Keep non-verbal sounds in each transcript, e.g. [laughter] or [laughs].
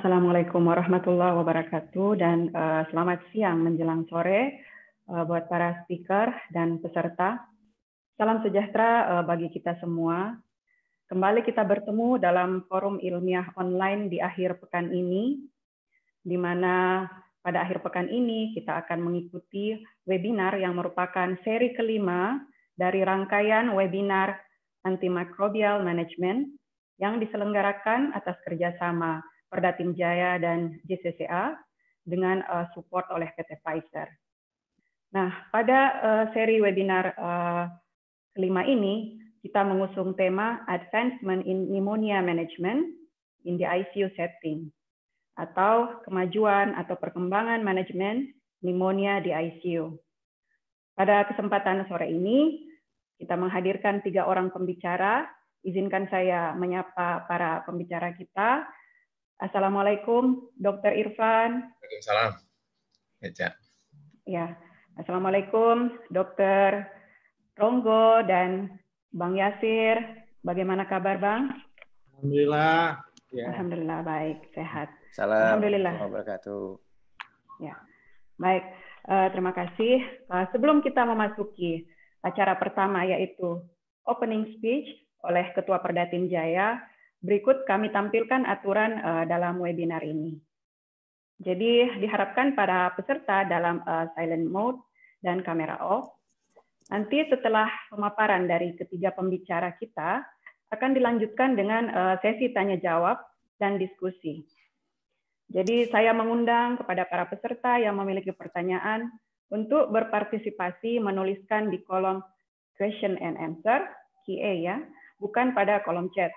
Assalamualaikum warahmatullahi wabarakatuh dan uh, selamat siang menjelang sore uh, buat para speaker dan peserta. Salam sejahtera uh, bagi kita semua. Kembali kita bertemu dalam forum ilmiah online di akhir pekan ini, di mana pada akhir pekan ini kita akan mengikuti webinar yang merupakan seri kelima dari rangkaian webinar antimicrobial management yang diselenggarakan atas kerjasama Perdatim Jaya dan JCCA dengan uh, support oleh PT Pfizer. Nah, pada uh, seri webinar uh, kelima ini, kita mengusung tema Advancement in Pneumonia Management in the ICU Setting atau kemajuan atau perkembangan manajemen pneumonia di ICU. Pada kesempatan sore ini, kita menghadirkan tiga orang pembicara. Izinkan saya menyapa para pembicara kita. Assalamualaikum, Dokter Irfan. Waalaikumsalam. Ya, ya. Assalamualaikum, Dokter Ronggo dan Bang Yasir. Bagaimana kabar, Bang? Alhamdulillah. Ya. Alhamdulillah baik, sehat. Salam. Alhamdulillah. Wabarakatuh. Ya, baik. Uh, terima kasih. Uh, sebelum kita memasuki acara pertama yaitu opening speech oleh Ketua Perdatim Jaya Berikut kami tampilkan aturan eh, dalam webinar ini. Jadi diharapkan para peserta dalam eh, silent mode dan kamera off. Nanti setelah pemaparan dari ketiga pembicara kita, akan dilanjutkan dengan eh, sesi tanya jawab dan diskusi. Jadi saya mengundang kepada para peserta yang memiliki pertanyaan untuk berpartisipasi menuliskan di kolom question and answer, QA ya, bukan pada kolom chat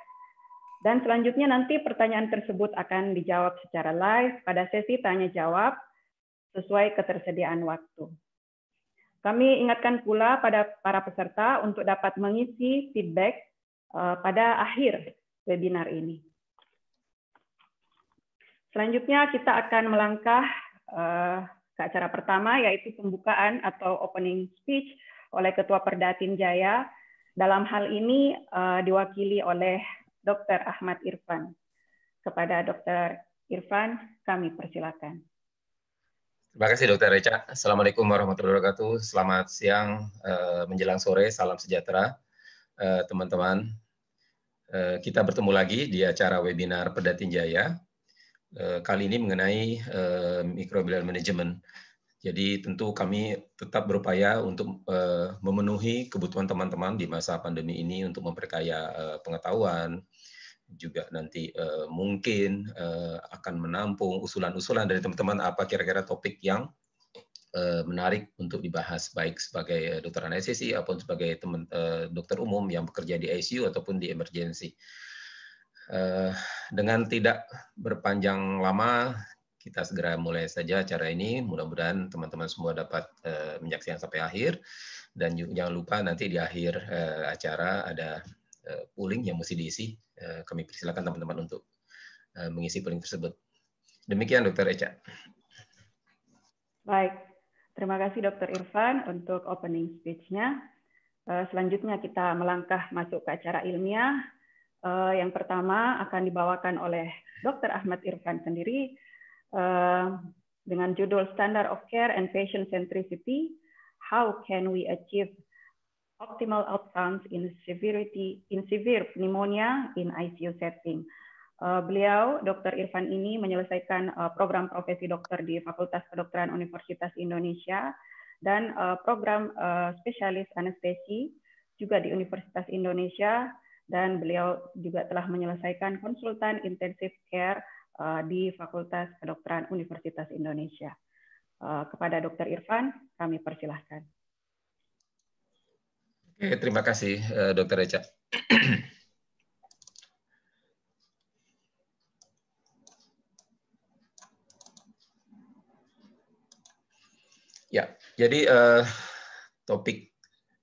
dan selanjutnya nanti pertanyaan tersebut akan dijawab secara live pada sesi tanya jawab sesuai ketersediaan waktu. Kami ingatkan pula pada para peserta untuk dapat mengisi feedback eh, pada akhir webinar ini. Selanjutnya kita akan melangkah eh, ke acara pertama yaitu pembukaan atau opening speech oleh Ketua Perdatin Jaya. Dalam hal ini eh, diwakili oleh Dr. Ahmad Irfan. Kepada Dr. Irfan, kami persilakan. Terima kasih Dr. Reca. Assalamualaikum warahmatullahi wabarakatuh. Selamat siang eh, menjelang sore. Salam sejahtera eh, teman-teman. Eh, kita bertemu lagi di acara webinar Pedatin Jaya. Kali ini mengenai microbial management. Jadi tentu kami tetap berupaya untuk memenuhi kebutuhan teman-teman di masa pandemi ini untuk memperkaya pengetahuan, juga nanti uh, mungkin uh, akan menampung usulan-usulan dari teman-teman apa kira-kira topik yang uh, menarik untuk dibahas baik sebagai dokter anestesi ataupun sebagai teman uh, dokter umum yang bekerja di ICU ataupun di emergency. Uh, dengan tidak berpanjang lama kita segera mulai saja acara ini. Mudah-mudahan teman-teman semua dapat uh, menyaksikan sampai akhir. Dan jangan lupa nanti di akhir uh, acara ada uh, polling yang mesti diisi Eh, kami persilakan teman-teman untuk eh, mengisi polling tersebut. Demikian Dokter Eca. Baik, terima kasih Dokter Irfan untuk opening speech-nya. Eh, selanjutnya kita melangkah masuk ke acara ilmiah. Yang pertama akan dibawakan oleh dokter Ahmad Irfan sendiri dengan judul Standard of Care and Patient Centricity, How Can We Achieve optimal outcomes in severity in severe pneumonia in ICU setting. Uh, beliau, Dr. Irfan ini menyelesaikan uh, program profesi dokter di Fakultas Kedokteran Universitas Indonesia dan uh, program uh, spesialis anestesi juga di Universitas Indonesia dan beliau juga telah menyelesaikan konsultan intensive care uh, di Fakultas Kedokteran Universitas Indonesia. Uh, kepada Dr. Irfan, kami persilahkan. Oke, terima kasih eh, Dokter Eca. [clears throat] ya, jadi uh, topik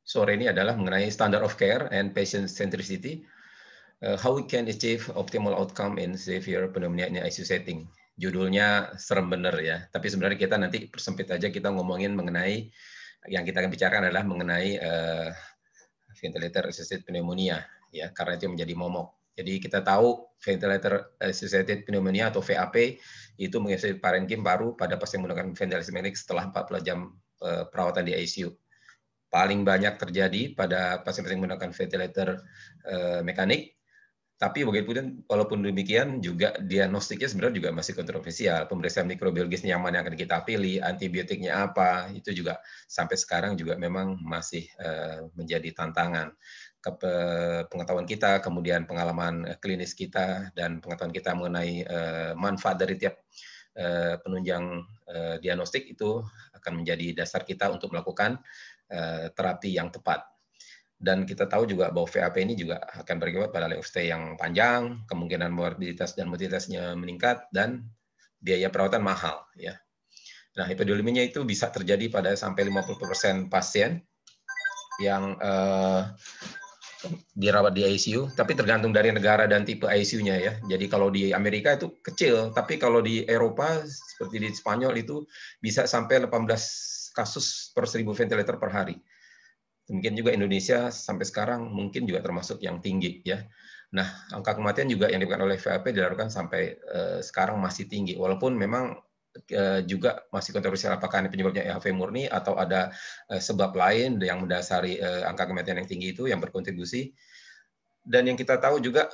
sore ini adalah mengenai standard of care and patient centricity, uh, how we can achieve optimal outcome in severe pneumonia in ICU setting. Judulnya serem bener ya, tapi sebenarnya kita nanti persempit aja kita ngomongin mengenai yang kita akan bicarakan adalah mengenai uh, ventilator assisted pneumonia ya karena itu menjadi momok. Jadi kita tahu ventilator assisted pneumonia atau VAP itu mengisi parenkim baru pada pasien menggunakan ventilasi mekanik setelah 40 jam eh, perawatan di ICU. Paling banyak terjadi pada pasien-pasien menggunakan ventilator eh, mekanik tapi bagaimanapun, walaupun demikian juga diagnostiknya sebenarnya juga masih kontroversial. Pemeriksaan mikrobiologisnya yang mana yang akan kita pilih, antibiotiknya apa, itu juga sampai sekarang juga memang masih eh, menjadi tantangan. Ke pengetahuan kita, kemudian pengalaman eh, klinis kita dan pengetahuan kita mengenai eh, manfaat dari tiap penunjang diagnostik itu akan menjadi dasar kita untuk melakukan terapi yang tepat dan kita tahu juga bahwa VAP ini juga akan berkibat pada length stay yang panjang, kemungkinan morbiditas dan mortalitasnya meningkat dan biaya perawatan mahal ya. Nah, hipodileminya itu bisa terjadi pada sampai 50% pasien yang uh, dirawat di ICU, tapi tergantung dari negara dan tipe ICU-nya ya. Jadi kalau di Amerika itu kecil, tapi kalau di Eropa seperti di Spanyol itu bisa sampai 18 kasus per 1000 ventilator per hari. Mungkin juga Indonesia sampai sekarang mungkin juga termasuk yang tinggi ya. Nah, angka kematian juga yang diberikan oleh VAP dilakukan sampai eh, sekarang masih tinggi walaupun memang eh, juga masih kontroversial apakah ini penyebabnya EHV murni atau ada eh, sebab lain yang mendasari eh, angka kematian yang tinggi itu yang berkontribusi. Dan yang kita tahu juga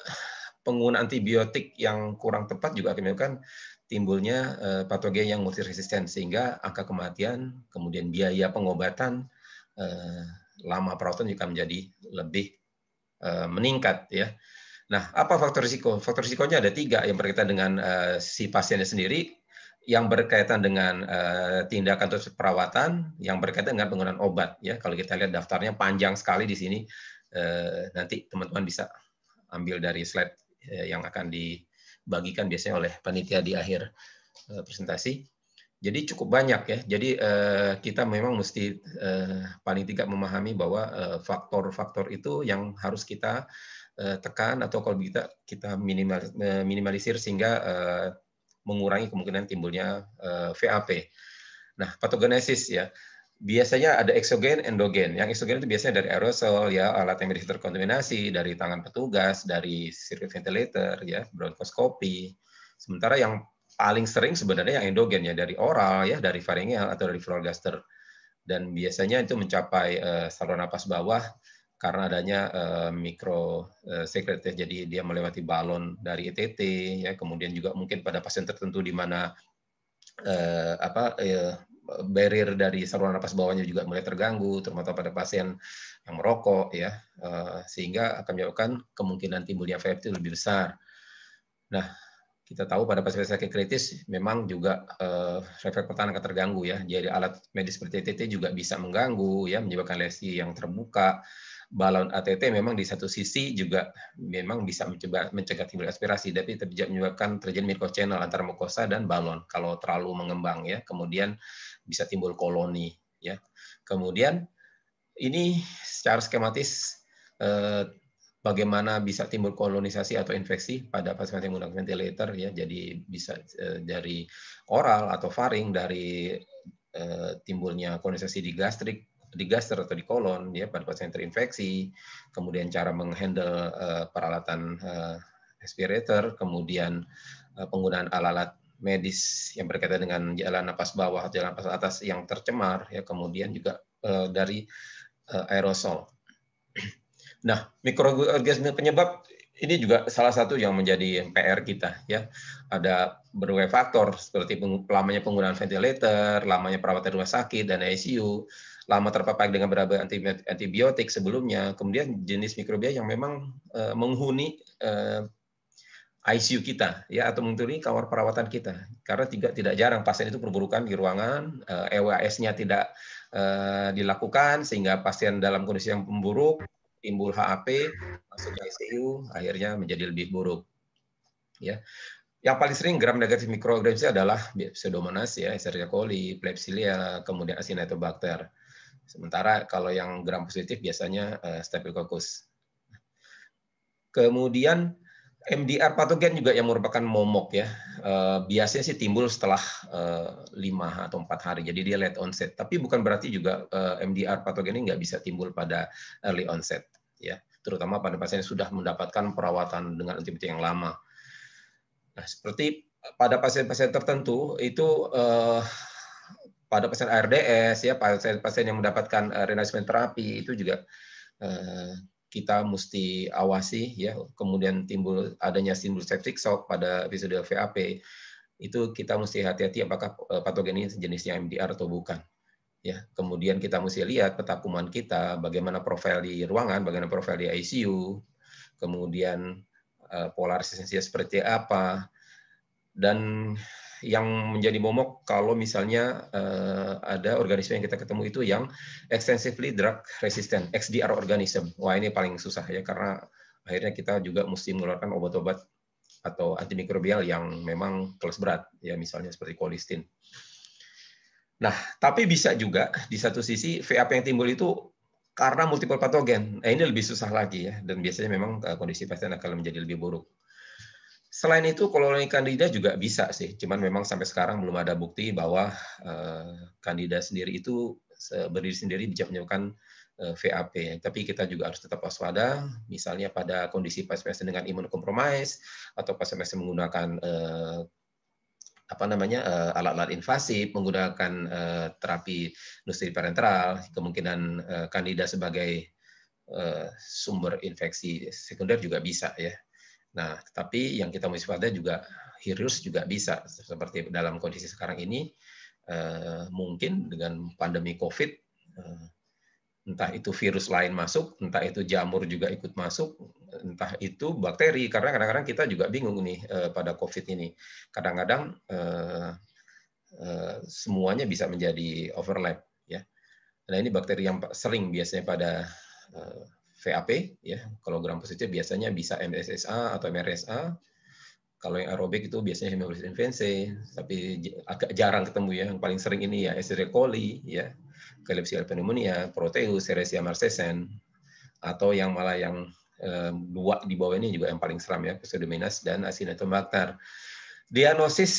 penggunaan antibiotik yang kurang tepat juga akan timbulnya eh, patogen yang multiresisten sehingga angka kematian, kemudian biaya pengobatan eh, lama perawatan juga menjadi lebih eh, meningkat ya. Nah, apa faktor risiko? Faktor risikonya ada tiga yang berkaitan dengan uh, si pasiennya sendiri, yang berkaitan dengan uh, tindakan atau perawatan, yang berkaitan dengan penggunaan obat. Ya, kalau kita lihat daftarnya panjang sekali di sini. Uh, nanti teman-teman bisa ambil dari slide uh, yang akan dibagikan biasanya oleh panitia di akhir uh, presentasi. Jadi cukup banyak ya. Jadi eh, kita memang mesti eh, paling tidak memahami bahwa eh, faktor-faktor itu yang harus kita tekan atau kalau kita kita minimalisir sehingga mengurangi kemungkinan timbulnya eh, VAP. Nah, patogenesis ya biasanya ada eksogen, endogen. Yang eksogen itu biasanya dari aerosol, ya alat yang terkontaminasi, dari tangan petugas, dari circuit ventilator, ya bronkoskopi. Sementara yang paling sering sebenarnya yang endogen ya dari oral ya dari faringial atau dari florogaster dan biasanya itu mencapai uh, saluran napas bawah karena adanya uh, mikro uh, ya. jadi dia melewati balon dari ETT ya kemudian juga mungkin pada pasien tertentu di mana uh, apa uh, barrier dari saluran napas bawahnya juga mulai terganggu terutama pada pasien yang merokok ya uh, sehingga akan menyebabkan kemungkinan timbulnya VFT lebih besar. Nah, kita tahu pada pasien sakit kritis memang juga uh, eh, refleks pertahanan akan terganggu ya. Jadi alat medis seperti TTT juga bisa mengganggu ya, menyebabkan lesi yang terbuka. Balon ATT memang di satu sisi juga memang bisa mencoba mencegah timbul aspirasi, tapi tidak menyebabkan terjadi channel antara mukosa dan balon kalau terlalu mengembang ya. Kemudian bisa timbul koloni ya. Kemudian ini secara skematis eh, bagaimana bisa timbul kolonisasi atau infeksi pada pasien yang menggunakan ventilator ya jadi bisa eh, dari oral atau faring dari eh, timbulnya kolonisasi di gastrik di gastro atau di kolon ya pada pasien terinfeksi kemudian cara menghandle eh, peralatan respirator kemudian penggunaan alat-alat medis yang berkaitan dengan jalan napas bawah atau jalan napas atas yang tercemar ya kemudian juga dari aerosol Nah, mikroorganisme penyebab ini juga salah satu yang menjadi PR kita ya. Ada berbagai faktor seperti lamanya penggunaan ventilator, lamanya perawatan rumah sakit dan ICU, lama terpapar dengan berbagai antibiotik sebelumnya, kemudian jenis mikrobia yang memang uh, menghuni uh, eh, ICU kita ya atau menghuni kamar perawatan kita. Karena tidak tidak jarang pasien itu perburukan di ruangan, ews eh, e nya tidak dilakukan sehingga pasien dalam kondisi yang memburuk timbul HAP, masuk ICU, akhirnya menjadi lebih buruk. Ya. Yang paling sering gram negatif mikroorganisme adalah pseudomonas ya, Escherichia coli, Klebsiella, kemudian Acinetobacter. Sementara kalau yang gram positif biasanya uh, Staphylococcus. Kemudian MDR patogen juga yang merupakan momok ya. Eh, biasanya sih timbul setelah 5 eh, atau 4 hari, jadi dia late onset. Tapi bukan berarti juga MDR patogen ini nggak bisa timbul pada early onset ya terutama pada pasien yang sudah mendapatkan perawatan dengan antibiotik yang lama. Nah, seperti pada pasien-pasien tertentu itu eh, pada pasien ARDS ya pasien-pasien yang mendapatkan eh, renasmen terapi itu juga eh, kita mesti awasi ya kemudian timbul adanya timbul septic shock pada episode VAP itu kita mesti hati-hati apakah eh, patogen ini jenisnya MDR atau bukan ya kemudian kita mesti lihat peta kuman kita bagaimana profil di ruangan bagaimana profil di ICU kemudian eh, pola seperti apa dan yang menjadi momok kalau misalnya uh, ada organisme yang kita ketemu itu yang extensively drug resistant XDR organism. Wah ini paling susah ya karena akhirnya kita juga mesti mengeluarkan obat-obat atau antimikrobial yang memang kelas berat ya misalnya seperti kolistin. Nah, tapi bisa juga di satu sisi VAP yang timbul itu karena multiple patogen. Eh, ini lebih susah lagi ya, dan biasanya memang eh, kondisi pasien akan menjadi lebih buruk. Selain itu, koloni kandida juga bisa sih, cuman memang sampai sekarang belum ada bukti bahwa eh, kandida sendiri itu berdiri sendiri bisa menyebabkan eh, VAP. Tapi kita juga harus tetap waspada, misalnya pada kondisi pasien dengan imun kompromis atau pasien menggunakan eh, apa namanya eh, alat-alat invasif, menggunakan eh, terapi industri parenteral, kemungkinan eh, kandida sebagai sumber infeksi sekunder juga bisa ya. Nah, tapi yang kita mesti pada juga virus juga bisa seperti dalam kondisi sekarang ini mungkin dengan pandemi COVID entah itu virus lain masuk, entah itu jamur juga ikut masuk, entah itu bakteri karena kadang-kadang kita juga bingung nih eh, pada COVID ini. Kadang-kadang eh, eh, semuanya bisa menjadi overlap ya. Nah, ini bakteri yang sering biasanya pada eh, VAP ya. Kalau gram positif biasanya bisa MSSA atau MRSA. Kalau yang aerobik itu biasanya hemoglobin influenzae, tapi agak jarang ketemu ya. Yang paling sering ini ya Escherichia coli ya, Klebsiella pneumonia, Proteus, Serratia marcescens, atau yang malah yang eh, dua di bawah ini juga yang paling seram ya, Pseudomonas dan Acinetobacter. Diagnosis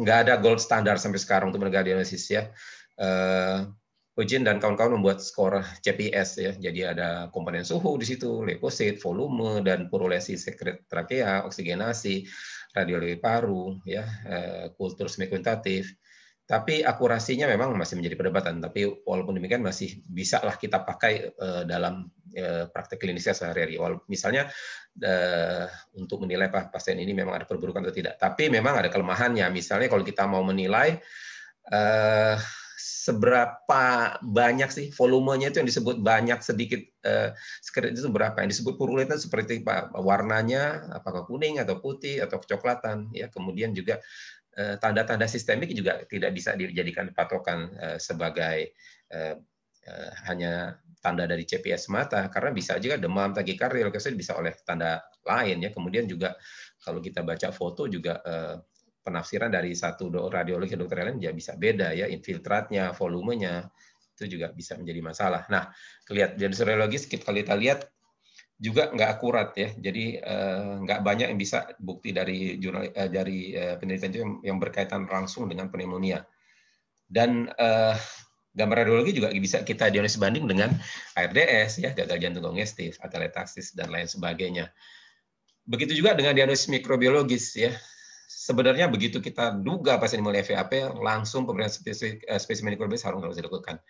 nggak ada gold standar sampai sekarang untuk menegak diagnosis ya. Eh, Ujin dan kawan-kawan membuat skor CPS ya. Jadi ada komponen suhu di situ, leukosit, volume dan purulesi sekret trakea, oksigenasi, radiologi paru ya, eh, kultur semikuentatif, tapi akurasinya memang masih menjadi perdebatan. Tapi walaupun demikian masih bisa lah kita pakai eh, dalam eh, praktik praktek klinisnya sehari-hari. Misalnya eh, untuk menilai pasien ini memang ada perburukan atau tidak. Tapi memang ada kelemahannya. Misalnya kalau kita mau menilai seberapa banyak sih volumenya itu yang disebut banyak sedikit sekret itu berapa yang disebut purulentan seperti warnanya apakah kuning atau putih atau kecoklatan ya kemudian juga Eh, tanda-tanda sistemik juga tidak bisa dijadikan patokan eh, sebagai eh, hanya tanda dari CPS mata karena bisa juga demam takikardia gitu, leukemia bisa oleh tanda lain ya kemudian juga kalau kita baca foto juga penafsiran dari satu radiologi ke dokter lain ya bisa beda ya infiltratnya volumenya itu juga bisa menjadi masalah. Nah, kelihatan jadi radiologis kita lihat juga nggak akurat ya. Jadi eh, nggak banyak yang bisa bukti dari jurnal eh, dari eh, penelitian itu yang, yang berkaitan langsung dengan pneumonia. Dan eh, gambar radiologi juga bisa kita diagnosis banding dengan ARDS ya, gagal jantung kongestif, atelektasis dan lain sebagainya. Begitu juga dengan diagnosis mikrobiologis ya. Sebenarnya begitu kita duga pasien mulai VAP, e langsung pemeriksaan eh, spesimen mikrobiologis harus, harus dilakukan.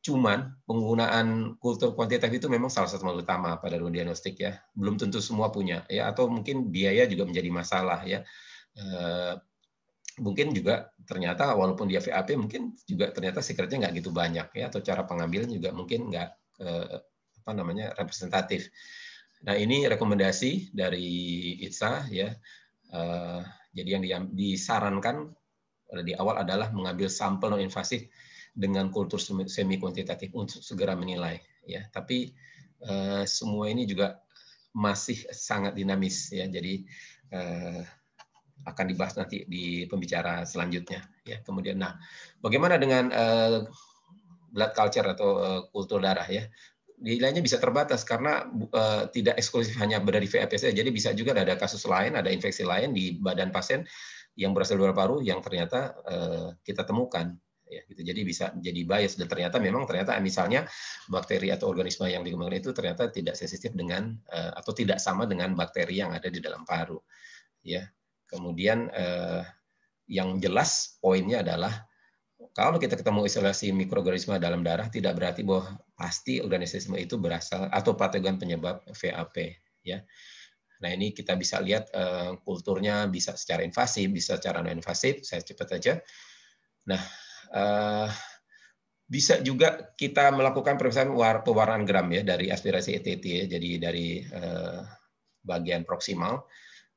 Cuman penggunaan kultur kuantitatif itu memang salah satu modal utama pada ruang diagnostik ya. Belum tentu semua punya ya atau mungkin biaya juga menjadi masalah ya. e, mungkin juga ternyata walaupun dia VAP mungkin juga ternyata secretnya nggak gitu banyak ya atau cara pengambilan juga mungkin nggak e, apa namanya representatif. Nah ini rekomendasi dari ITSA ya. e, jadi yang disarankan di awal adalah mengambil sampel non invasif dengan kultur semi kuantitatif untuk segera menilai ya tapi uh, semua ini juga masih sangat dinamis ya jadi uh, akan dibahas nanti di pembicara selanjutnya ya kemudian nah bagaimana dengan uh, blood culture atau uh, kultur darah ya nilainya bisa terbatas karena uh, tidak eksklusif hanya berada di VAP saja. Jadi bisa juga ada kasus lain, ada infeksi lain di badan pasien yang berasal dari paru yang ternyata uh, kita temukan ya gitu jadi bisa jadi bias dan ternyata memang ternyata misalnya bakteri atau organisme yang dikembangkan itu ternyata tidak sensitif dengan uh, atau tidak sama dengan bakteri yang ada di dalam paru ya kemudian uh, yang jelas poinnya adalah kalau kita ketemu isolasi mikroorganisme dalam darah tidak berarti bahwa pasti organisme itu berasal atau patogen penyebab VAP ya. Nah, ini kita bisa lihat eh, kulturnya bisa secara invasif, bisa secara non invasif, saya cepat aja. Nah, Uh, bisa juga kita melakukan pemeriksaan pewarnaan gram ya dari aspirasi ETT ya, jadi dari uh, bagian proksimal.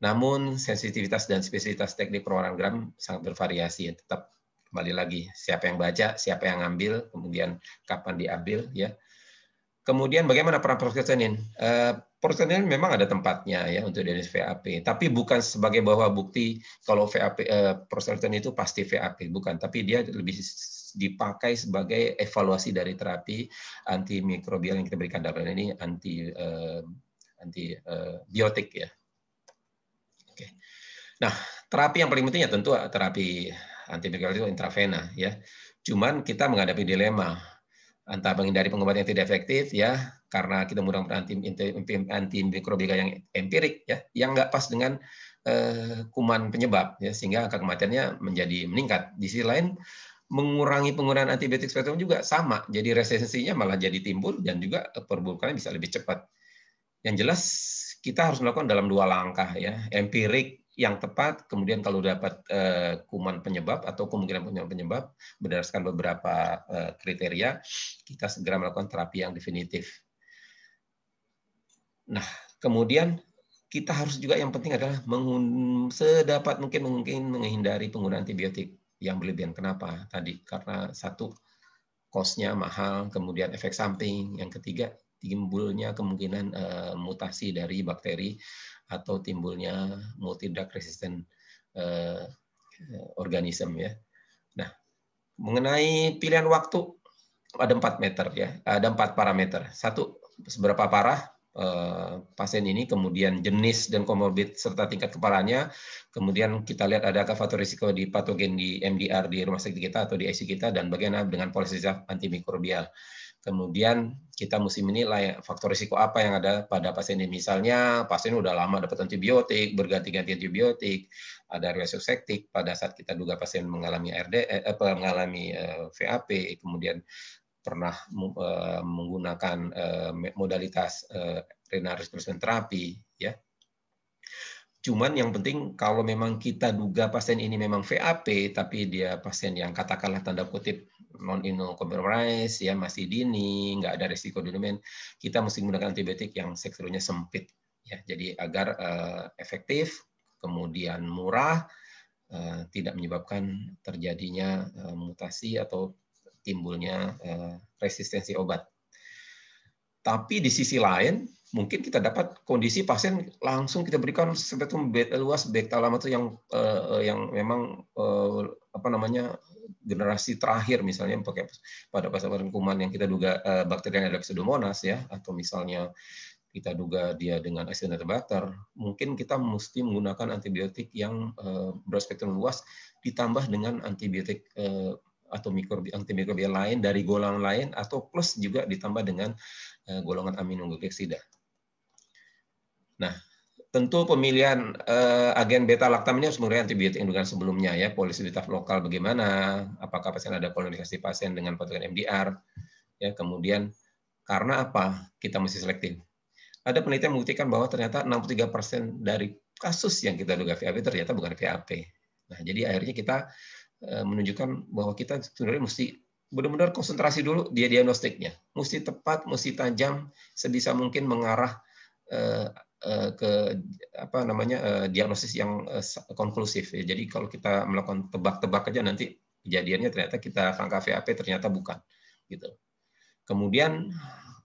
Namun sensitivitas dan spesifitas teknik pewarnaan gram sangat bervariasi ya. Tetap kembali lagi siapa yang baca, siapa yang ngambil, kemudian kapan diambil ya. Kemudian bagaimana peran ini? Uh, eh, perselingkuhan memang ada tempatnya ya untuk jenis VAP, tapi bukan sebagai bahwa bukti kalau VAP eh, itu pasti VAP, bukan, tapi dia lebih dipakai sebagai evaluasi dari terapi antimikrobial yang kita berikan dalam ini anti eh, anti eh, biotik ya. Oke. Nah, terapi yang paling penting ya tentu terapi antimikrobial itu intravena ya. Cuman kita menghadapi dilema antara menghindari pengobatan yang tidak efektif ya karena kita mudah-mudahan anti antimikrobika yang empirik ya yang nggak pas dengan uh, kuman penyebab ya sehingga angka kematiannya menjadi meningkat di sisi lain mengurangi penggunaan antibiotik spektrum juga sama jadi resistensinya malah jadi timbul dan juga perburukannya bisa lebih cepat yang jelas kita harus melakukan dalam dua langkah ya empirik yang tepat kemudian kalau dapat uh, kuman penyebab atau kemungkinan punya penyebab berdasarkan beberapa uh, kriteria kita segera melakukan terapi yang definitif Nah, kemudian kita harus juga yang penting adalah sedapat mungkin mungkin menghindari penggunaan antibiotik yang berlebihan. Kenapa? Tadi karena satu kosnya mahal, kemudian efek samping, yang ketiga timbulnya kemungkinan e, mutasi dari bakteri atau timbulnya multi resistant e, organism ya. Nah, mengenai pilihan waktu ada empat meter ya, ada empat parameter. Satu seberapa parah, Eh, pasien ini, kemudian jenis dan komorbid serta tingkat keparahannya, kemudian kita lihat adakah faktor risiko di patogen di MDR di rumah sakit kita atau di ICU kita, dan bagaimana dengan polisi antimikrobial. Kemudian kita mesti menilai faktor risiko apa yang ada pada pasien ini. Misalnya pasien udah lama dapat antibiotik, berganti-ganti antibiotik, ada resussektik pada saat kita duga pasien mengalami RD eh, mengalami eh, VAP, kemudian pernah uh, menggunakan uh, modalitas uh, eh, renal replacement terapi ya. Cuman yang penting kalau memang kita duga pasien ini memang VAP tapi dia pasien yang katakanlah tanda kutip non immunocompromised ya masih dini, nggak ada resiko demen, kita mesti menggunakan antibiotik yang sektornya sempit ya. Jadi agar uh, efektif, kemudian murah, tidak menyebabkan terjadinya mutasi atau timbulnya eh, resistensi obat. Tapi di sisi lain, mungkin kita dapat kondisi pasien langsung kita berikan spektrum beta luas itu yang eh, yang memang eh, apa namanya generasi terakhir misalnya pakai pada pasien kuman yang kita duga bakteri yang ada pseudomonas ya atau misalnya kita duga dia dengan Acinetobacter, mungkin kita mesti menggunakan antibiotik yang uh, berspektrum luas ditambah dengan antibiotik atau mikrobi antimikrobial lain dari golongan lain atau plus juga ditambah dengan eh, golongan aminoglikosida. Nah, tentu pemilihan uh, agen beta laktam ini harus menggunakan antibiotik indukan sebelumnya ya, polisiditas lokal bagaimana, apakah pasien ada kolonisasi pasien dengan patogen MDR, ya kemudian karena apa kita mesti selektif. Ada penelitian membuktikan bahwa ternyata 63% dari kasus yang kita duga VAP ternyata bukan VAP. Nah, jadi akhirnya kita Eh, menunjukkan bahwa kita sebenarnya mesti benar-benar konsentrasi dulu dia diagnostiknya, mesti tepat, mesti tajam, sebisa mungkin mengarah eh, eh, ke apa namanya diagnosis yang konklusif. Ya. Jadi kalau kita melakukan tebak-tebak aja nanti kejadiannya ternyata kita kanker VAP ternyata bukan, gitu. Kemudian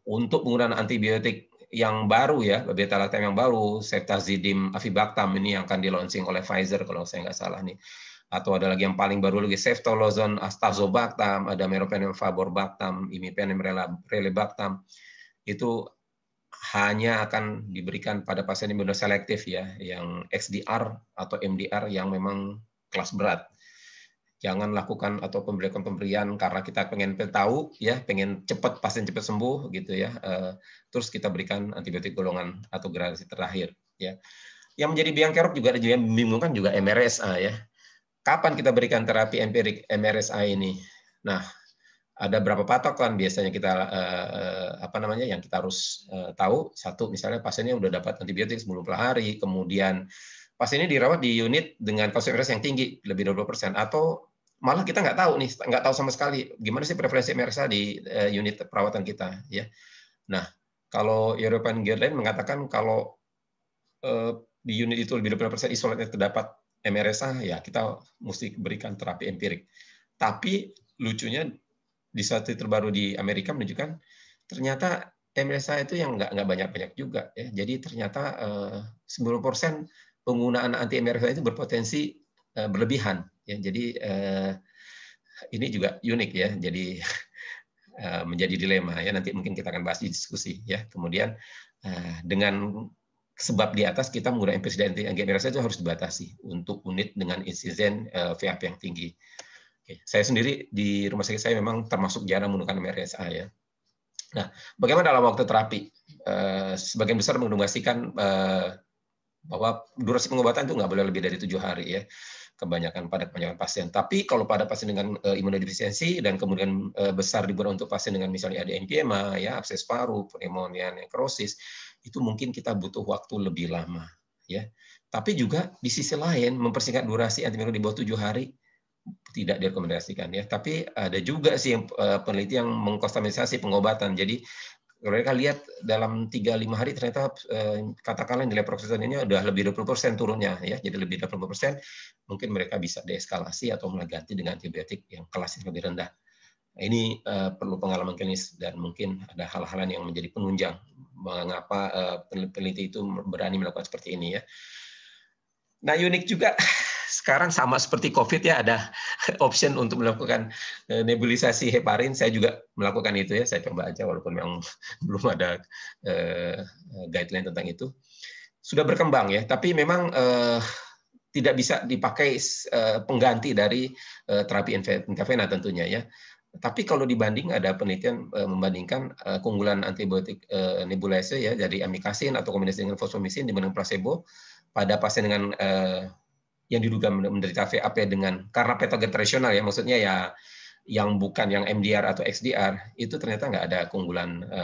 untuk penggunaan antibiotik yang baru ya, beta lactam yang baru, ceftazidim avibactam ini yang akan di launching oleh Pfizer kalau saya nggak salah nih atau ada lagi yang paling baru lagi ceftolozon astazobactam ada meropenem favorbactam, imipenem relebactam. Itu hanya akan diberikan pada pasien yang imunoselektif ya, yang XDR atau MDR yang memang kelas berat. Jangan lakukan atau pemberian pemberian karena kita pengen tahu ya, pengen cepat pasien cepat sembuh gitu ya. Eh, terus kita berikan antibiotik golongan atau gradasi terakhir ya. Yang menjadi biang kerok juga ada juga membingungkan juga MRSA ya kapan kita berikan terapi empirik MRSA ini? Nah, ada berapa patokan biasanya kita eh, eh, apa namanya yang kita harus eh, tahu satu misalnya pasiennya udah dapat antibiotik sebelum hari, kemudian pasien ini dirawat di unit dengan konsentrasi yang tinggi lebih 20% atau malah kita nggak tahu nih nggak tahu sama sekali gimana sih preferensi MRSA di unit perawatan kita ya nah kalau European guideline mengatakan kalau di unit itu lebih 20% isolatnya terdapat MRSA ya kita mesti berikan terapi empirik. Tapi lucunya di satu terbaru di Amerika menunjukkan ternyata MRSA itu yang nggak nggak banyak banyak juga ya. Jadi ternyata eh, 90% penggunaan anti MRSA itu berpotensi eh, berlebihan ya. Jadi eh, ini juga unik ya. Jadi [laughs] eh, menjadi dilema ya nanti mungkin kita akan bahas di diskusi ya. Kemudian dengan sebab di atas kita menggunakan empiris dan generasi itu harus dibatasi untuk unit dengan insiden uh, eh, VAP yang tinggi. Oke. Saya sendiri di rumah sakit saya memang termasuk jarang menggunakan MRSA ya. Nah, bagaimana dalam waktu terapi? Eh, sebagian besar mengedukasikan eh, bahwa durasi pengobatan itu nggak boleh lebih dari tujuh hari ya kebanyakan pada kebanyakan pasien. Tapi kalau pada pasien dengan e, imunodefisiensi dan kemudian e, besar dibuat untuk pasien dengan misalnya ada MPMA, ya abses paru, pneumonia, nekrosis, itu mungkin kita butuh waktu lebih lama ya. Tapi juga di sisi lain mempersingkat durasi antibiotik di bawah tujuh hari tidak direkomendasikan ya. Tapi ada juga sih yang, eh, peneliti yang mengkustomisasi pengobatan. Jadi mereka lihat dalam tiga lima hari ternyata eh, katakanlah nilai ini sudah lebih 20% turunnya ya jadi lebih 20% mungkin mereka bisa deeskalasi atau mengganti dengan antibiotik yang kelasnya lebih rendah ini eh, perlu pengalaman klinis dan mungkin ada hal-hal yang menjadi penunjang mengapa eh, peneliti itu berani melakukan seperti ini ya. Nah unik juga sekarang sama seperti COVID ya ada [laughs] option untuk melakukan eh, nebulisasi heparin. Saya juga melakukan itu ya. Saya coba aja walaupun memang [laughs] belum ada eh, guideline tentang itu. Sudah berkembang ya, tapi memang tidak bisa dipakai pengganti dari terapi intravena tentunya ya. Tapi kalau dibanding ada penelitian e, membandingkan e, keunggulan antibiotik e, eh, nebulizer ya dari amikasin atau kombinasi dengan fosfomisin dibanding placebo pada pasien dengan e, yang diduga menderita VAP dengan karena patogen tradisional ya maksudnya ya yang bukan yang MDR atau XDR itu ternyata nggak ada keunggulan e,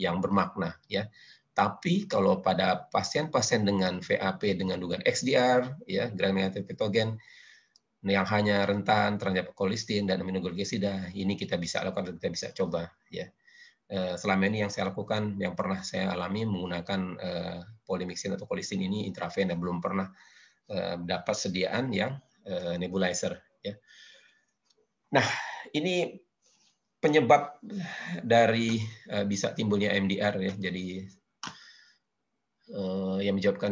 yang bermakna ya. Tapi kalau pada pasien-pasien dengan VAP dengan dugaan XDR ya gram negatif patogen yang hanya rentan terhadap kolistin dan aminoglikosida ini kita bisa lakukan dan kita bisa coba ya eh, selama ini yang saya lakukan yang pernah saya alami menggunakan eh, polimixin atau kolistin ini intravena belum pernah eh, dapat sediaan yang nebulizer ya nah ini penyebab dari bisa timbulnya MDR ya jadi yang menjawabkan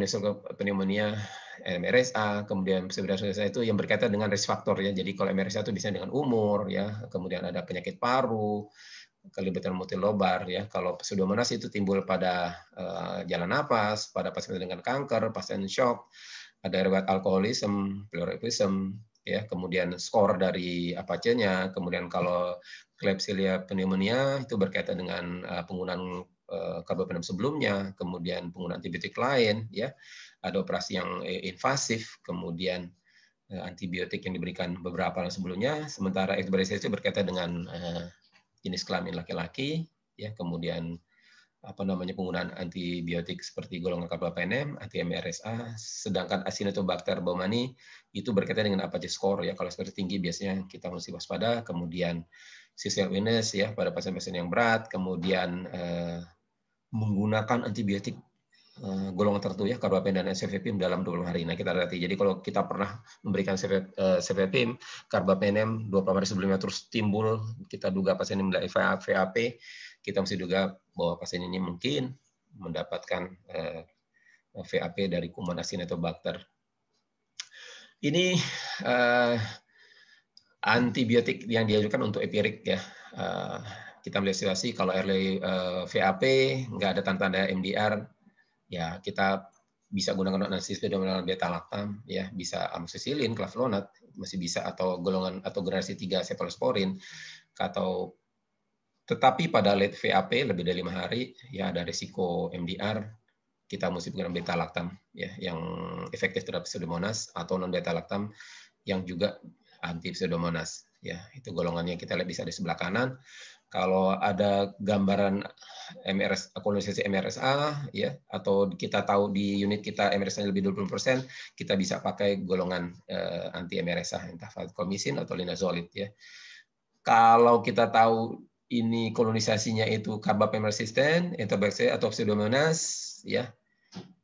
pneumonia MRSA, kemudian sebenarnya saya itu yang berkaitan dengan risk faktor ya. Jadi kalau MRSA itu bisa dengan umur ya, kemudian ada penyakit paru, kelibatan multilobar ya. Kalau pseudomonas itu timbul pada uh, jalan nafas, pada pasien dengan kanker, pasien shock, ada riwayat alkoholisme, pleuropism, ya kemudian skor dari apa apacenya kemudian kalau klebsiella pneumonia itu berkaitan dengan eh, penggunaan eh, karbapenem sebelumnya kemudian penggunaan antibiotik lain ya ada operasi yang eh, invasif, kemudian eh, antibiotik yang diberikan beberapa tahun sebelumnya, sementara eksperiensi itu berkaitan dengan eh, jenis kelamin laki-laki, ya kemudian apa namanya penggunaan antibiotik seperti golongan kapal PNM, anti MRSA, sedangkan Acinetobacter baumani itu berkaitan dengan apa score ya. Kalau seperti tinggi biasanya kita mesti waspada, kemudian CCL Venus ya pada pasien-pasien yang berat, kemudian eh, menggunakan antibiotik Eh, golongan tertentu ya Karbapem dan SVPPIM dalam 20 hari. Nah, kita lihat jadi kalau kita pernah memberikan CV, uh, SVPPIM, Karbapem 20 hari sebelumnya terus timbul kita duga pasien ini mendapat VAP, kita mesti duga bahwa pasien ini mungkin mendapatkan uh, eh, VAP dari kuman asin atau bakter. Ini uh, antibiotik yang diajukan untuk epirik ya. Uh, kita melihat situasi kalau early uh, VAP nggak ada tanda-tanda MDR ya kita bisa gunakan analisis fenomenal beta laktam ya bisa amoxicillin, claflonat masih bisa atau golongan atau generasi 3 cephalosporin atau tetapi pada late VAP lebih dari lima hari ya ada risiko MDR kita mesti menggunakan beta laktam ya yang efektif terhadap pseudomonas atau non beta laktam yang juga anti pseudomonas ya itu golongannya kita lihat bisa di sebelah kanan kalau ada gambaran MRS akumulisasi MRSA ya atau kita tahu di unit kita MRSA lebih 20%, kita bisa pakai golongan eh, anti MRSA entah vancomycin atau linazolid ya. Kalau kita tahu ini kolonisasinya itu kabapem resisten, enterobacter atau pseudomonas ya.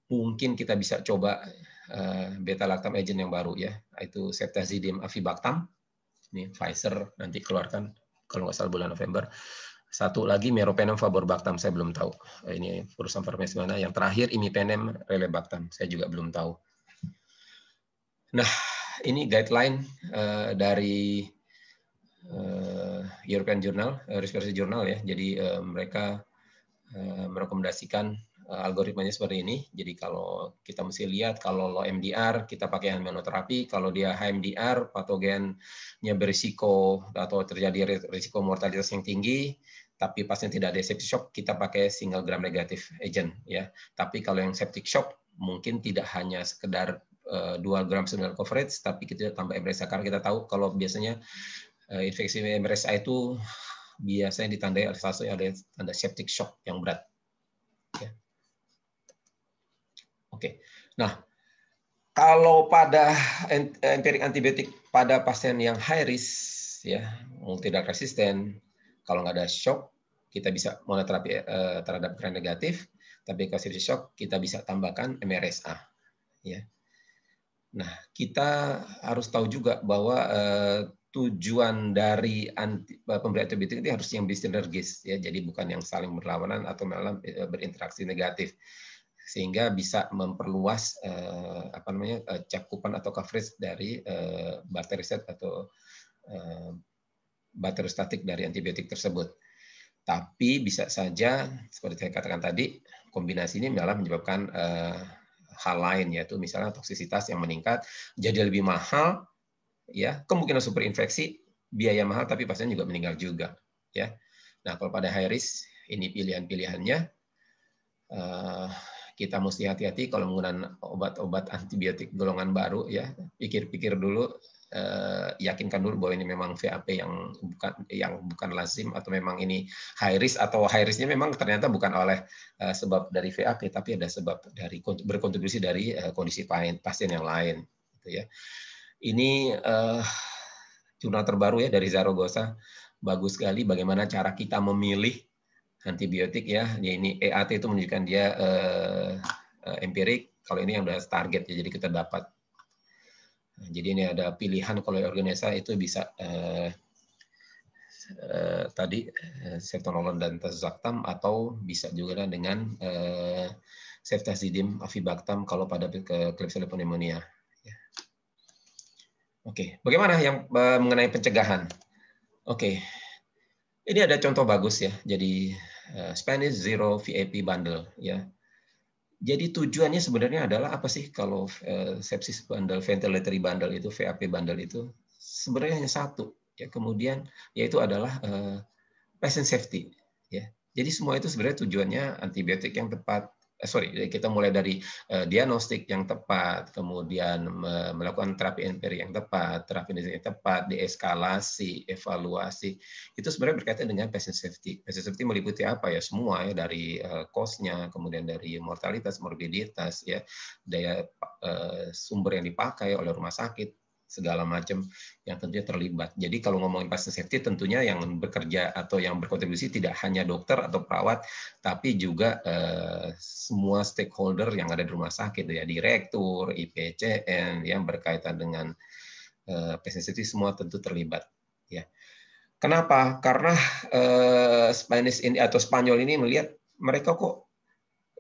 Mungkin kita bisa coba eh, beta lactam agent yang baru ya, itu ceftazidime avibactam. Ini Pfizer nanti keluarkan kalau nggak salah bulan November. Satu lagi Meropenem faborbactam saya belum tahu. Eh, ini perusahaan farmasi mana? Yang terakhir Imipenem relebactam saya juga belum tahu. Nah, ini guideline uh, dari uh, European Journal, uh, Respiratory Journal ya. Jadi uh, mereka uh, merekomendasikan Eh, algoritmanya seperti ini. Jadi kalau kita mesti lihat kalau low MDR kita pakai immunoterapi, kalau dia high MDR patogennya berisiko atau terjadi risiko mortalitas yang tinggi, tapi pasien tidak ada septic shock kita pakai single gram negatif agent ya. Tapi kalau yang septic shock mungkin tidak hanya sekedar eh, dual gram signal coverage, tapi kita tambah MRSA karena kita tahu kalau biasanya eh, infeksi MRSA itu biasanya ditandai oleh salah satu ada tanda septic shock yang berat. Yeah. Oke. Nah, kalau pada empirik antibiotik pada pasien yang high risk ya, tidak resisten, kalau nggak ada shock, kita bisa monoterapi eh, terhadap gram negatif, tapi kalau serius shock kita bisa tambahkan MRSA ya. Nah, kita harus tahu juga bahwa eh, tujuan dari anti, eh, pemberian antibiotik itu harus yang bisinergis ya jadi bukan yang saling berlawanan atau malah eh, berinteraksi negatif sehingga bisa memperluas eh, apa namanya eh, cakupan atau coverage dari eh, bakteri set atau eh, bakteri statik dari antibiotik tersebut. Tapi bisa saja seperti saya katakan tadi kombinasi ini malah menyebabkan eh, hal lain yaitu misalnya toksisitas yang meningkat jadi lebih mahal ya kemungkinan superinfeksi biaya mahal tapi pasien juga meninggal juga ya. Nah kalau pada high risk ini pilihan-pilihannya. Eh, kita mesti hati-hati kalau menggunakan obat-obat antibiotik golongan baru ya. Pikir-pikir dulu, eh, yakinkan dulu bahwa ini memang VAP yang bukan yang bukan lazim atau memang ini high risk atau high risknya memang ternyata bukan oleh eh, sebab dari VAP tapi ada sebab dari berkontribusi dari eh, kondisi pasien yang lain gitu ya. Ini eh, jurnal terbaru ya dari Zaragoza bagus sekali bagaimana cara kita memilih antibiotik ya ini EAT itu menunjukkan dia uh, empirik kalau ini yang sudah target ya jadi kita dapat jadi ini ada pilihan kalau organisa itu bisa uh, uh, tadi eh, dan tazaktam atau bisa juga dengan uh, ceftazidime avibactam kalau pada ke Klebsiella pneumonia. Ya. Oke, okay. bagaimana yang uh, mengenai pencegahan? Oke, okay. ini ada contoh bagus ya. Jadi Eh, Spanish Zero VIP Bundle ya. Jadi tujuannya sebenarnya adalah apa sih kalau eh, sepsis bundle, ventilatory bundle itu, VAP bundle itu sebenarnya hanya satu ya. Kemudian yaitu adalah eh, patient safety ya. Jadi semua itu sebenarnya tujuannya antibiotik yang tepat, eh, sorry kita mulai dari eh, diagnostik yang tepat kemudian me melakukan terapi empiri yang tepat terapi yang tepat deeskalasi evaluasi itu sebenarnya berkaitan dengan patient safety patient safety meliputi apa ya semua ya dari eh, costnya kemudian dari mortalitas morbiditas ya daya eh, sumber yang dipakai oleh rumah sakit segala macam yang tentunya terlibat. Jadi kalau ngomongin patient safety tentunya yang bekerja atau yang berkontribusi tidak hanya dokter atau perawat, tapi juga eh, semua stakeholder yang ada di rumah sakit ya, direktur, IPCN ya, yang berkaitan dengan eh, patient safety semua tentu terlibat. Ya. Kenapa? Karena eh, Spanish ini atau Spanyol ini melihat mereka kok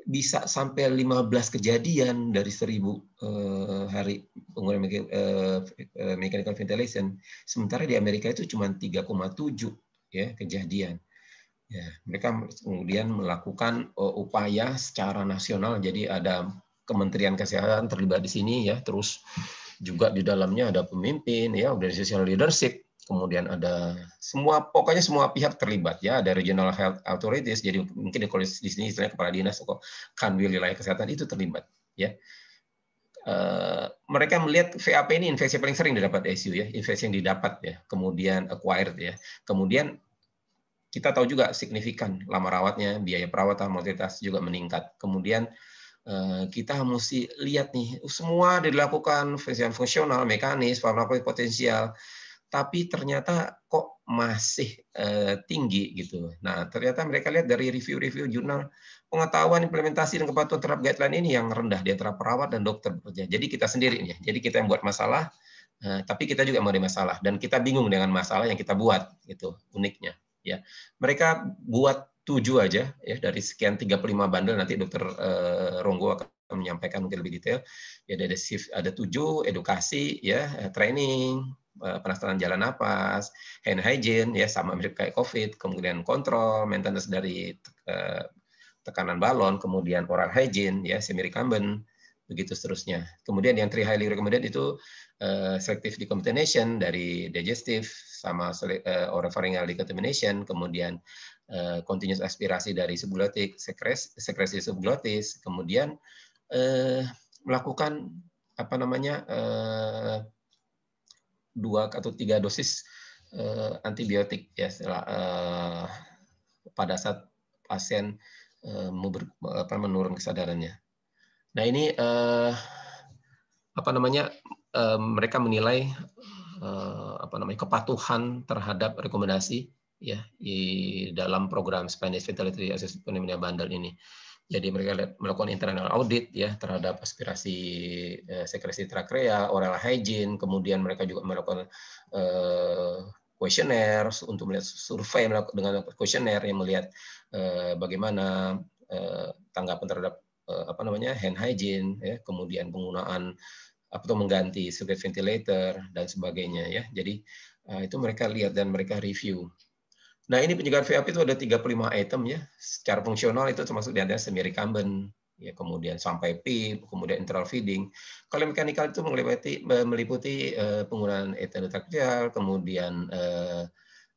bisa sampai 15 kejadian dari 1000 eh, hari penggunaan eh, eh, mechanical ventilation. Sementara di Amerika itu cuma 3,7 ya kejadian. Ya, mereka kemudian melakukan upaya secara nasional. Jadi ada Kementerian Kesehatan terlibat di sini ya, terus juga di dalamnya ada pemimpin ya, organisasi leadership kemudian ada semua pokoknya semua pihak terlibat ya ada regional health authorities jadi mungkin di kolis di sini istilahnya kepala dinas kok kanwil wilayah kesehatan itu terlibat ya uh, mereka melihat VAP ini infeksi paling sering didapat ICU ya infeksi yang didapat ya kemudian acquired ya kemudian kita tahu juga signifikan lama rawatnya biaya perawatan mortalitas juga meningkat kemudian eh, kita mesti lihat nih semua dilakukan fungsional, mekanis, farmakologi potensial, tapi ternyata kok masih eh, tinggi gitu. Nah, ternyata mereka lihat dari review-review jurnal pengetahuan implementasi dan kepatuhan terhadap guideline ini yang rendah di antara perawat dan dokter bekerja. Jadi kita sendiri ya. Jadi kita yang buat masalah, eh, tapi kita juga ada masalah dan kita bingung dengan masalah yang kita buat gitu uniknya ya. Mereka buat tujuh aja ya dari sekian 35 bandel nanti dokter eh, Ronggo akan menyampaikan mungkin lebih detail ya ada shift ada tujuh edukasi ya training Eh, penataan jalan nafas, hand hygiene ya sama mirip kayak COVID, kemudian kontrol, maintenance dari eh, tekanan balon, kemudian oral hygiene ya semiricamben begitu seterusnya. Kemudian yang three highly recommended itu uh, selective decontamination dari digestive sama uh, pharyngeal decontamination, kemudian uh, continuous aspirasi dari subglottic, sekres, sekresi subglottis, kemudian uh, melakukan apa namanya uh, dua atau tiga dosis uh, antibiotik ya setelah, uh, pada saat pasien uh, ber, apa, menurun kesadarannya. Nah ini uh, apa namanya uh, mereka menilai uh, apa namanya kepatuhan terhadap rekomendasi ya di dalam program Spanish Ventilatory Assessment Pneumonia Bundle ini jadi mereka melakukan internal audit ya terhadap aspirasi eh, sekresi trakea, oral hygiene, kemudian mereka juga melakukan kuesioner eh, questionnaire untuk melihat survei dengan questionnaire yang melihat eh, bagaimana eh, tanggapan terhadap eh, apa namanya hand hygiene, ya, kemudian penggunaan atau mengganti circuit ventilator dan sebagainya ya. Jadi eh, itu mereka lihat dan mereka review Nah, ini penjagaan VIP itu ada 35 item ya. Secara fungsional itu termasuk di diantaranya recumbent, ya kemudian sampai PIP, kemudian internal feeding. Kalau mekanikal itu meliputi meliputi uh, penggunaan etanol tactile, kemudian uh,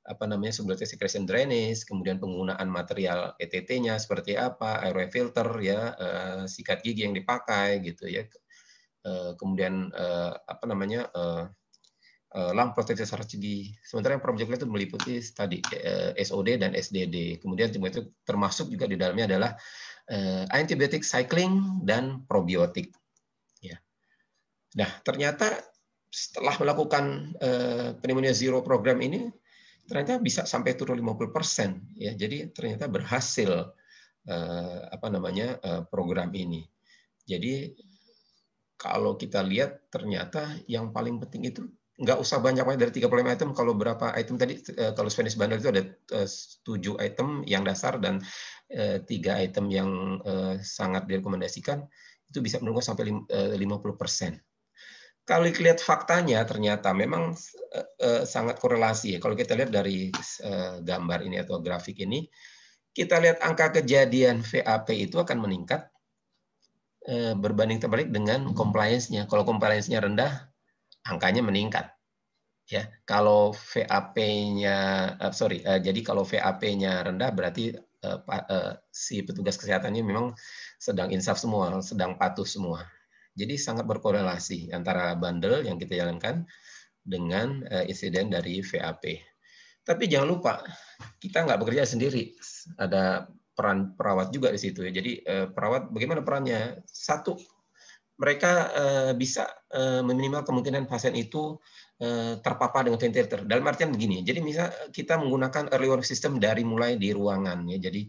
apa namanya sebelumnya secretion drainage, kemudian penggunaan material ETT-nya seperti apa, air filter ya, uh, sikat gigi yang dipakai gitu ya. Uh, kemudian uh, apa namanya uh, lang proteksi strategi. Sementara yang project itu meliputi tadi eh, SOD dan SDD. Kemudian itu termasuk juga di dalamnya adalah eh, antibiotik cycling dan probiotik. Ya. Nah, ternyata setelah melakukan eh, pneumonia zero program ini ternyata bisa sampai turun 50% ya. Jadi ternyata berhasil apa namanya program ini. Jadi kalau kita lihat ternyata yang paling penting itu nggak usah banyak dari 35 item kalau berapa item tadi eh, kalau Spanish bundle itu ada eh, tujuh item yang dasar dan eh, tiga item yang sangat direkomendasikan itu bisa menurunkan sampai 50 persen. Kalau lihat faktanya ternyata memang sangat korelasi ya. Kalau kita lihat dari gambar ini atau grafik ini, kita lihat angka kejadian VAP itu akan meningkat berbanding terbalik dengan compliance-nya. Kalau compliance-nya rendah, angkanya meningkat. Ya, kalau VAP-nya uh, eh, sorry, uh, jadi kalau VAP-nya rendah berarti uh, uh, si petugas kesehatannya memang sedang insaf semua, sedang patuh semua. Jadi sangat berkorelasi antara bandel yang kita jalankan dengan uh, insiden dari VAP. Tapi jangan lupa kita nggak bekerja sendiri, ada peran perawat juga di situ ya. Jadi uh, perawat bagaimana perannya? Satu mereka eh, bisa uh, eh, meminimal kemungkinan pasien itu eh, terpapar dengan ventilator. Dalam artian begini, jadi misal kita menggunakan early warning system dari mulai di ruangan ya. Jadi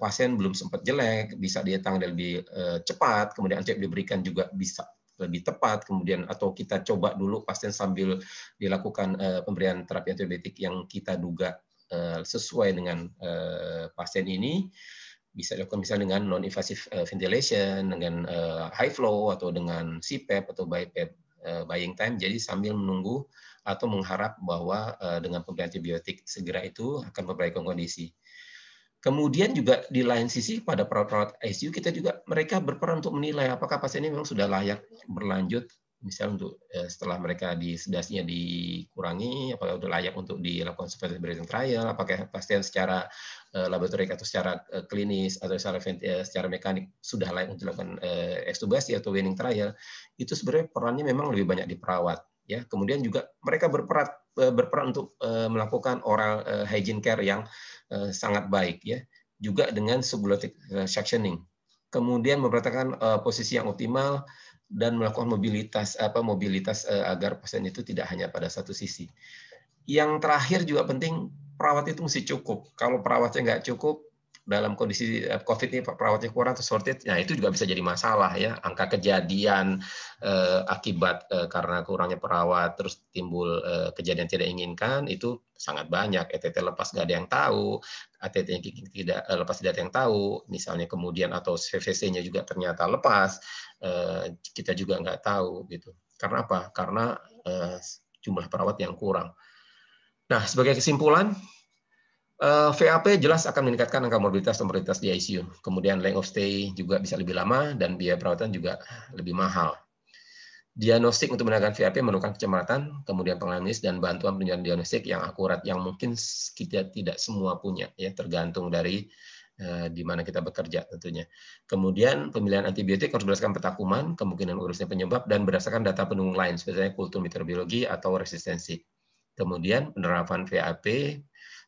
pasien belum sempat jelek, bisa dia tanggal lebih cepat, kemudian antibiotik diberikan juga bisa lebih tepat kemudian atau kita coba dulu pasien sambil dilakukan pemberian terapi antibiotik yang kita duga sesuai dengan pasien ini bisa dilakukan bisa dengan non invasive eh, ventilation dengan eh, high flow atau dengan CPAP atau BiPAP eh, buying time jadi sambil menunggu atau mengharap bahwa dengan pemberian antibiotik segera itu akan memperbaiki kondisi. Kemudian juga di lain sisi pada perawat-perawat ICU kita juga mereka berperan untuk menilai apakah pasien ini memang sudah layak berlanjut misal untuk eh, setelah mereka di sedasnya dikurangi, apakah sudah layak untuk dilakukan surveillance breeding trial, apakah pasien secara eh, laboratorik atau secara eh, klinis atau secara eh, secara mekanik sudah layak untuk dilakukan eh, ekstubasi atau weaning trial, itu sebenarnya perannya memang lebih banyak di perawat ya. Kemudian juga mereka berperan eh, berperan untuk eh, melakukan oral eh, hygiene care yang eh, sangat baik ya juga dengan subglottic eh, suctioning kemudian memperhatikan uh, eh, posisi yang optimal, dan melakukan mobilitas apa mobilitas eh, agar pasien itu tidak hanya pada satu sisi. Yang terakhir juga penting perawat itu mesti cukup. Kalau perawatnya nggak cukup dalam kondisi eh, COVID ini perawatnya kurang atau shortage, nah itu juga bisa jadi masalah ya. Angka kejadian eh, akibat eh, karena kurangnya perawat terus timbul eh, kejadian tidak inginkan itu sangat banyak. ETT lepas nggak ada yang tahu, ATT tidak eh, lepas tidak ada yang tahu, misalnya kemudian atau CVC-nya juga ternyata lepas. Eh, kita juga nggak tahu gitu. Karena apa? Karena eh, jumlah perawat yang kurang. Nah, sebagai kesimpulan, eh, VAP jelas akan meningkatkan angka morbiditas dan mortalitas di ICU. Kemudian length of stay juga bisa lebih lama dan biaya perawatan juga lebih mahal. Diagnostik untuk menekan VAP memerlukan kecepatan, kemudian pengalaman dan bantuan penunjukan diagnostik yang akurat yang mungkin kita tidak semua punya ya tergantung dari Eh, di mana kita bekerja tentunya. Kemudian pemilihan antibiotik harus berdasarkan peta kuman, kemungkinan urusnya penyebab, dan berdasarkan data penunggung lain, misalnya kultur mikrobiologi atau resistensi. Kemudian penerapan VAP,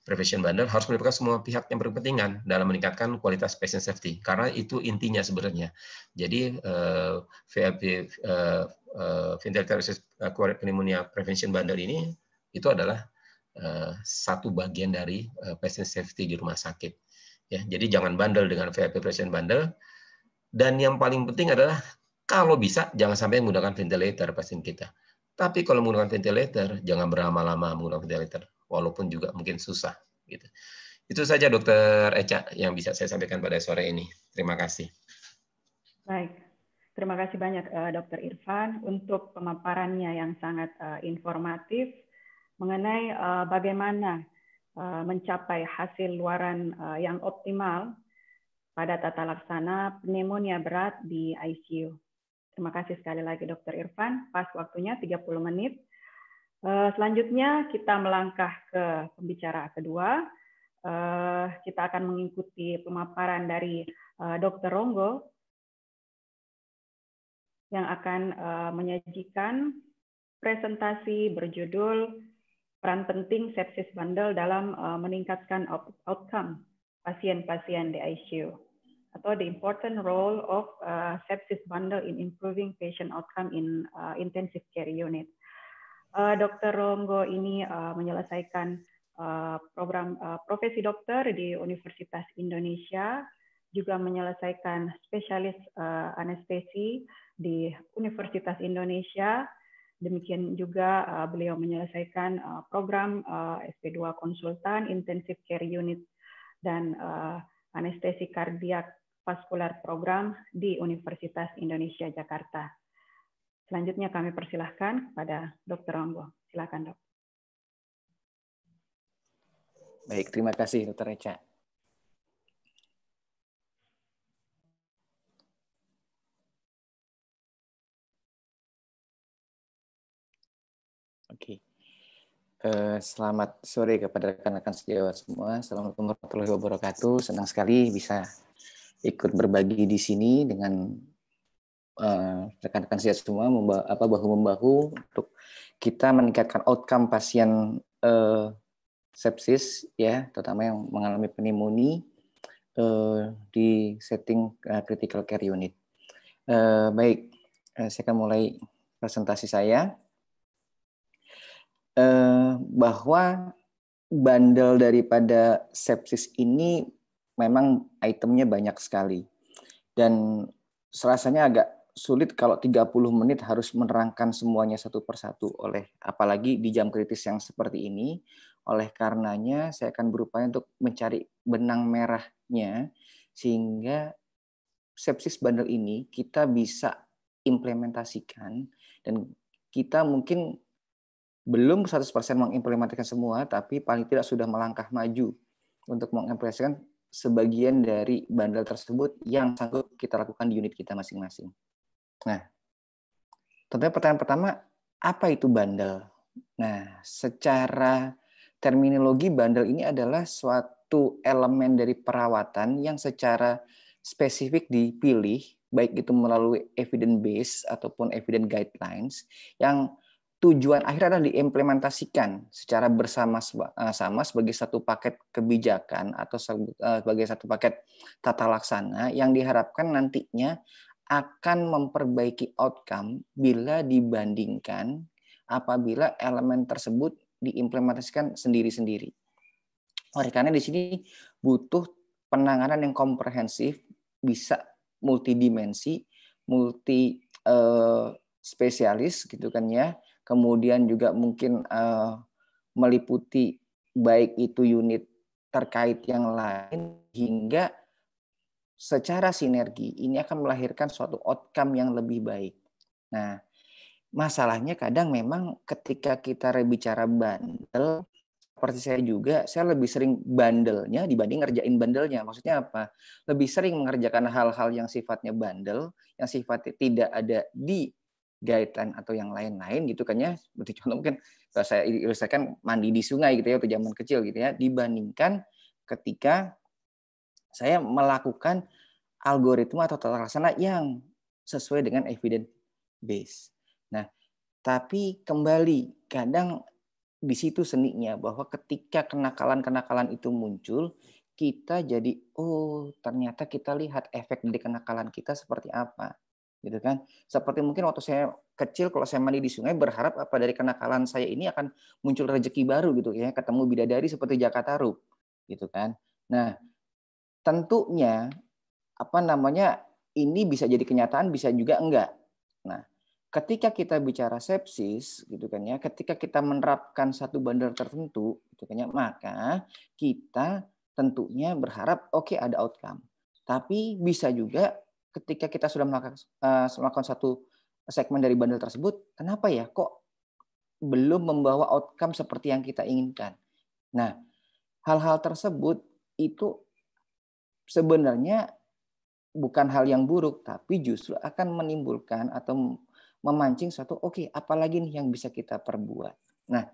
prevention bundle, harus melibatkan semua pihak yang berkepentingan dalam meningkatkan kualitas patient safety, karena itu intinya sebenarnya. Jadi eh, VAP, eh, eh, pneumonia prevention bundle ini, itu adalah eh, satu bagian dari eh, patient safety di rumah sakit Ya, jadi jangan bandel dengan VIP Presiden bandel. Dan yang paling penting adalah kalau bisa jangan sampai menggunakan ventilator pasien kita. Tapi kalau menggunakan ventilator jangan berlama-lama menggunakan ventilator walaupun juga mungkin susah gitu. Itu saja Dokter Eca yang bisa saya sampaikan pada sore ini. Terima kasih. Baik. Terima kasih banyak eh, Dokter Irfan untuk pemaparannya yang sangat eh, informatif mengenai eh, bagaimana Eh, mencapai hasil luaran eh, yang optimal pada tata laksana pneumonia berat di ICU. Terima kasih sekali lagi Dr. Irfan, pas waktunya 30 menit. Eh, selanjutnya kita melangkah ke pembicara kedua. Kita akan mengikuti pemaparan dari Dr. Ronggo yang akan menyajikan presentasi berjudul peran penting sepsis bandel dalam uh, meningkatkan outcome pasien-pasien di ICU atau the important role of uh, sepsis bundle in improving patient outcome in uh, intensive care unit. Uh, Dr. Ronggo ini uh, menyelesaikan uh, program uh, profesi dokter di Universitas Indonesia, juga menyelesaikan spesialis uh, anestesi di Universitas Indonesia, Demikian juga uh, beliau menyelesaikan uh, program uh, eh, SP2 konsultan intensive care unit dan uh, anestesi kardiak vaskular program di Universitas Indonesia Jakarta. Selanjutnya kami persilahkan kepada Dr. Ronggo. Silakan, Dok. Baik, terima kasih Dr. Eca. Oke. Uh, selamat sore kepada rekan-rekan sejawat semua. Assalamualaikum warahmatullahi wabarakatuh. Senang sekali bisa ikut berbagi di sini dengan eh, rekan-rekan sejawat semua memba apa bahu membahu untuk kita meningkatkan outcome pasien uh, sepsis ya, terutama yang mengalami pneumonia uh, di setting uh, critical care unit. Uh, baik, uh, saya akan mulai presentasi saya. Eh, bahwa bandel daripada sepsis ini memang itemnya banyak sekali. Dan serasanya agak sulit kalau 30 menit harus menerangkan semuanya satu persatu oleh apalagi di jam kritis yang seperti ini. Oleh karenanya saya akan berupaya untuk mencari benang merahnya sehingga sepsis bandel ini kita bisa implementasikan dan kita mungkin belum 100% mengimplementasikan semua, tapi paling tidak sudah melangkah maju untuk mengimplementasikan sebagian dari bandel tersebut yang sanggup kita lakukan di unit kita masing-masing. Nah, tentunya pertanyaan pertama, apa itu bandel? Nah, secara terminologi bandel ini adalah suatu elemen dari perawatan yang secara spesifik dipilih, baik itu melalui evidence base ataupun evidence guidelines yang tujuan akhir adalah diimplementasikan secara bersama-sama eh, sebagai satu paket kebijakan atau eh, sebagai satu paket tata laksana yang diharapkan nantinya akan memperbaiki outcome bila dibandingkan apabila elemen tersebut diimplementasikan sendiri-sendiri. Oleh karena di sini butuh penanganan yang komprehensif, bisa multidimensi, multi eh, spesialis gitu kan ya kemudian juga mungkin uh, meliputi baik itu unit terkait yang lain hingga secara sinergi ini akan melahirkan suatu outcome yang lebih baik. Nah, masalahnya kadang memang ketika kita bicara bandel, seperti saya juga, saya lebih sering bandelnya dibanding ngerjain bandelnya. Maksudnya apa? Lebih sering mengerjakan hal-hal yang sifatnya bandel, yang sifatnya tidak ada di guideline atau yang lain-lain gitu kan ya seperti [laughs] contoh mungkin kalau saya ilustrasikan mandi di sungai gitu ya waktu zaman kecil gitu ya dibandingkan ketika saya melakukan algoritma atau tata laksana yang sesuai dengan evidence base. Nah, tapi kembali kadang di situ seninya bahwa ketika kenakalan-kenakalan itu muncul, kita jadi oh ternyata kita lihat efek dari kenakalan kita seperti apa gitu kan seperti mungkin waktu saya kecil kalau saya mandi di sungai berharap apa dari kenakalan saya ini akan muncul rezeki baru gitu ya ketemu bidadari seperti Rup gitu kan nah tentunya apa namanya ini bisa jadi kenyataan bisa juga enggak nah ketika kita bicara sepsis gitu kan ya ketika kita menerapkan satu bandar tertentu gitu kan ya maka kita tentunya berharap oke okay, ada outcome tapi bisa juga ketika kita sudah melakukan, uh, melakukan satu segmen dari bundle tersebut, kenapa ya kok belum membawa outcome seperti yang kita inginkan? Nah, hal-hal tersebut itu sebenarnya bukan hal yang buruk, tapi justru akan menimbulkan atau memancing satu, oke, okay, apalagi nih yang bisa kita perbuat. Nah,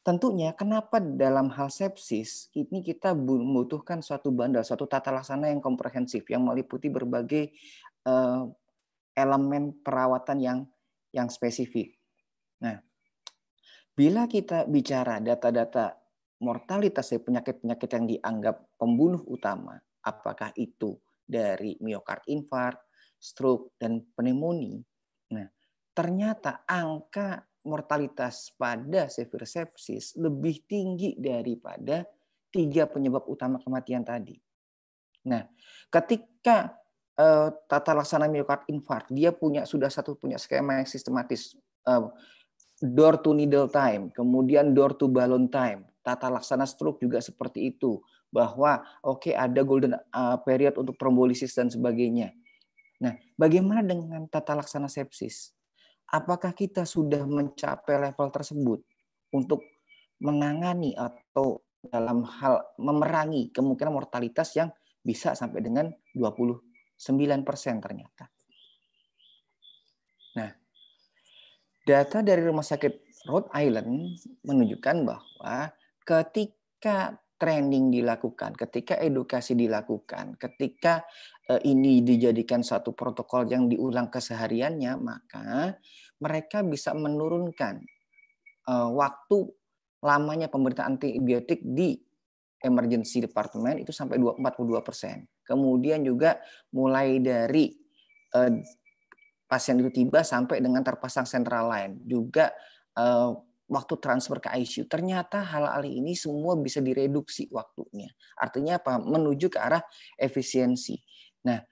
Tentunya kenapa dalam hal sepsis ini kita membutuhkan suatu bandar, suatu tata laksana yang komprehensif yang meliputi berbagai uh, elemen perawatan yang yang spesifik. Nah, bila kita bicara data-data mortalitas dari ya, penyakit-penyakit yang dianggap pembunuh utama, apakah itu dari miokard infark, stroke, dan pneumonia, nah ternyata angka mortalitas pada severe sepsis lebih tinggi daripada tiga penyebab utama kematian tadi. Nah, ketika uh, tata laksana miokard infark dia punya sudah satu punya skema yang sistematis uh, door to needle time, kemudian door to balloon time. Tata laksana stroke juga seperti itu bahwa oke okay, ada golden uh, period untuk trombolisis dan sebagainya. Nah, bagaimana dengan tata laksana sepsis? apakah kita sudah mencapai level tersebut untuk menangani atau dalam hal memerangi kemungkinan mortalitas yang bisa sampai dengan 29% persen ternyata. Nah, data dari Rumah Sakit Rhode Island menunjukkan bahwa ketika training dilakukan, ketika edukasi dilakukan, ketika eh, ini dijadikan satu protokol yang diulang kesehariannya, maka mereka bisa menurunkan eh, waktu lamanya pemberitaan antibiotik di emergency department itu sampai 42 persen. Kemudian juga mulai dari eh, pasien itu tiba sampai dengan terpasang sentral lain juga waktu transfer ke ICU. Ternyata hal-hal ini semua bisa direduksi waktunya. Artinya apa? Menuju ke arah efisiensi. Nah,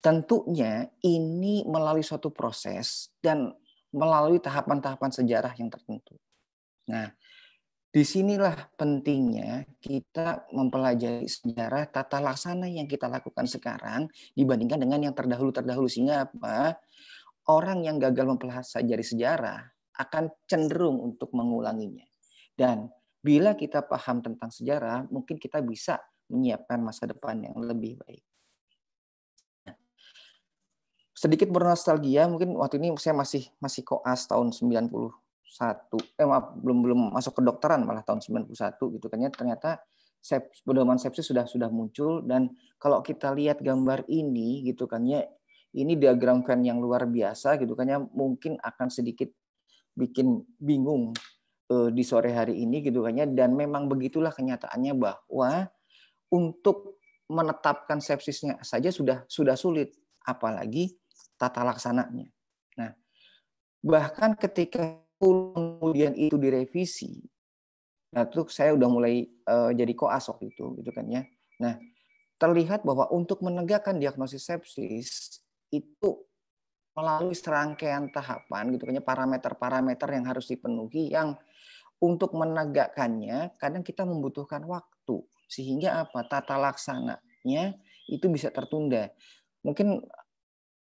tentunya ini melalui suatu proses dan melalui tahapan-tahapan sejarah yang tertentu. Nah, disinilah pentingnya kita mempelajari sejarah tata laksana yang kita lakukan sekarang dibandingkan dengan yang terdahulu-terdahulu. Sehingga apa? Orang yang gagal mempelajari sejarah akan cenderung untuk mengulanginya. Dan bila kita paham tentang sejarah, mungkin kita bisa menyiapkan masa depan yang lebih baik. Sedikit bernostalgia, mungkin waktu ini saya masih masih koas tahun 91. Eh maaf, belum belum masuk kedokteran malah tahun 91 gitu kan ya. Ternyata pedoman sepsis sudah sudah muncul dan kalau kita lihat gambar ini gitu kan ya, ini diagram yang luar biasa gitu kan ya, mungkin akan sedikit bikin bingung uh, di sore hari ini gitu kan ya dan memang begitulah kenyataannya bahwa untuk menetapkan sepsisnya saja sudah sudah sulit apalagi tata laksananya. Nah, bahkan ketika kemudian itu direvisi, nah itu saya udah mulai uh, jadi koas waktu itu gitu kan ya. Nah, terlihat bahwa untuk menegakkan diagnosis sepsis itu melalui serangkaian tahapan gitu kan ya, parameter-parameter yang harus dipenuhi yang untuk menegakkannya kadang kita membutuhkan waktu sehingga apa tata laksananya itu bisa tertunda. Mungkin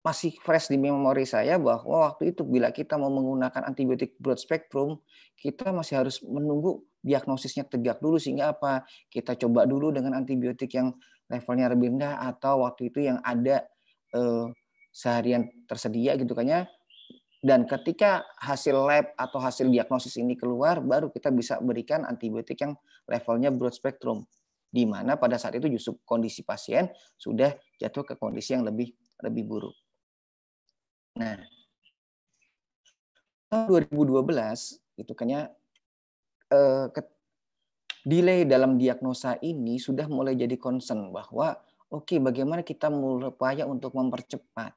masih fresh di memori saya bahwa waktu itu bila kita mau menggunakan antibiotik broad spectrum, kita masih harus menunggu diagnosisnya tegak dulu sehingga apa? Kita coba dulu dengan antibiotik yang levelnya rendah atau waktu itu yang ada eh, seharian tersedia gitu kan ya. Dan ketika hasil lab atau hasil diagnosis ini keluar, baru kita bisa berikan antibiotik yang levelnya broad spectrum. Di mana pada saat itu justru kondisi pasien sudah jatuh ke kondisi yang lebih lebih buruk. Nah, tahun 2012 itu kayaknya eh, delay dalam diagnosa ini sudah mulai jadi concern bahwa oke okay, bagaimana kita upaya untuk mempercepat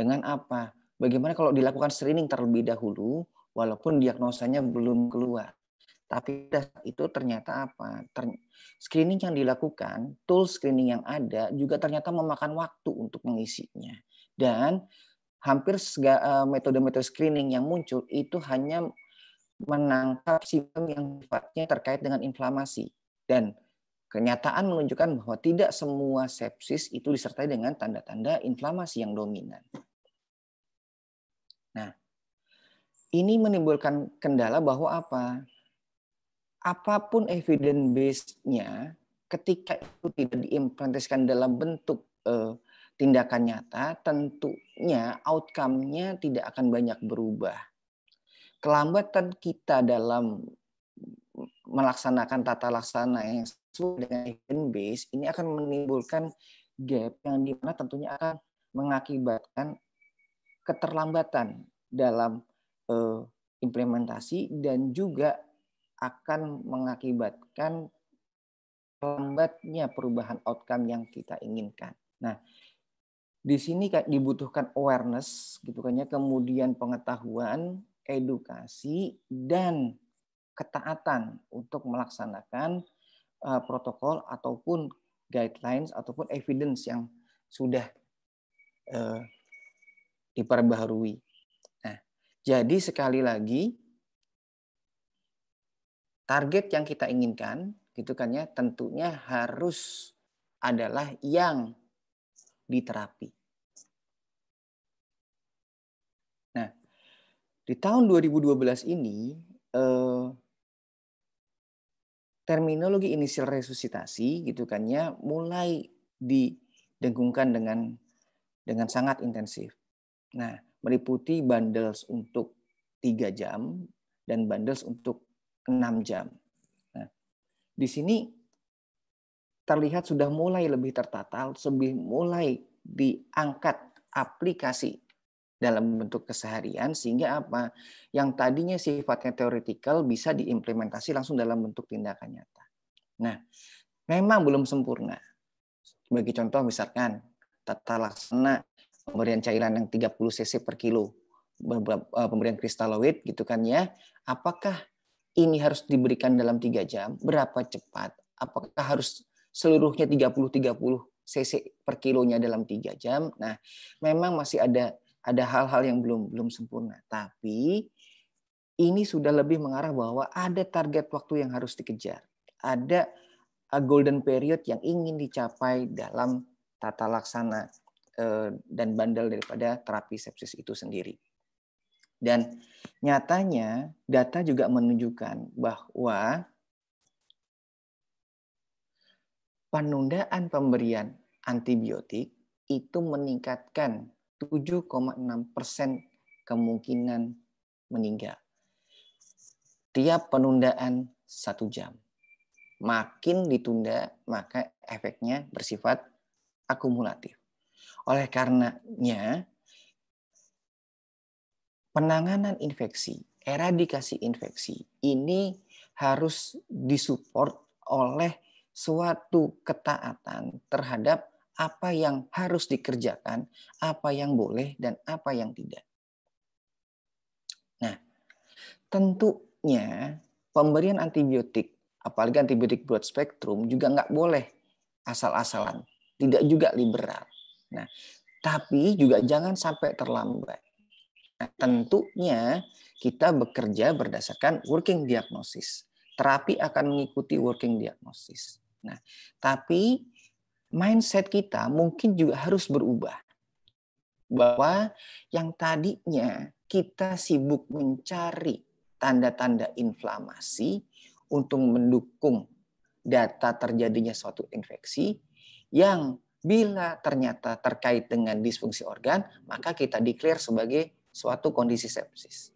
dengan apa? Bagaimana kalau dilakukan screening terlebih dahulu walaupun diagnosanya belum keluar. Tapi itu ternyata apa? screening yang dilakukan, tool screening yang ada juga ternyata memakan waktu untuk mengisinya. Dan hampir eh, metode-metode screening yang muncul itu hanya menangkap simptom yang sifatnya terkait dengan inflamasi. Dan kenyataan menunjukkan bahwa tidak semua sepsis itu disertai dengan tanda-tanda inflamasi yang dominan. Nah, ini menimbulkan kendala bahwa apa? Apapun evidence base-nya, ketika itu tidak diimplementasikan dalam bentuk uh, tindakan nyata, tentunya outcome-nya tidak akan banyak berubah. Kelambatan kita dalam melaksanakan tata laksana yang sesuai dengan evidence base ini akan menimbulkan gap yang dimana tentunya akan mengakibatkan keterlambatan dalam uh, implementasi dan juga akan mengakibatkan lambatnya perubahan outcome yang kita inginkan. Nah, di sini dibutuhkan awareness gitu kan ya, kemudian pengetahuan, edukasi dan ketaatan untuk melaksanakan uh, protokol ataupun guidelines ataupun evidence yang sudah uh, diperbaharui. Nah, jadi sekali lagi target yang kita inginkan gitu kan ya tentunya harus adalah yang diterapi. Nah, di tahun 2012 ini eh, terminologi inisial resusitasi gitu kan ya mulai didengungkan dengan dengan sangat intensif. Nah, meliputi bundles untuk 3 jam dan bundles untuk 6 jam. Nah, di sini terlihat sudah mulai lebih tertata, lebih mulai diangkat aplikasi dalam bentuk keseharian sehingga apa yang tadinya sifatnya teoretikal bisa diimplementasi langsung dalam bentuk tindakan nyata. Nah, memang belum sempurna. Sebagai contoh misalkan tata laksana pemberian cairan yang 30 cc per kilo, eh, pemberian kristaloid gitu kan ya. Apakah ini harus diberikan dalam tiga jam? Berapa cepat? Apakah harus seluruhnya 30 30 cc per kilonya dalam tiga jam? Nah, memang masih ada ada hal-hal yang belum belum sempurna, tapi ini sudah lebih mengarah bahwa ada target waktu yang harus dikejar. Ada eh, golden period yang ingin dicapai dalam tata laksana Eh, dan bandel daripada terapi sepsis itu sendiri. Dan nyatanya data juga menunjukkan bahwa penundaan pemberian antibiotik itu meningkatkan 7,6 persen kemungkinan meninggal. Tiap penundaan satu jam. Makin ditunda, maka efeknya bersifat akumulatif. Oleh karenanya, penanganan infeksi, eradikasi infeksi ini harus disupport oleh suatu ketaatan terhadap apa yang harus dikerjakan, apa yang boleh dan apa yang tidak. Nah, tentunya pemberian antibiotik, apalagi antibiotik broad spectrum juga nggak boleh asal-asalan, tidak juga liberal. Nah, tapi juga jangan sampai terlambat. Nah, tentunya kita bekerja berdasarkan working diagnosis. Terapi akan mengikuti working diagnosis. Nah, tapi mindset kita mungkin juga harus berubah. Bahwa yang tadinya kita sibuk mencari tanda-tanda inflamasi untuk mendukung data terjadinya suatu infeksi yang Bila ternyata terkait dengan disfungsi organ, maka kita declare sebagai suatu kondisi sepsis.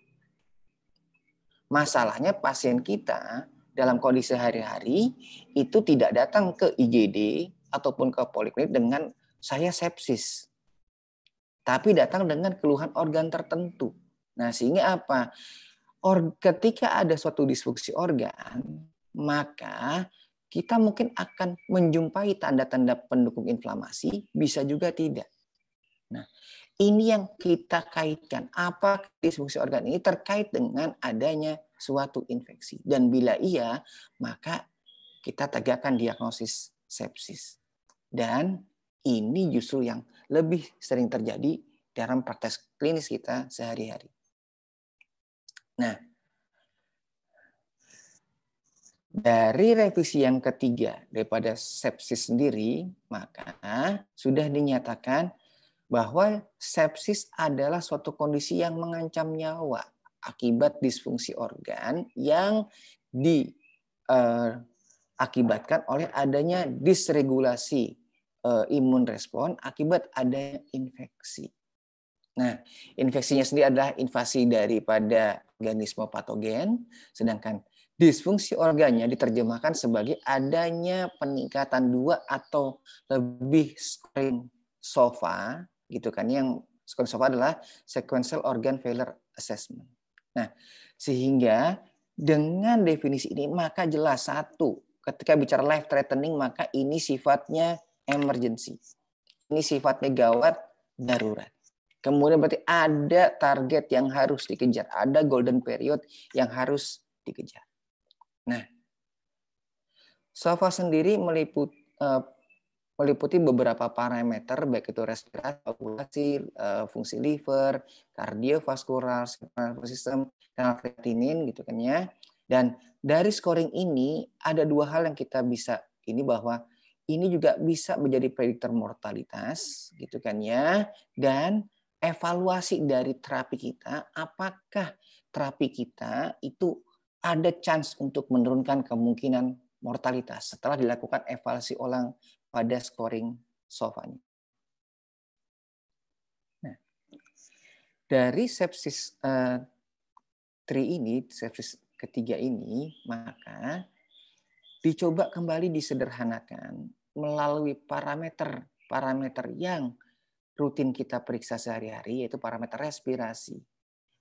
Masalahnya pasien kita dalam kondisi hari-hari itu tidak datang ke IGD ataupun ke poliklinik dengan saya sepsis. Tapi datang dengan keluhan organ tertentu. Nah, sehingga apa? Or, ketika ada suatu disfungsi organ, maka kita mungkin akan menjumpai tanda-tanda pendukung inflamasi, bisa juga tidak. Nah, ini yang kita kaitkan. Apa disfungsi organ ini terkait dengan adanya suatu infeksi. Dan bila iya, maka kita tegakkan diagnosis sepsis. Dan ini justru yang lebih sering terjadi dalam praktek klinis kita sehari-hari. Nah, dari revisi yang ketiga daripada sepsis sendiri, maka sudah dinyatakan bahwa sepsis adalah suatu kondisi yang mengancam nyawa akibat disfungsi organ yang diakibatkan eh, oleh adanya disregulasi eh, imun respon akibat adanya infeksi. Nah, infeksinya sendiri adalah invasi daripada organisme patogen, sedangkan Disfungsi organnya diterjemahkan sebagai adanya peningkatan dua atau lebih screen SOFA, gitu kan? Yang screen SOFA adalah sequential organ failure assessment. Nah, sehingga dengan definisi ini maka jelas satu, ketika bicara life threatening maka ini sifatnya emergency. Ini sifatnya gawat darurat. Kemudian berarti ada target yang harus dikejar, ada golden period yang harus dikejar. Nah, SOFA sendiri meliput, eh, meliputi beberapa parameter, baik itu respirasi, populasi, eh, fungsi liver, kardiovaskular, sistem, dan kreatinin, gitu kan ya. Dan dari scoring ini ada dua hal yang kita bisa ini bahwa ini juga bisa menjadi prediktor mortalitas, gitu kan ya. Dan evaluasi dari terapi kita, apakah terapi kita itu ada chance untuk menurunkan kemungkinan mortalitas setelah dilakukan evaluasi ulang pada scoring SOFanya. Nah, dari sepsis uh, eh, 3 ini, sepsis ketiga ini, maka dicoba kembali disederhanakan melalui parameter-parameter yang rutin kita periksa sehari-hari, yaitu parameter respirasi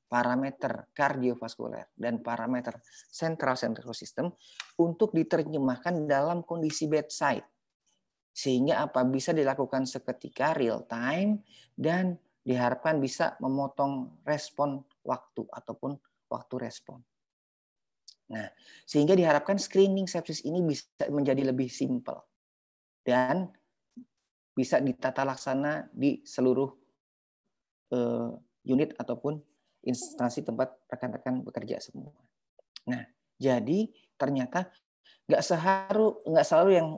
parameter kardiovaskuler dan parameter central central system untuk diterjemahkan dalam kondisi bedside sehingga apa bisa dilakukan seketika real time dan diharapkan bisa memotong respon waktu ataupun waktu respon. Nah, sehingga diharapkan screening sepsis ini bisa menjadi lebih simpel dan bisa ditata laksana di seluruh eh, unit ataupun instansi tempat rekan-rekan bekerja semua. Nah, jadi ternyata nggak seharu nggak selalu yang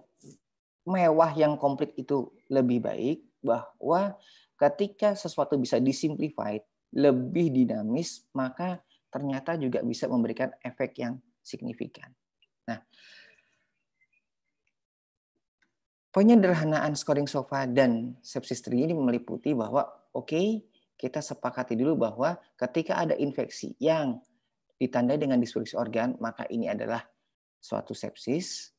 mewah yang komplit itu lebih baik bahwa ketika sesuatu bisa disimplified lebih dinamis maka ternyata juga bisa memberikan efek yang signifikan. Nah, penyederhanaan scoring sofa dan subsistri ini meliputi bahwa oke okay, kita sepakati dulu bahwa ketika ada infeksi yang ditandai dengan disfungsi organ, maka ini adalah suatu sepsis.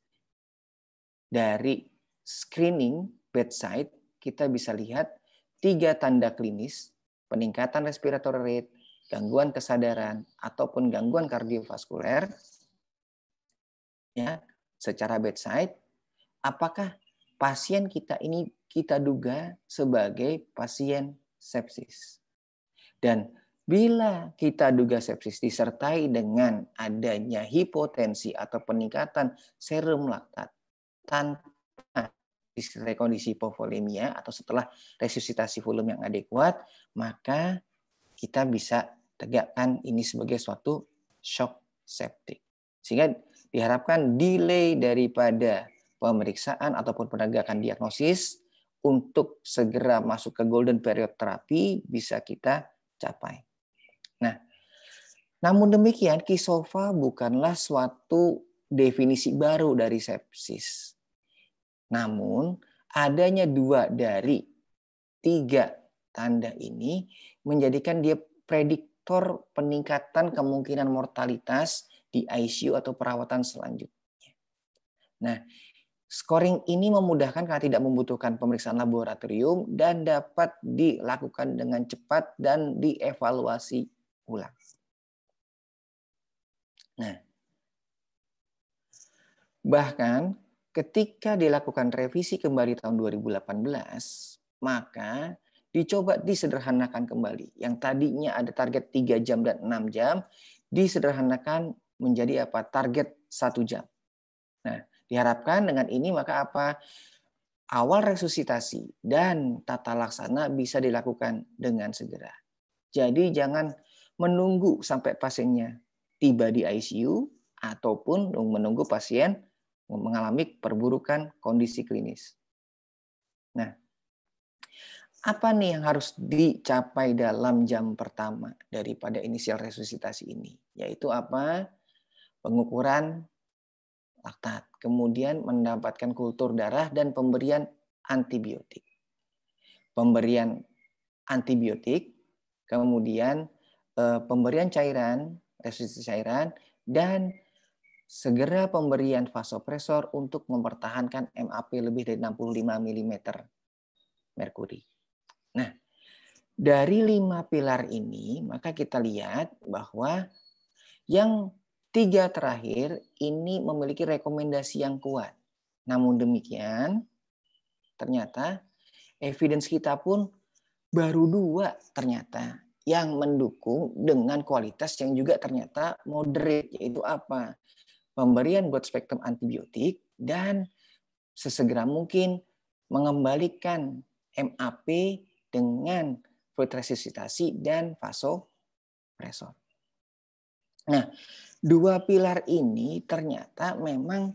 Dari screening bedside, kita bisa lihat tiga tanda klinis, peningkatan respiratory rate, gangguan kesadaran, ataupun gangguan kardiovaskuler, ya, secara bedside, apakah pasien kita ini kita duga sebagai pasien sepsis. Dan bila kita duga sepsis disertai dengan adanya hipotensi atau peningkatan serum laktat tanpa disertai kondisi hipovolemia atau setelah resusitasi volume yang adekuat, maka kita bisa tegakkan ini sebagai suatu shock septic. Sehingga diharapkan delay daripada pemeriksaan ataupun penegakan diagnosis untuk segera masuk ke golden period terapi bisa kita capai. Nah, namun demikian kisofa bukanlah suatu definisi baru dari sepsis. Namun adanya dua dari tiga tanda ini menjadikan dia prediktor peningkatan kemungkinan mortalitas di ICU atau perawatan selanjutnya. Nah, Scoring ini memudahkan karena tidak membutuhkan pemeriksaan laboratorium dan dapat dilakukan dengan cepat dan dievaluasi ulang. Nah, bahkan ketika dilakukan revisi kembali tahun 2018, maka dicoba disederhanakan kembali. Yang tadinya ada target 3 jam dan 6 jam, disederhanakan menjadi apa? Target 1 jam Diharapkan dengan ini maka apa? Awal resusitasi dan tata laksana bisa dilakukan dengan segera. Jadi jangan menunggu sampai pasiennya tiba di ICU ataupun menunggu pasien mengalami perburukan kondisi klinis. Nah, apa nih yang harus dicapai dalam jam pertama daripada inisial resusitasi ini? Yaitu apa? Pengukuran laktat, kemudian mendapatkan kultur darah dan pemberian antibiotik. Pemberian antibiotik, kemudian eh, pemberian cairan, resistensi cairan, dan segera pemberian vasopresor untuk mempertahankan MAP lebih dari 65 mm merkuri. Nah, dari lima pilar ini, maka kita lihat bahwa yang Tiga terakhir ini memiliki rekomendasi yang kuat. Namun demikian, ternyata evidence kita pun baru dua ternyata yang mendukung dengan kualitas yang juga ternyata moderate yaitu apa pemberian buat spektrum antibiotik dan sesegera mungkin mengembalikan MAP dengan filtrasi dan vasopresor. Nah, dua pilar ini ternyata memang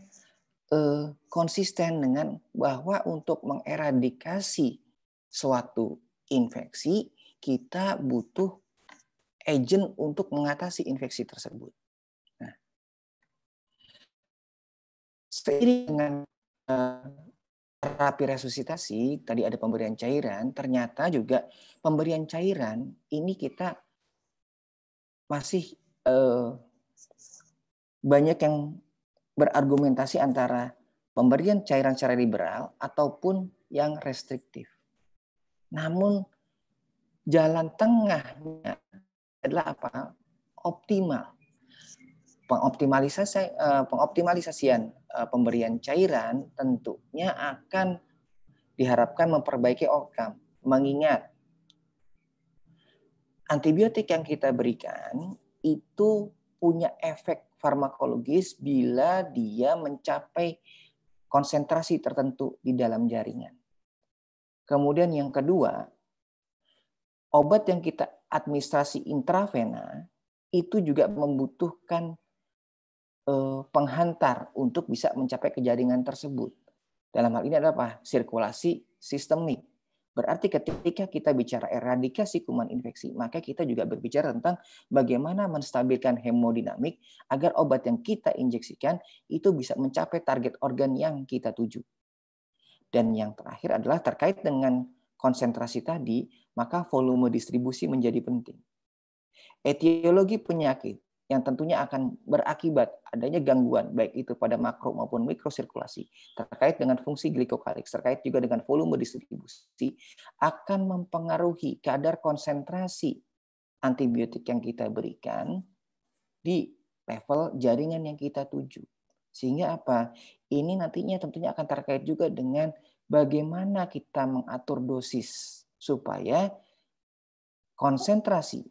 eh, konsisten dengan bahwa untuk mengeradikasi suatu infeksi kita butuh agent untuk mengatasi infeksi tersebut. Nah, seiring dengan terapi eh, resusitasi, tadi ada pemberian cairan, ternyata juga pemberian cairan ini kita masih eh, banyak yang berargumentasi antara pemberian cairan secara liberal ataupun yang restriktif. Namun jalan tengahnya adalah apa? optimal. Pengoptimalisasi eh, pengoptimalisasian eh, pemberian cairan tentunya akan diharapkan memperbaiki outcome. Mengingat antibiotik yang kita berikan itu punya efek farmakologis bila dia mencapai konsentrasi tertentu di dalam jaringan. Kemudian yang kedua, obat yang kita administrasi intravena itu juga membutuhkan eh, penghantar untuk bisa mencapai ke jaringan tersebut. Dalam hal ini adalah apa? Sirkulasi sistemik. Berarti ketika kita bicara eradikasi kuman infeksi, maka kita juga berbicara tentang bagaimana menstabilkan hemodinamik agar obat yang kita injeksikan itu bisa mencapai target organ yang kita tuju. Dan yang terakhir adalah terkait dengan konsentrasi tadi, maka volume distribusi menjadi penting. Etiologi penyakit yang tentunya akan berakibat adanya gangguan baik itu pada makro maupun mikro sirkulasi terkait dengan fungsi glikokalik terkait juga dengan volume distribusi akan mempengaruhi kadar konsentrasi antibiotik yang kita berikan di level jaringan yang kita tuju. Sehingga apa? Ini nantinya tentunya akan terkait juga dengan bagaimana kita mengatur dosis supaya konsentrasi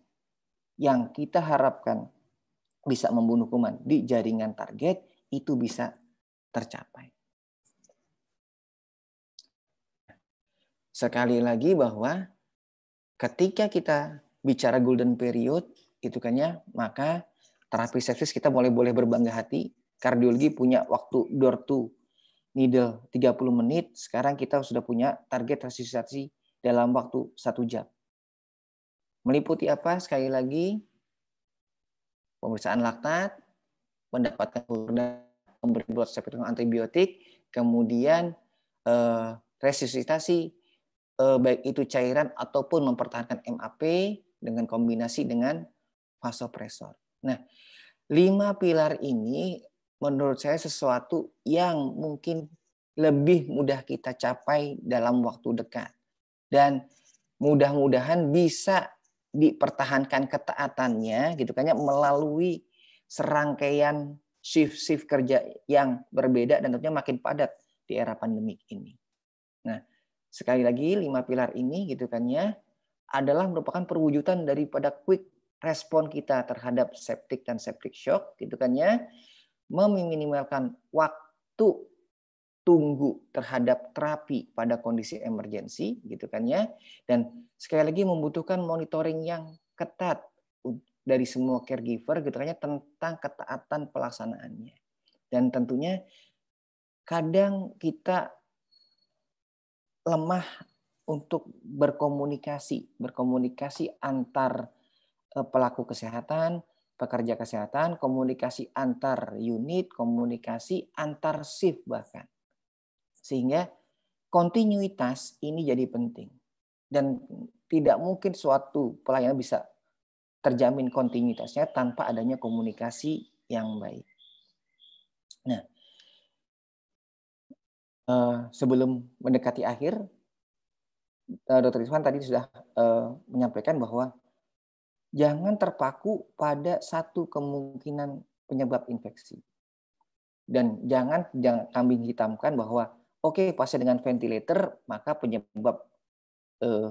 yang kita harapkan bisa membunuh kuman di jaringan target itu bisa tercapai. Sekali lagi bahwa ketika kita bicara golden period itu kan ya, maka terapi sepsis kita boleh boleh berbangga hati. Kardiologi punya waktu door to needle 30 menit. Sekarang kita sudah punya target resusitasi dalam waktu satu jam. Meliputi apa? Sekali lagi, pemeriksaan laktat, mendapatkan kurda, memberi blood spektrum antibiotik, kemudian eh, resusitasi eh, baik itu cairan ataupun mempertahankan MAP dengan kombinasi dengan vasopresor. Nah, lima pilar ini menurut saya sesuatu yang mungkin lebih mudah kita capai dalam waktu dekat dan mudah-mudahan bisa dipertahankan ketaatannya gitu kan ya melalui serangkaian shift-shift kerja yang berbeda dan tentunya makin padat di era pandemik ini. Nah, sekali lagi lima pilar ini gitu kan ya adalah merupakan perwujudan daripada quick respon kita terhadap septic dan septic shock gitu kan ya meminimalkan waktu tunggu terhadap terapi pada kondisi emergensi gitu kan ya dan sekali lagi membutuhkan monitoring yang ketat dari semua caregiver gitu kan ya tentang ketaatan pelaksanaannya dan tentunya kadang kita lemah untuk berkomunikasi berkomunikasi antar eh, pelaku kesehatan pekerja kesehatan komunikasi antar unit komunikasi antar shift bahkan sehingga kontinuitas ini jadi penting. Dan tidak mungkin suatu pelayanan bisa terjamin kontinuitasnya tanpa adanya komunikasi yang baik. Nah, eh, sebelum mendekati akhir, eh, Dr. Iswan tadi sudah eh, menyampaikan bahwa jangan terpaku pada satu kemungkinan penyebab infeksi. Dan jangan, jangan kambing hitamkan bahwa oke okay, pasien dengan ventilator maka penyebab eh,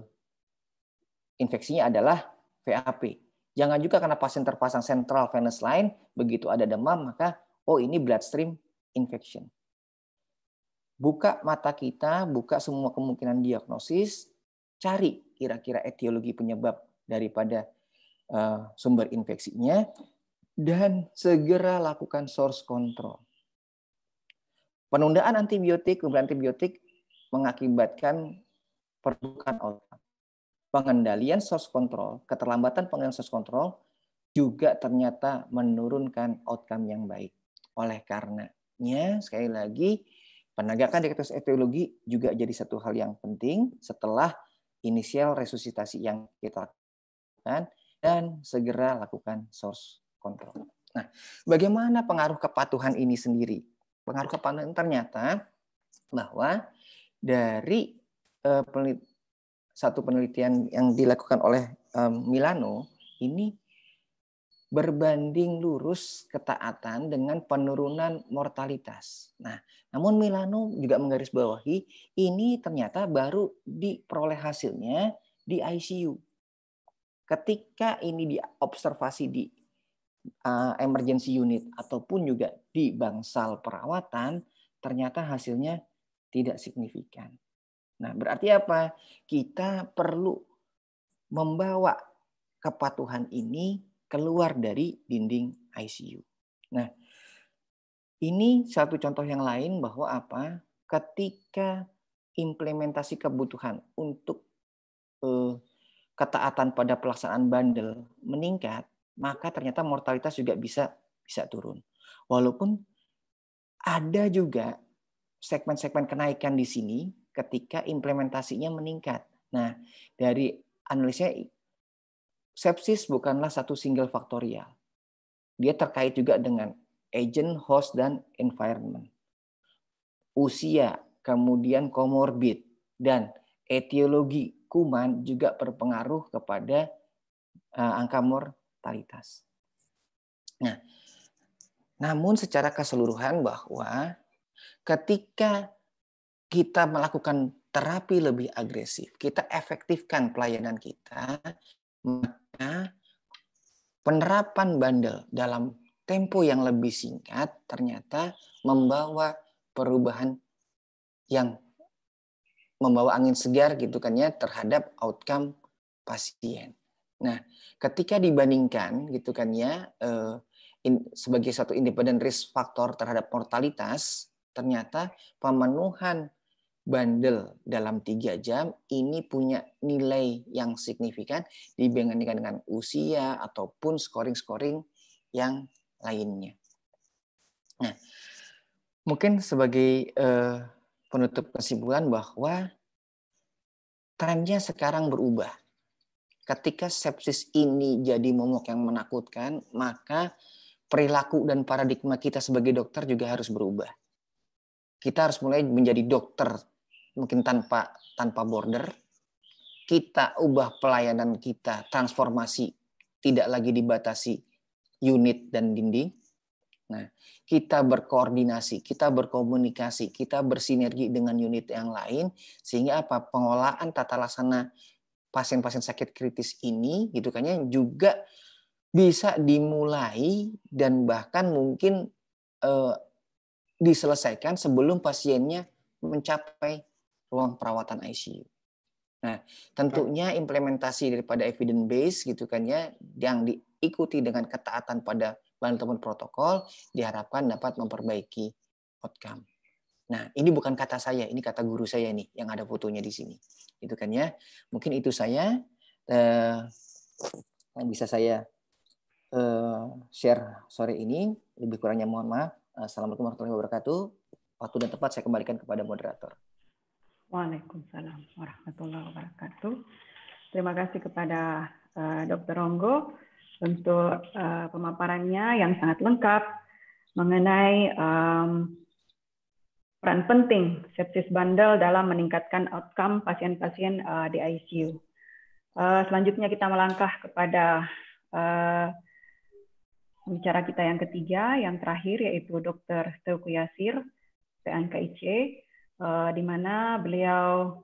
infeksinya adalah VAP. Jangan juga karena pasien terpasang central venous line begitu ada demam maka oh ini bloodstream infection. Buka mata kita, buka semua kemungkinan diagnosis, cari kira-kira etiologi penyebab daripada eh, sumber infeksinya dan segera lakukan source control Penundaan antibiotik, pemberian antibiotik mengakibatkan perbukaan otak. Pengendalian source control, keterlambatan pengendalian source control juga ternyata menurunkan outcome yang baik. Oleh karenanya, sekali lagi, penegakan di atas etiologi juga jadi satu hal yang penting setelah inisial resusitasi yang kita lakukan dan segera lakukan source control. Nah, bagaimana pengaruh kepatuhan ini sendiri? pengaruh kepanasan ternyata bahwa dari uh, penelit, satu penelitian yang dilakukan oleh um, Milano ini berbanding lurus ketaatan dengan penurunan mortalitas. Nah, namun Milano juga menggarisbawahi ini ternyata baru diperoleh hasilnya di ICU. Ketika ini diobservasi di Eh, emergency unit ataupun juga di bangsal perawatan, ternyata hasilnya tidak signifikan. Nah, berarti apa? Kita perlu membawa kepatuhan ini keluar dari dinding ICU. Nah, ini satu contoh yang lain bahwa apa? Ketika implementasi kebutuhan untuk eh, ketaatan pada pelaksanaan bandel meningkat, maka ternyata mortalitas juga bisa bisa turun. Walaupun ada juga segmen-segmen kenaikan di sini ketika implementasinya meningkat. Nah, dari analisnya sepsis bukanlah satu single faktorial. Dia terkait juga dengan agent, host, dan environment. Usia, kemudian comorbid dan etiologi kuman juga berpengaruh kepada eh, angka mor totalitas. Nah, namun secara keseluruhan bahwa ketika kita melakukan terapi lebih agresif, kita efektifkan pelayanan kita, maka penerapan bandel dalam tempo yang lebih singkat ternyata membawa perubahan yang membawa angin segar gitu kan ya terhadap outcome pasien. Nah, ketika dibandingkan gitu kan ya eh, in, sebagai satu independen risk factor terhadap mortalitas, ternyata pemenuhan bandel dalam tiga jam ini punya nilai yang signifikan dibandingkan dengan usia ataupun scoring-scoring yang lainnya. Nah, mungkin sebagai uh, penutup kesimpulan bahwa trennya sekarang berubah Ketika sepsis ini jadi momok yang menakutkan, maka perilaku dan paradigma kita sebagai dokter juga harus berubah. Kita harus mulai menjadi dokter mungkin tanpa tanpa border. Kita ubah pelayanan kita, transformasi tidak lagi dibatasi unit dan dinding. Nah, kita berkoordinasi, kita berkomunikasi, kita bersinergi dengan unit yang lain sehingga apa? Pengolahan tata laksana pasien-pasien sakit kritis ini gitu kan yang juga bisa dimulai dan bahkan mungkin eh, diselesaikan sebelum pasiennya mencapai ruang perawatan ICU. Nah, tentunya implementasi daripada evidence base gitu kan ya yang diikuti dengan ketaatan pada bantuan protokol diharapkan dapat memperbaiki outcome. Nah, ini bukan kata saya, ini kata guru saya nih yang ada fotonya di sini. Itu kan ya. Mungkin itu saya eh, yang bisa saya eh, share sore ini. Lebih kurangnya mohon maaf. Assalamualaikum warahmatullahi wabarakatuh. Waktu dan tempat saya kembalikan kepada moderator. Waalaikumsalam warahmatullahi wabarakatuh. Terima kasih kepada uh, eh, Dr. Ronggo untuk uh, pemaparannya yang sangat lengkap mengenai um, peran penting sepsis bandel dalam meningkatkan outcome pasien-pasien uh, di ICU. Uh, eh, selanjutnya kita melangkah kepada uh, kita yang ketiga, yang terakhir yaitu Dr. Teuku Yasir, PNKIC, uh, di mana beliau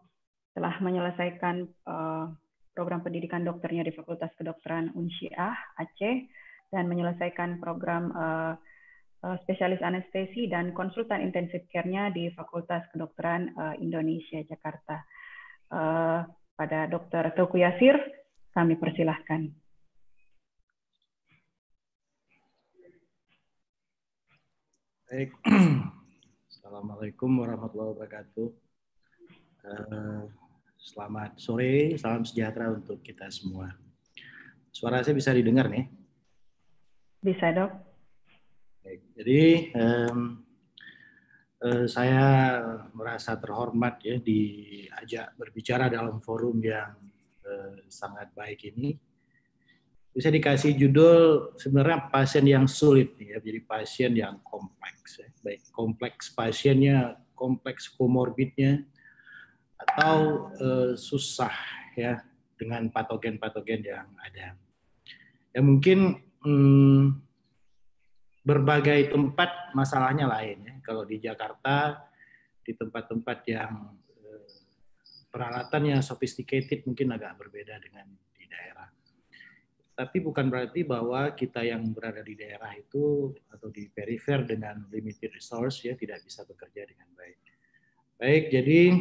telah menyelesaikan uh, program pendidikan dokternya di Fakultas Kedokteran Unsyiah Aceh dan menyelesaikan program uh, Eh, spesialis anestesi dan konsultan intensif care-nya di Fakultas Kedokteran eh, Indonesia Jakarta. Eh, pada Dr. Teguh Yasir, kami persilahkan. Baik. Assalamualaikum warahmatullahi wabarakatuh. selamat sore, salam sejahtera untuk kita semua. Suara saya bisa didengar nih? Bisa dok. Baik, jadi um, uh, saya merasa terhormat ya diajak berbicara dalam forum yang uh, sangat baik ini. Bisa dikasih judul sebenarnya pasien yang sulit nih ya, jadi pasien yang kompleks. Ya. Baik kompleks pasiennya, kompleks komorbidnya, atau uh, susah ya dengan patogen-patogen yang ada. Ya mungkin hmm, berbagai tempat masalahnya lain ya. Kalau di Jakarta di tempat-tempat yang eh, peralatan peralatannya sophisticated mungkin agak berbeda dengan di daerah. Tapi bukan berarti bahwa kita yang berada di daerah itu atau di perifer dengan limited resource ya tidak bisa bekerja dengan baik. Baik, jadi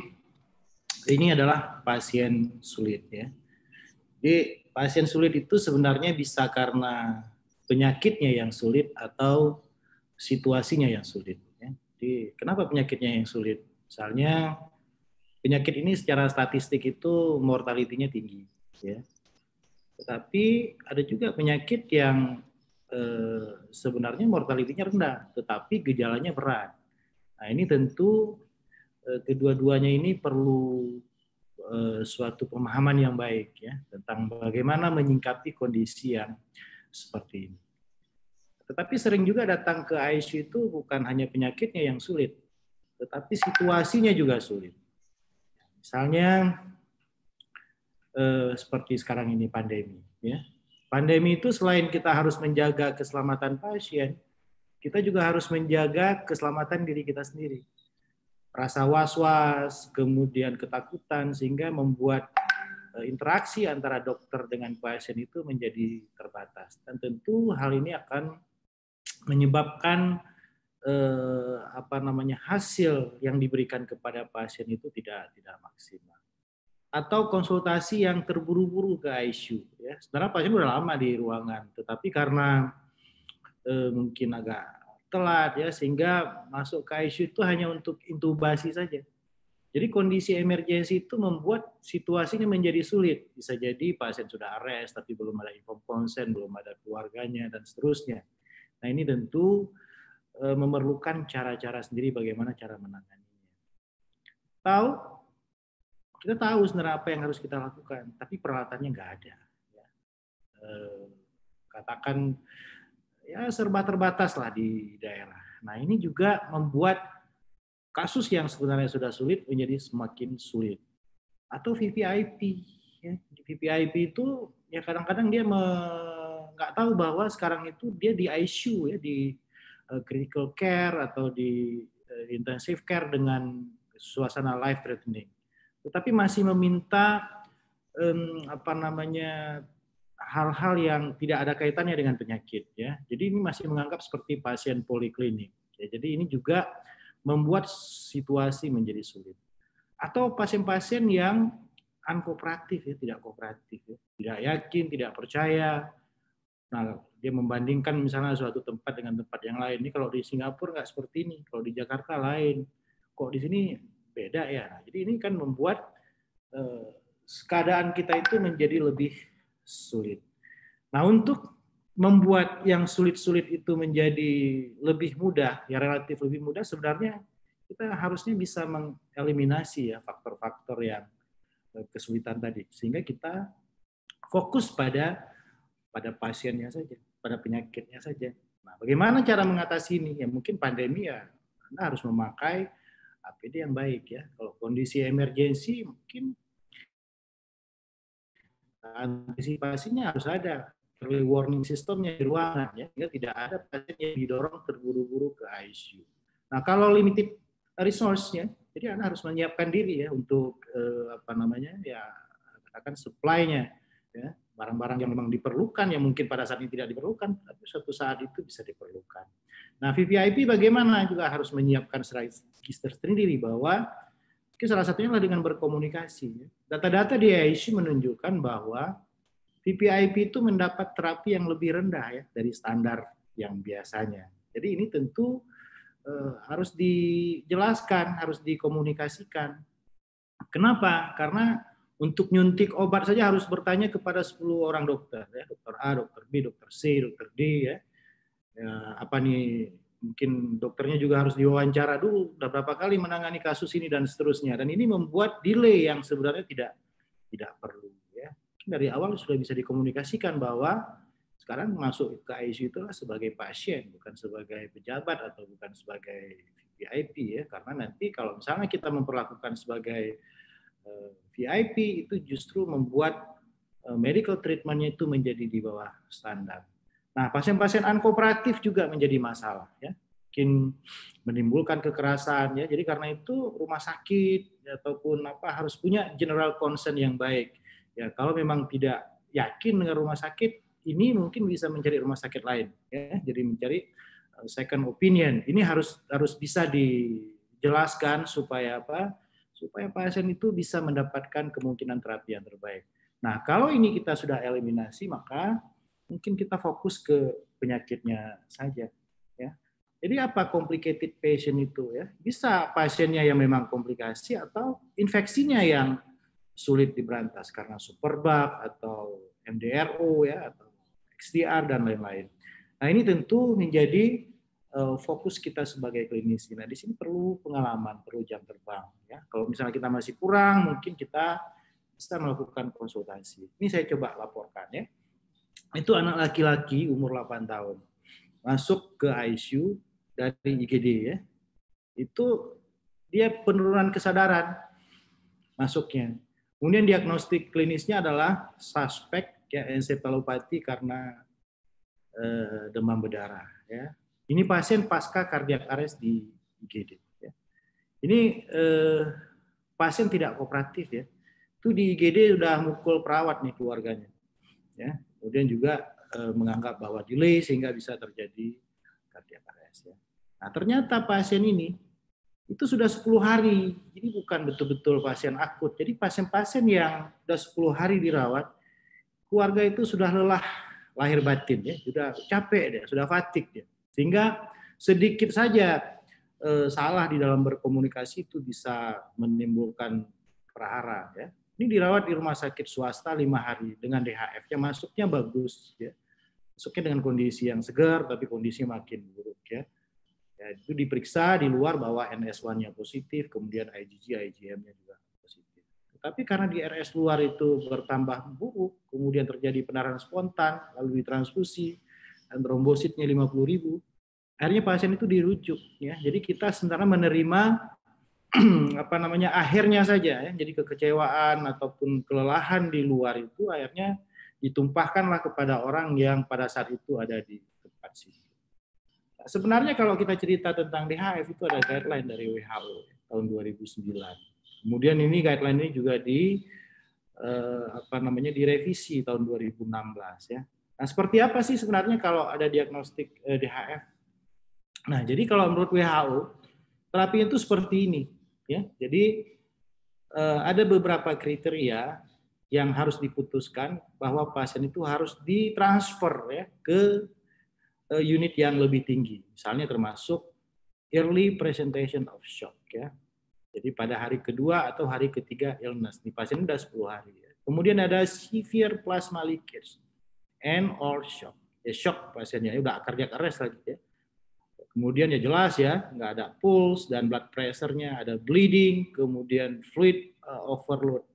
ini adalah pasien sulit ya. Jadi pasien sulit itu sebenarnya bisa karena penyakitnya yang sulit atau situasinya yang sulit. Ya. Jadi kenapa penyakitnya yang sulit? Misalnya penyakit ini secara statistik itu mortalitinya tinggi, ya. Tetapi ada juga penyakit yang eh, sebenarnya mortalitinya rendah, tetapi gejalanya berat. Nah ini tentu eh, kedua-duanya ini perlu eh, suatu pemahaman yang baik ya tentang bagaimana menyingkapi kondisi yang seperti ini. Tetapi sering juga datang ke ICU itu bukan hanya penyakitnya yang sulit, tetapi situasinya juga sulit. Misalnya eh, seperti sekarang ini pandemi. Ya. Pandemi itu selain kita harus menjaga keselamatan pasien, kita juga harus menjaga keselamatan diri kita sendiri. Rasa was-was, kemudian ketakutan, sehingga membuat Eh, interaksi antara dokter dengan pasien itu menjadi terbatas. Dan tentu hal ini akan menyebabkan eh, apa namanya hasil yang diberikan kepada pasien itu tidak tidak maksimal. Atau konsultasi yang terburu-buru ke ICU. Ya, sebenarnya pasien sudah lama di ruangan, tetapi karena eh, mungkin agak telat ya sehingga masuk ke ICU itu hanya untuk intubasi saja jadi kondisi emergensi itu membuat situasinya menjadi sulit. Bisa jadi pasien sudah arrest tapi belum ada inform konsen, belum ada keluarganya dan seterusnya. Nah ini tentu e, memerlukan cara-cara sendiri bagaimana cara menanganinya. Tahu? Kita tahu sebenarnya apa yang harus kita lakukan, tapi peralatannya nggak ada. Ya. E, katakan ya serba terbatas lah di daerah. Nah ini juga membuat kasus yang sebenarnya sudah sulit menjadi semakin sulit. Atau VVIP. Ya. VVIP itu ya kadang-kadang dia nggak tahu bahwa sekarang itu dia di ICU ya di uh, critical care atau di uh, intensive care dengan suasana life threatening. Tetapi masih meminta um, apa namanya hal-hal yang tidak ada kaitannya dengan penyakit ya. Jadi ini masih menganggap seperti pasien poliklinik. Ya, jadi ini juga membuat situasi menjadi sulit. Atau pasien-pasien yang unkooperatif ya, tidak kooperatif, ya. tidak yakin, tidak percaya. Nah, dia membandingkan misalnya suatu tempat dengan tempat yang lain. Ini kalau di Singapura nggak seperti ini, kalau di Jakarta lain, kok di sini beda ya. Nah, jadi ini kan membuat eh, keadaan kita itu menjadi lebih sulit. Nah, untuk membuat yang sulit-sulit itu menjadi lebih mudah, ya relatif lebih mudah, sebenarnya kita harusnya bisa mengeliminasi ya faktor-faktor yang eh, kesulitan tadi, sehingga kita fokus pada pada pasiennya saja, pada penyakitnya saja. Nah, bagaimana cara mengatasi ini? Ya mungkin pandemi ya Anda harus memakai APD yang baik ya. Kalau kondisi emergensi mungkin antisipasinya harus ada early warning systemnya di ruangan ya sehingga tidak ada pasien yang didorong terburu-buru ke ICU. Nah kalau limited resource-nya, jadi anda harus menyiapkan diri ya untuk eh, apa namanya ya katakan supply-nya ya barang-barang yang memang diperlukan yang mungkin pada saat ini tidak diperlukan tapi suatu saat itu bisa diperlukan. Nah VVIP bagaimana juga harus menyiapkan strategi tersendiri bahwa mungkin salah satunya adalah dengan berkomunikasi. Ya. Data-data di ICU menunjukkan bahwa TPIP itu mendapat terapi yang lebih rendah ya dari standar yang biasanya. Jadi ini tentu eh, harus dijelaskan, harus dikomunikasikan. Kenapa? Karena untuk nyuntik obat saja harus bertanya kepada 10 orang dokter ya, dokter A, dokter B, dokter C, dokter D ya. ya apa nih mungkin dokternya juga harus diwawancara dulu udah berapa kali menangani kasus ini dan seterusnya dan ini membuat delay yang sebenarnya tidak tidak perlu dari awal sudah bisa dikomunikasikan bahwa sekarang masuk ke ICU itu sebagai pasien, bukan sebagai pejabat atau bukan sebagai VIP ya. Karena nanti kalau misalnya kita memperlakukan sebagai eh, VIP itu justru membuat uh, medical treatmentnya itu menjadi di bawah standar. Nah, pasien-pasien ankooperatif juga menjadi masalah ya mungkin menimbulkan kekerasan ya. Jadi karena itu rumah sakit ataupun apa harus punya general concern yang baik. Ya, kalau memang tidak yakin dengan rumah sakit, ini mungkin bisa mencari rumah sakit lain. Ya, jadi mencari eh, second opinion. Ini harus harus bisa dijelaskan supaya apa? Supaya pasien itu bisa mendapatkan kemungkinan terapi yang terbaik. Nah, kalau ini kita sudah eliminasi, maka mungkin kita fokus ke penyakitnya saja. Ya. Jadi apa complicated patient itu ya? Bisa pasiennya yang memang komplikasi atau infeksinya yang sulit diberantas karena superbug atau MDRO ya atau XDR dan lain-lain. Nah ini tentu menjadi eh, fokus kita sebagai klinisi. Nah di sini perlu pengalaman, perlu jam terbang. Ya. Kalau misalnya kita masih kurang, mungkin kita bisa melakukan konsultasi. Ini saya coba laporkan ya. Itu anak laki-laki umur 8 tahun masuk ke ICU dari IGD ya. Itu dia penurunan kesadaran masuknya Kemudian diagnostik klinisnya adalah suspek ya encephalopati karena eh, demam berdarah ya. Ini pasien pasca kardiak arrest di IGD ya. Ini eh, pasien tidak kooperatif ya. Itu di IGD sudah mukul perawat nih keluarganya. Ya. Kemudian juga eh, menganggap bahwa delay sehingga bisa terjadi kardiak arrest ya. Nah, ternyata pasien ini itu sudah 10 hari. Jadi bukan betul-betul pasien akut. Jadi pasien-pasien yang sudah 10 hari dirawat, keluarga itu sudah lelah lahir batin ya, sudah capek ya, sudah fatik ya. Sehingga sedikit saja e, salah di dalam berkomunikasi itu bisa menimbulkan perahara ya. Ini dirawat di rumah sakit swasta lima hari dengan DHF-nya masuknya bagus ya. Masuknya dengan kondisi yang segar tapi kondisi makin buruk ya Ya, itu diperiksa di luar bahwa NS1-nya positif, kemudian IgG, IgM-nya juga positif. Tapi karena di RS luar itu bertambah buruk, kemudian terjadi penarahan spontan, lalu ditransfusi, dan trombositnya 50 ribu, akhirnya pasien itu dirujuk. ya Jadi kita sementara menerima [clears throat] apa namanya akhirnya saja ya. Jadi kekecewaan ataupun kelelahan di luar itu akhirnya ditumpahkanlah kepada orang yang pada saat itu ada di tempat sini. Sebenarnya kalau kita cerita tentang DHF itu ada guideline dari WHO tahun 2009. Kemudian ini guideline ini juga di eh, apa namanya direvisi tahun 2016 ya. Nah, seperti apa sih sebenarnya kalau ada diagnostik eh, DHF? Nah, jadi kalau menurut WHO, terapi itu seperti ini ya. Jadi eh, ada beberapa kriteria yang harus diputuskan bahwa pasien itu harus ditransfer ya ke Eh, unit yang lebih tinggi, misalnya termasuk early presentation of shock ya. Jadi pada hari kedua atau hari ketiga illness di pasien sudah 10 hari. Ya. Kemudian ada severe plasma leakage and or shock. Ya shock pasiennya ya udah kerja keras lagi ya. Kemudian ya jelas ya, nggak ada pulse dan blood pressure-nya, ada bleeding, kemudian fluid uh, overload,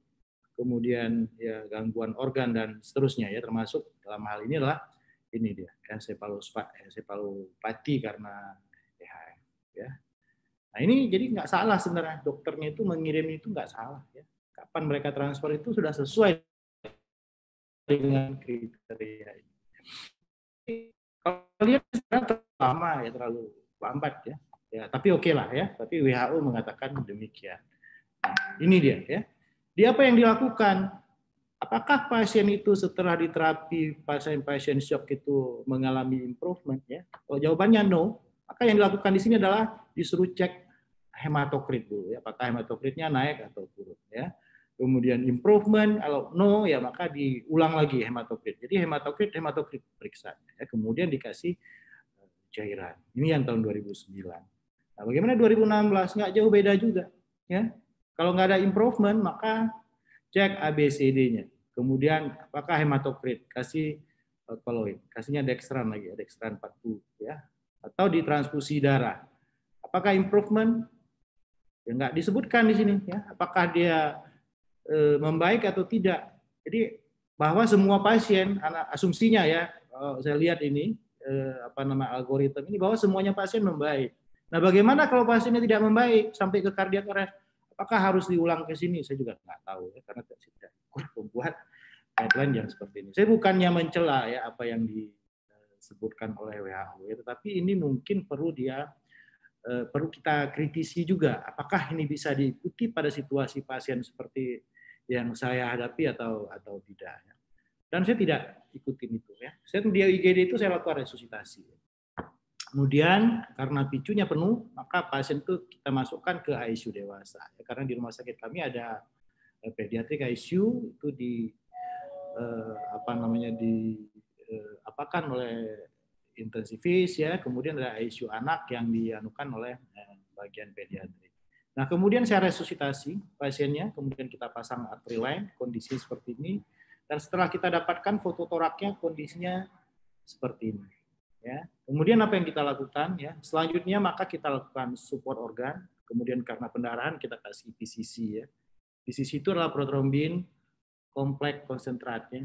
kemudian ya gangguan organ dan seterusnya ya termasuk dalam hal ini adalah ini dia ya sepalopati karena DHM ya. Nah ini jadi nggak salah sebenarnya dokternya itu mengirim itu nggak salah ya. Kapan mereka transfer itu sudah sesuai dengan kriteria ini. Kalau lihat terlalu lama ya terlalu lambat ya. Ya tapi oke okay lah ya. Tapi WHO mengatakan demikian. Nah, ini dia ya. Dia apa yang dilakukan? apakah pasien itu setelah diterapi pasien-pasien shock itu mengalami improvement ya? Kalau oh, jawabannya no, maka yang dilakukan di sini adalah disuruh cek hematokrit dulu ya, apakah hematokritnya naik atau turun ya. Kemudian improvement, kalau no ya maka diulang lagi hematokrit. Jadi hematokrit hematokrit periksa ya. Kemudian dikasih eh, cairan. Ini yang tahun 2009. Nah, bagaimana 2016? Nggak jauh beda juga ya. Kalau nggak ada improvement maka cek ABCD-nya. Kemudian apakah hematokrit? Kasih eh, koloid, kasihnya dextran lagi, ya, dextran 40 ya. Atau di transfusi darah. Apakah improvement? Ya enggak disebutkan di sini ya. Apakah dia e, membaik atau tidak? Jadi bahwa semua pasien anak asumsinya ya, saya lihat ini eh, apa nama algoritma ini bahwa semuanya pasien membaik. Nah, bagaimana kalau pasiennya tidak membaik sampai ke cardiac arrest? Apakah harus diulang ke sini? Saya juga nggak tahu ya, karena tidak ikut membuat guideline yang seperti ini. Saya bukannya mencela ya apa yang disebutkan oleh WHO, ya, tetapi ini mungkin perlu dia eh, perlu kita kritisi juga. Apakah ini bisa diikuti pada situasi pasien seperti yang saya hadapi atau atau tidak? Ya. Dan saya tidak ikutin itu ya. Saya di IGD itu saya lakukan resusitasi. Kemudian karena picunya penuh, maka pasien itu kita masukkan ke ICU dewasa. Ya, karena di rumah sakit kami ada eh, pediatrik ICU itu di eh, apa namanya di eh, apakan oleh intensivis ya, kemudian ada ICU anak yang dianukan oleh eh, bagian pediatrik. Nah, kemudian saya resusitasi pasiennya, kemudian kita pasang artery line, kondisi seperti ini, dan setelah kita dapatkan foto toraknya kondisinya seperti ini ya kemudian apa yang kita lakukan ya selanjutnya maka kita lakukan support organ kemudian karena pendarahan kita kasih PCC ya PCC itu adalah protrombin kompleks konsentratnya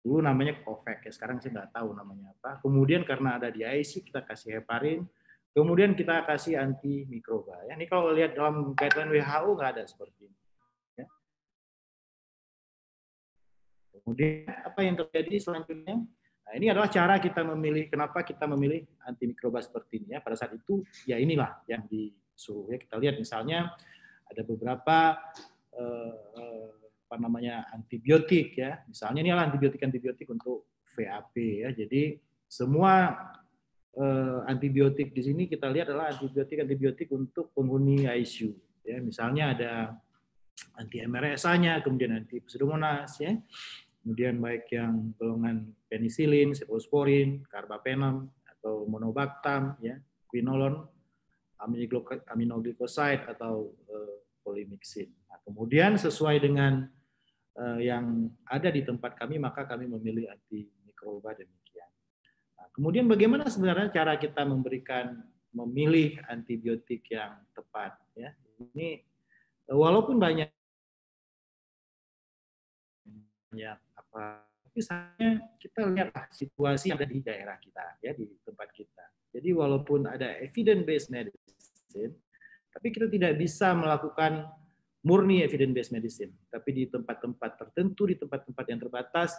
dulu namanya COVAX ya sekarang saya nggak tahu namanya apa kemudian karena ada di IC kita kasih heparin kemudian kita kasih antimikroba ya ini kalau lihat dalam guideline WHO nggak ada seperti ini ya. kemudian apa yang terjadi selanjutnya Nah, ini adalah cara kita memilih kenapa kita memilih antimikroba seperti ini ya. Pada saat itu ya inilah yang disuruh ya. Kita lihat misalnya ada beberapa eh, apa namanya antibiotik ya. Misalnya ini adalah antibiotik-antibiotik untuk VAP ya. Jadi semua eh, antibiotik di sini kita lihat adalah antibiotik-antibiotik untuk penghuni ICU ya. Misalnya ada anti MRSA-nya, kemudian anti pseudomonas ya kemudian baik yang golongan penisilin, cephalosporin, karbapenem atau monobactam, ya, quinolon, aminoglycoside atau eh, polimixin. Nah, kemudian sesuai dengan eh, yang ada di tempat kami maka kami memilih antimikroba demikian. Nah, kemudian bagaimana sebenarnya cara kita memberikan memilih antibiotik yang tepat ya. Ini eh, walaupun banyak apa. Tapi kita lihatlah situasi yang ada di daerah kita, ya di tempat kita. Jadi walaupun ada evidence-based medicine, tapi kita tidak bisa melakukan murni evidence-based medicine. Tapi di tempat-tempat tertentu, di tempat-tempat yang terbatas,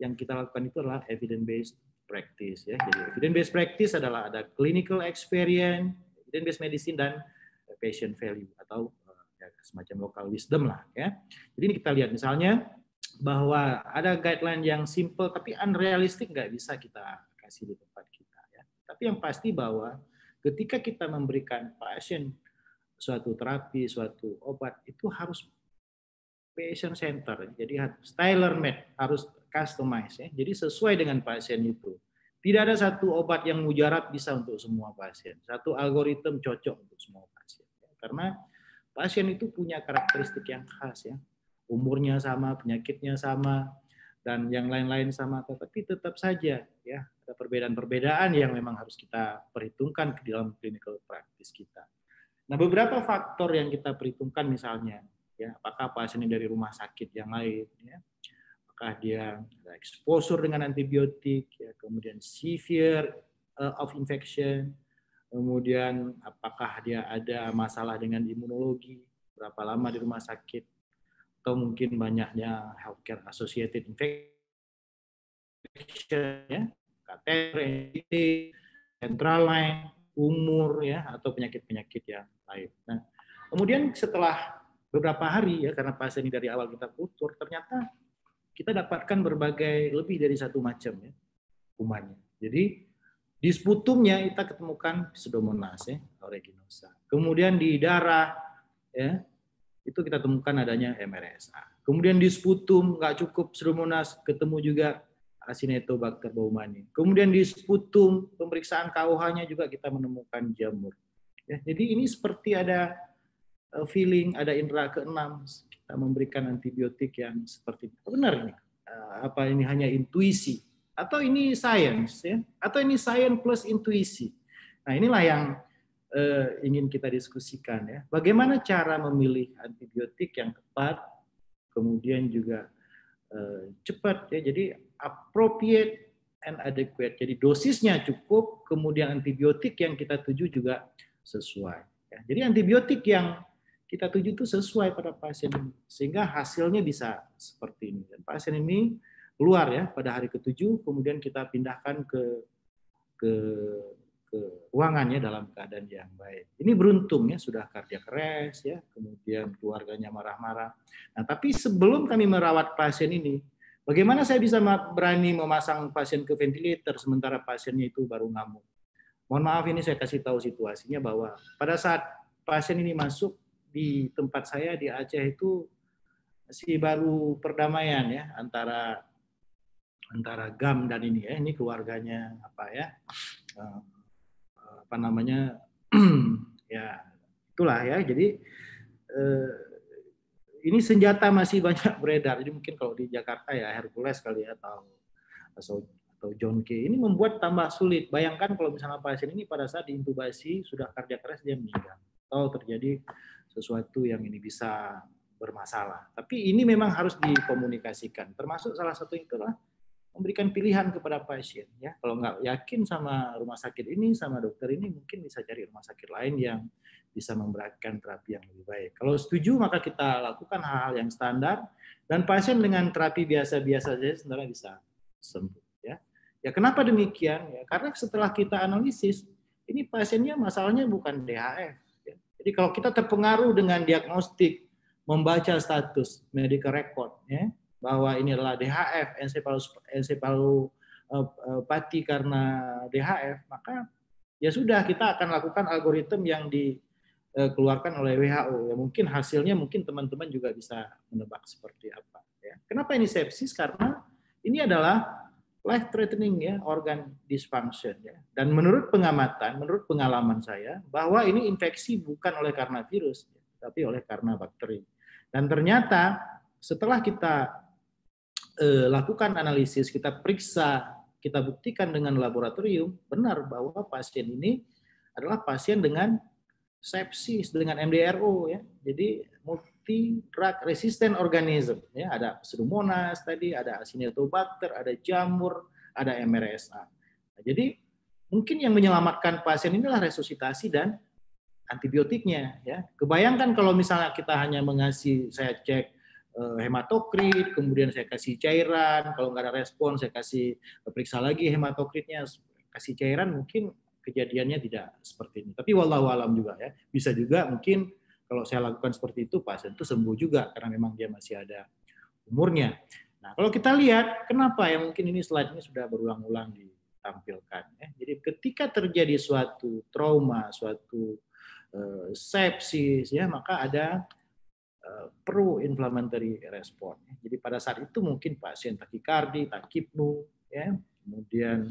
yang kita lakukan itu adalah evidence-based practice. Ya. Jadi evidence-based practice adalah ada clinical experience, evidence-based medicine, dan patient value atau eh, ya, semacam local wisdom lah. Ya. Jadi ini kita lihat misalnya bahwa ada guideline yang simple tapi unrealistik nggak bisa kita kasih di tempat kita ya. Tapi yang pasti bahwa ketika kita memberikan pasien suatu terapi, suatu obat itu harus patient center. Jadi harus tailor made, harus customize ya. Jadi sesuai dengan pasien itu. Tidak ada satu obat yang mujarab bisa untuk semua pasien. Satu algoritma cocok untuk semua pasien. Ya. Karena pasien itu punya karakteristik yang khas ya umurnya sama, penyakitnya sama, dan yang lain-lain sama, tetapi tetap saja ya ada perbedaan-perbedaan yang memang harus kita perhitungkan ke dalam clinical practice kita. Nah, beberapa faktor yang kita perhitungkan misalnya ya apakah pasien dari rumah sakit yang lain ya apakah dia ada exposure dengan antibiotik ya kemudian severe eh, of infection kemudian apakah dia ada masalah dengan imunologi berapa lama di rumah sakit atau mungkin banyaknya healthcare associated infection ya kater, central line, umur ya atau penyakit-penyakit yang lain. Nah, kemudian setelah beberapa hari ya karena pasien ini dari awal kita kultur ternyata kita dapatkan berbagai lebih dari satu macam ya kumannya. Jadi di sputumnya kita ketemukan pseudomonas ya oreginosa. Kemudian di darah ya itu kita temukan adanya MRSA. Kemudian di sputum nggak cukup serumunas, ketemu juga Acinetobacter baumani. Kemudian di sputum pemeriksaan KOH-nya juga kita menemukan jamur. Ya, jadi ini seperti ada eh, feeling, ada indera keenam kita memberikan antibiotik yang seperti Benar ini? Eh, apa ini hanya intuisi? Atau ini science ya? Atau ini science plus intuisi? Nah inilah yang uh, ingin kita diskusikan ya. Bagaimana cara memilih antibiotik yang tepat, kemudian juga uh, cepat ya. Jadi appropriate and adequate. Jadi dosisnya cukup, kemudian antibiotik yang kita tuju juga sesuai. Ya. Jadi antibiotik yang kita tuju itu sesuai pada pasien ini sehingga hasilnya bisa seperti ini dan pasien ini keluar ya pada hari ketujuh kemudian kita pindahkan ke ke keuangannya dalam keadaan yang baik. Ini beruntung ya sudah cardiac arrest ya, kemudian keluarganya marah-marah. Nah, tapi sebelum kami merawat pasien ini, bagaimana saya bisa berani memasang pasien ke ventilator sementara pasiennya itu baru ngamuk? Mohon maaf ini saya kasih tahu situasinya bahwa pada saat pasien ini masuk di tempat saya di Aceh itu masih baru perdamaian ya antara antara Gam dan ini ya ini keluarganya apa ya eh, apa namanya [clears throat] ya itulah ya jadi eh, ini senjata masih banyak [laughs] beredar jadi mungkin kalau di Jakarta ya Hercules kali ya atau atau John K ini membuat tambah sulit bayangkan kalau misalnya pasien ini pada saat diintubasi sudah kerja keras dia meninggal atau terjadi sesuatu yang ini bisa bermasalah tapi ini memang harus dikomunikasikan termasuk salah satu itulah memberikan pilihan kepada pasien ya kalau nggak yakin sama rumah sakit ini sama dokter ini mungkin bisa cari rumah sakit lain yang bisa memberikan terapi yang lebih baik kalau setuju maka kita lakukan hal-hal yang standar dan pasien dengan terapi biasa-biasa saja sebenarnya bisa sembuh ya ya kenapa demikian ya karena setelah kita analisis ini pasiennya masalahnya bukan DHF ya. jadi kalau kita terpengaruh dengan diagnostik membaca status medical record ya bahwa ini adalah DHF, ensepalopati karena DHF, maka ya sudah kita akan lakukan algoritma yang dikeluarkan eh, oleh WHO. Ya mungkin hasilnya mungkin teman-teman juga bisa menebak seperti apa. Ya. Kenapa ini sepsis? Karena ini adalah life threatening ya organ dysfunction ya. Dan menurut pengamatan, menurut pengalaman saya bahwa ini infeksi bukan oleh karena virus, tapi oleh karena bakteri. Dan ternyata setelah kita Eh, lakukan analisis, kita periksa, kita buktikan dengan laboratorium, benar bahwa pasien ini adalah pasien dengan sepsis dengan MDRO ya. Jadi multi drug resistant organism ya, ada Pseudomonas tadi, ada asinetobacter ada jamur, ada MRSA. Nah, jadi mungkin yang menyelamatkan pasien inilah resusitasi dan antibiotiknya ya. Kebayangkan kalau misalnya kita hanya mengasih saya cek Eh, hematokrit, kemudian saya kasih cairan, kalau nggak ada respon saya kasih eh, periksa lagi hematokritnya, kasih cairan mungkin kejadiannya tidak seperti ini. Tapi walau alam juga ya, bisa juga mungkin kalau saya lakukan seperti itu pasien itu sembuh juga karena memang dia masih ada umurnya. Nah, kalau kita lihat kenapa ya mungkin ini slide ini sudah berulang-ulang ditampilkan ya. Jadi ketika terjadi suatu trauma, suatu eh, sepsis ya, maka ada Eh, pro inflammatory response. Jadi pada saat itu mungkin pasien takikardi, takipnu, ya, kemudian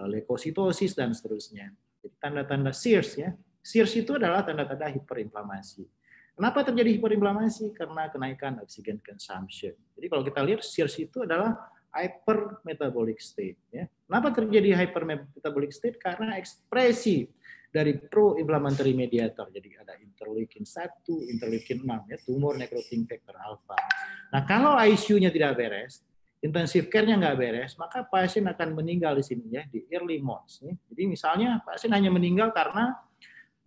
eh, leukositosis dan seterusnya. Jadi tanda-tanda SIRS ya. SIRS itu adalah tanda-tanda hiperinflamasi. Kenapa terjadi hiperinflamasi? Karena kenaikan oksigen consumption. Jadi kalau kita lihat SIRS itu adalah hypermetabolic state. Ya. Kenapa terjadi hypermetabolic state? Karena ekspresi dari pro inflammatory mediator. Jadi ada interleukin 1, interleukin 6 ya, tumor necrotizing factor alpha. Nah, kalau ICU-nya tidak beres, intensif care-nya nggak beres, maka pasien akan meninggal di sini ya, di early months. Ya. Jadi misalnya pasien hanya meninggal karena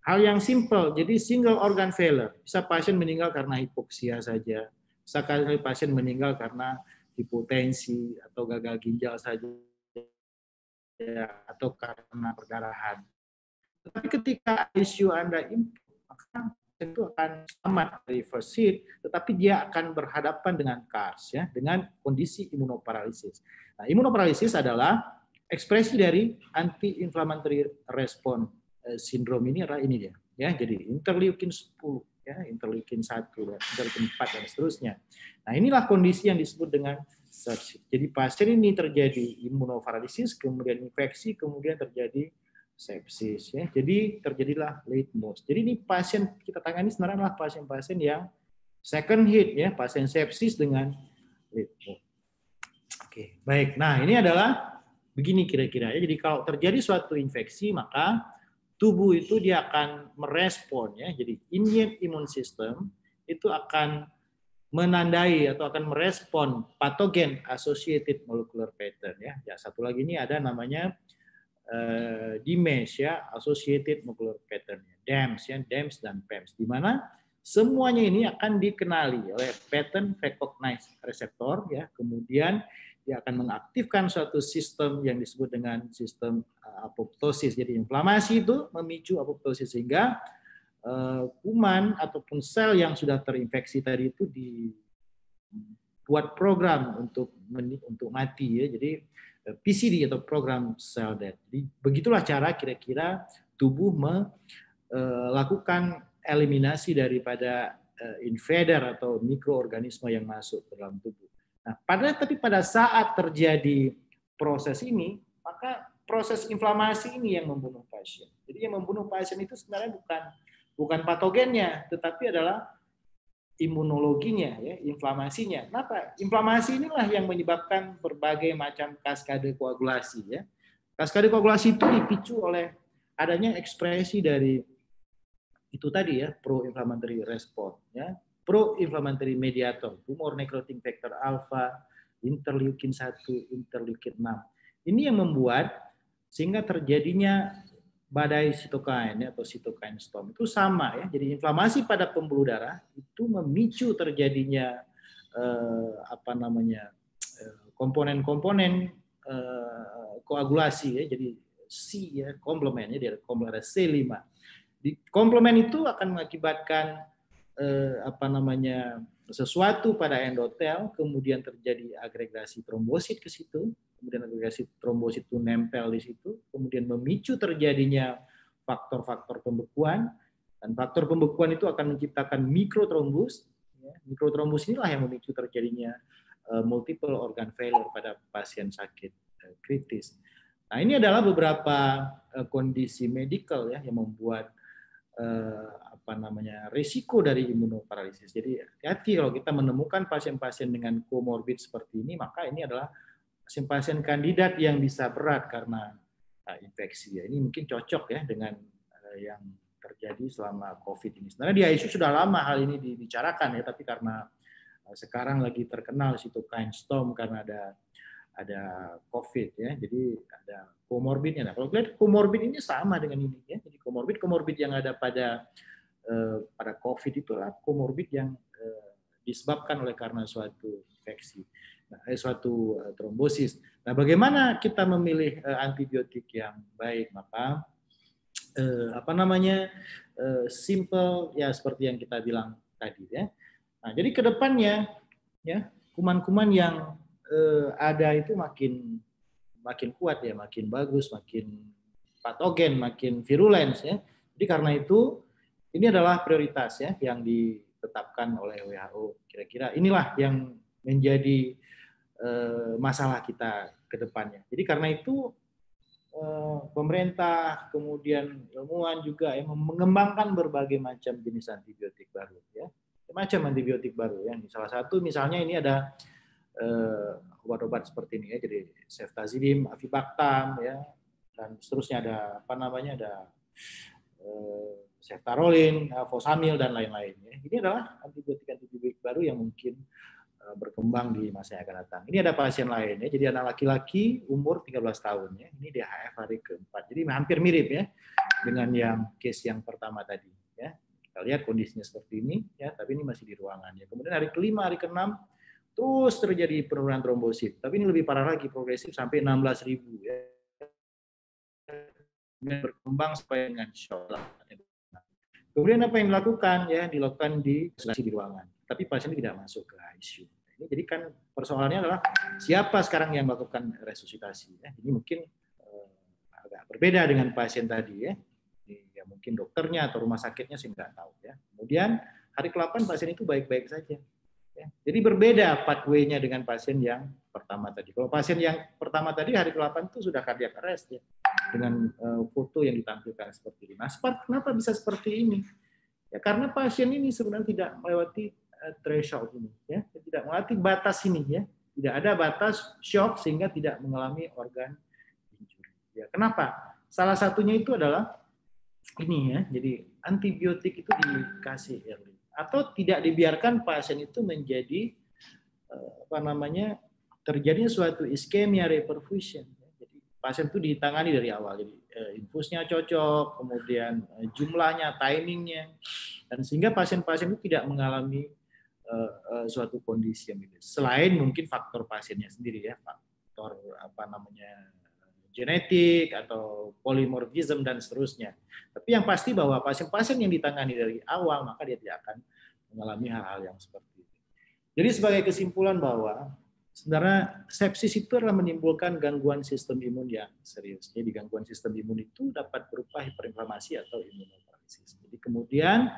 hal yang simple, jadi single organ failure. Bisa pasien meninggal karena hipoksia saja, bisa kali pasien meninggal karena hipotensi atau gagal ginjal saja, ya, atau karena perdarahan. Tapi ketika ICU Anda impor, maka itu akan selamat dari first hit, tetapi dia akan berhadapan dengan CARS, ya, dengan kondisi imunoparalisis. Nah, imunoparalisis adalah ekspresi dari anti-inflammatory response eh, syndrome ini adalah ini dia, ya. Jadi interleukin 10, ya, interleukin 1, ya, interleukin 4 dan seterusnya. Nah, inilah kondisi yang disebut dengan Jadi pasien ini terjadi imunoparalisis, kemudian infeksi, kemudian terjadi sepsis ya. Jadi terjadilah late most. Jadi ini pasien kita tangani sebenarnya adalah pasien-pasien yang second hit ya, pasien sepsis dengan late most. Oke, baik. Nah, ini adalah begini kira-kira ya. Jadi kalau terjadi suatu infeksi maka tubuh itu dia akan merespon ya. Jadi innate immune system itu akan menandai atau akan merespon patogen associated molecular pattern ya. ya satu lagi ini ada namanya Eh, di mesh ya, Associated Molecular Pattern, DAMS ya, DAMS e ya, e dan PAMS, e di mana semuanya ini akan dikenali oleh pattern recognized reseptor ya, kemudian dia akan mengaktifkan suatu sistem yang disebut dengan sistem eh, apoptosis. Jadi inflamasi itu memicu apoptosis sehingga eh, kuman ataupun sel yang sudah terinfeksi tadi itu dibuat program untuk untuk mati ya. Jadi Eh, PCD atau program sel death. begitulah cara kira-kira tubuh melakukan eh, eliminasi daripada eh, invader atau mikroorganisme yang masuk ke dalam tubuh. Nah, pada tapi pada saat terjadi proses ini, maka proses inflamasi ini yang membunuh pasien. Jadi yang membunuh pasien itu sebenarnya bukan bukan patogennya, tetapi adalah imunologinya ya, inflamasinya. Kenapa? Inflamasi inilah yang menyebabkan berbagai macam kaskade koagulasi ya. Kaskade koagulasi itu dipicu oleh adanya ekspresi dari itu tadi ya, pro-inflammatory response ya. Pro-inflammatory mediator, tumor necrotic factor alpha, interleukin 1, interleukin 6. Ini yang membuat sehingga terjadinya badai sitokain ya, atau sitokain storm itu sama ya. Jadi inflamasi pada pembuluh darah itu memicu terjadinya eh, apa namanya eh, komponen-komponen eh, koagulasi ya. Jadi C ya komplemennya dia komplemen C5. Di komplemen itu akan mengakibatkan eh, apa namanya sesuatu pada endotel, kemudian terjadi agregasi trombosit ke situ, kemudian agregasi trombosit itu nempel di situ, kemudian memicu terjadinya faktor-faktor pembekuan, dan faktor pembekuan itu akan menciptakan mikrotrombus. Ya. Mikrotrombus inilah yang memicu terjadinya eh, multiple organ failure pada pasien sakit eh, kritis. Nah ini adalah beberapa eh, kondisi medical ya yang membuat apa namanya risiko dari imunoparalisis. Jadi hati-hati kalau kita menemukan pasien-pasien dengan komorbid seperti ini, maka ini adalah pasien-pasien kandidat yang bisa berat karena eh, infeksi. Ya, ini mungkin cocok ya dengan eh, yang terjadi selama COVID ini. Sebenarnya di ISU sudah lama hal ini dibicarakan ya, tapi karena eh, sekarang lagi terkenal situ kind storm karena ada ada COVID ya, jadi ada komorbidnya. Nah, kalau lihat komorbid ini sama dengan ini ya. Jadi komorbid komorbid yang ada pada Eh, pada COVID itu adalah komorbid yang eh, disebabkan oleh karena suatu infeksi, nah, eh, suatu trombosis. Nah, bagaimana kita memilih antibiotik yang baik? Maka apa namanya simple ya seperti yang kita bilang tadi ya. Nah, jadi kedepannya ya kuman-kuman yang ada itu makin makin kuat ya, makin bagus, makin patogen, makin virulens ya. Jadi karena itu ini adalah prioritas ya yang ditetapkan oleh WHO. Kira-kira inilah yang menjadi eh, masalah kita ke depannya. Jadi karena itu eh, pemerintah kemudian ilmuwan juga yang mengembangkan berbagai macam jenis antibiotik baru ya. Macam antibiotik baru yang salah satu misalnya ini ada eh, obat-obat seperti ini ya jadi ceftazidim, avibactam ya dan seterusnya ada apa namanya ada seftarolin, eh, fosamil dan lain-lain. Ya. Ini adalah antibiotik-antibiotik baru yang mungkin eh, berkembang di masa yang akan datang. Ini ada pasien lainnya. jadi anak laki-laki umur 13 tahun ya. Ini DHF hari keempat. Jadi hampir mirip ya dengan yang case yang pertama tadi ya. Kita lihat kondisinya seperti ini ya, tapi ini masih di ruangan ya. Kemudian hari kelima, hari keenam terus terjadi penurunan trombosit. Tapi ini lebih parah lagi progresif sampai 16.000 ya kemudian berkembang sampai dengan sholat. Ya. Kemudian apa yang dilakukan? Ya, dilakukan di isolasi di ruangan. Tapi pasien tidak masuk ke ICU. Nah, jadi kan persoalannya adalah siapa sekarang yang melakukan resusitasi? Ya, ini mungkin eh, agak berbeda dengan pasien tadi ya. Ya mungkin dokternya atau rumah sakitnya sih nggak tahu ya. Kemudian hari ke-8 pasien itu baik-baik saja. Ya. Jadi berbeda pathway-nya dengan pasien yang pertama tadi. Kalau pasien yang pertama tadi hari ke-8 itu sudah cardiac arrest ya dengan eh, foto yang ditampilkan seperti ini. Nah, kenapa bisa seperti ini? Ya, karena pasien ini sebenarnya tidak melewati eh, threshold ini, ya, tidak melewati batas ini, ya, tidak ada batas shock sehingga tidak mengalami organ injury. Ya, kenapa? Salah satunya itu adalah ini ya, jadi antibiotik itu dikasih early atau tidak dibiarkan pasien itu menjadi eh, apa namanya terjadinya suatu iskemia reperfusion pasien itu ditangani dari awal. Jadi eh, infusnya cocok, kemudian eh, jumlahnya, timingnya, dan sehingga pasien-pasien itu tidak mengalami eh, suatu kondisi yang gitu. Selain mungkin faktor pasiennya sendiri ya, faktor apa namanya genetik atau polimorfisme dan seterusnya. Tapi yang pasti bahwa pasien-pasien yang ditangani dari awal maka dia tidak akan mengalami hal-hal yang seperti itu. Jadi sebagai kesimpulan bahwa Sebenarnya sepsis itu adalah menimbulkan gangguan sistem imun yang serius. Jadi gangguan sistem imun itu dapat berupa hiperinflamasi atau imunoparalisis. Jadi kemudian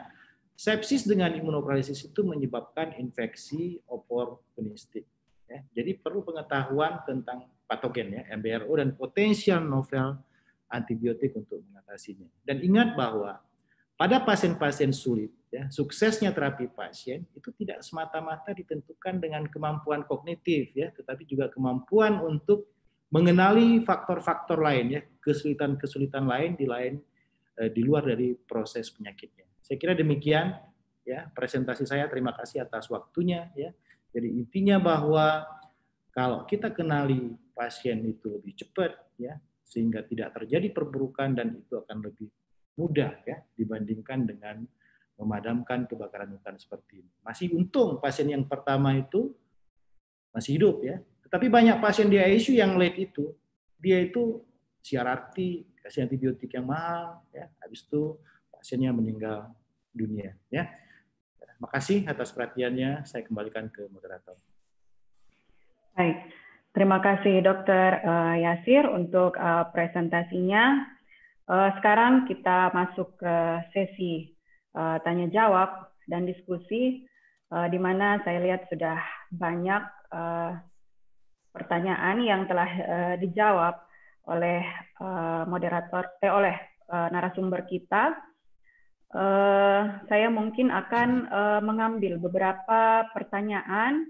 sepsis dengan imunoparalisis itu menyebabkan infeksi oportunistik. penistik. Ya. jadi perlu pengetahuan tentang patogen ya, MBRO dan potensial novel antibiotik untuk mengatasinya. Dan ingat bahwa pada pasien-pasien sulit ya, suksesnya terapi pasien itu tidak semata-mata ditentukan dengan kemampuan kognitif ya, tetapi juga kemampuan untuk mengenali faktor-faktor lain ya, kesulitan-kesulitan lain di lain eh, di luar dari proses penyakitnya. Saya kira demikian ya presentasi saya. Terima kasih atas waktunya ya. Jadi intinya bahwa kalau kita kenali pasien itu lebih cepat ya sehingga tidak terjadi perburukan dan itu akan lebih mudah ya dibandingkan dengan memadamkan kebakaran hutan seperti ini. Masih untung pasien yang pertama itu masih hidup ya. Tetapi banyak pasien di ICU yang late itu, dia itu CRRT, kasih antibiotik yang mahal, ya. habis itu pasiennya meninggal dunia. Ya. Makasih atas perhatiannya. Saya kembalikan ke moderator. Baik, terima kasih Dokter eh, Yasir untuk eh, presentasinya. Eh, sekarang kita masuk ke sesi Eh, tanya jawab dan diskusi eh, di mana saya lihat sudah banyak eh, pertanyaan yang telah dijawab oleh moderator eh oleh narasumber kita. saya mungkin akan mengambil beberapa pertanyaan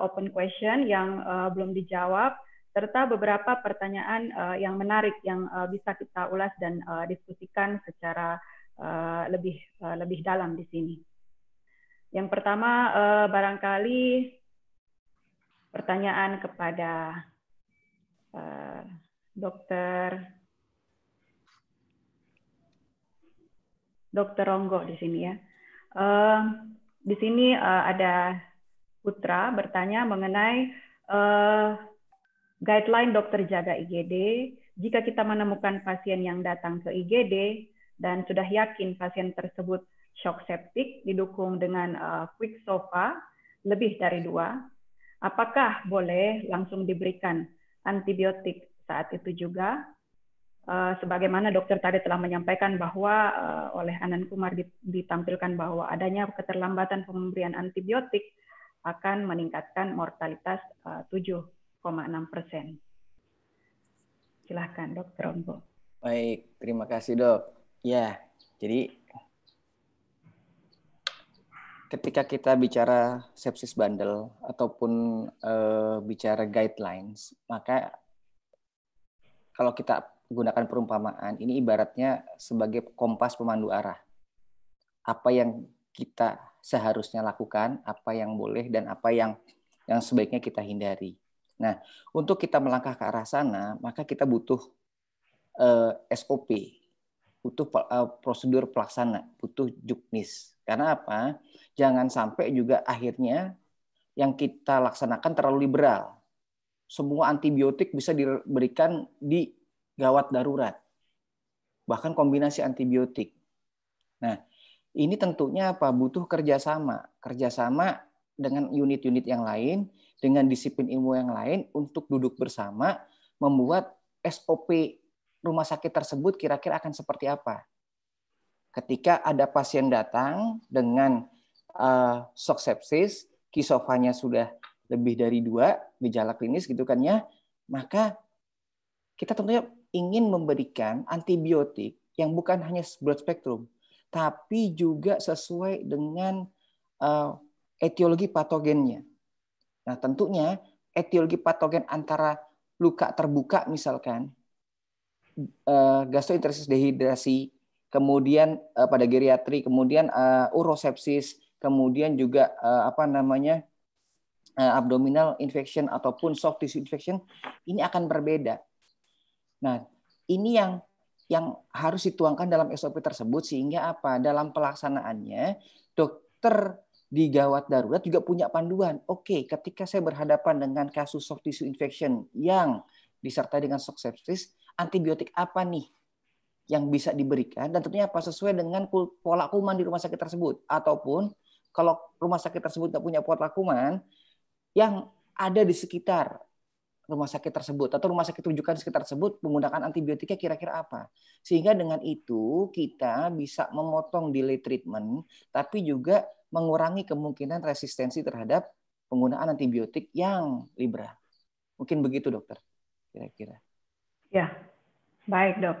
open question yang belum dijawab serta beberapa pertanyaan yang menarik yang bisa kita ulas dan diskusikan secara Eh, lebih eh, lebih dalam di sini. Yang pertama eh, barangkali pertanyaan kepada dokter dokter Ronggo di sini ya. di sini ada Putra bertanya mengenai guideline dokter jaga IGD. Jika kita menemukan pasien yang datang ke IGD, dan sudah yakin pasien tersebut shock septik didukung dengan uh, quick sofa lebih dari dua, apakah boleh langsung diberikan antibiotik saat itu juga? Uh, sebagaimana dokter tadi telah menyampaikan bahwa uh, oleh Anand Kumar ditampilkan bahwa adanya keterlambatan pemberian antibiotik akan meningkatkan mortalitas uh, 7,6 persen. Silahkan, Dokter Rombo. Baik, terima kasih dok. Ya, jadi ketika kita bicara sepsis bandel ataupun uh, bicara guidelines, maka kalau kita gunakan perumpamaan, ini ibaratnya sebagai kompas pemandu arah. Apa yang kita seharusnya lakukan, apa yang boleh dan apa yang yang sebaiknya kita hindari. Nah, untuk kita melangkah ke arah sana, maka kita butuh uh, eh, SOP butuh eh, prosedur pelaksana, butuh juknis. Karena apa? Jangan sampai juga akhirnya yang kita laksanakan terlalu liberal. Semua antibiotik bisa diberikan di gawat darurat. Bahkan kombinasi antibiotik. Nah, ini tentunya apa? Butuh kerjasama. Kerjasama dengan unit-unit yang lain, dengan disiplin ilmu yang lain untuk duduk bersama, membuat SOP rumah sakit tersebut kira-kira akan seperti apa. Ketika ada pasien datang dengan uh, eh, shock sepsis, kisofanya sudah lebih dari dua gejala klinis gitu kan ya, maka kita tentunya ingin memberikan antibiotik yang bukan hanya broad spectrum, tapi juga sesuai dengan uh, etiologi patogennya. Nah tentunya etiologi patogen antara luka terbuka misalkan uh, eh, gastroenteritis dehidrasi, kemudian uh, pada geriatri, kemudian uh, urosepsis, kemudian juga uh, apa namanya uh, abdominal infection ataupun soft tissue infection ini akan berbeda. Nah, ini yang yang harus dituangkan dalam SOP tersebut sehingga apa? Dalam pelaksanaannya dokter di gawat darurat juga punya panduan. Oke, ketika saya berhadapan dengan kasus soft tissue infection yang disertai dengan shock sepsis, antibiotik apa nih yang bisa diberikan dan tentunya apa sesuai dengan pola kuman di rumah sakit tersebut ataupun kalau rumah sakit tersebut tidak punya pola kuman yang ada di sekitar rumah sakit tersebut atau rumah sakit rujukan sekitar tersebut menggunakan antibiotiknya kira-kira apa sehingga dengan itu kita bisa memotong delay treatment tapi juga mengurangi kemungkinan resistensi terhadap penggunaan antibiotik yang libra mungkin begitu dokter kira-kira ya Baik dok.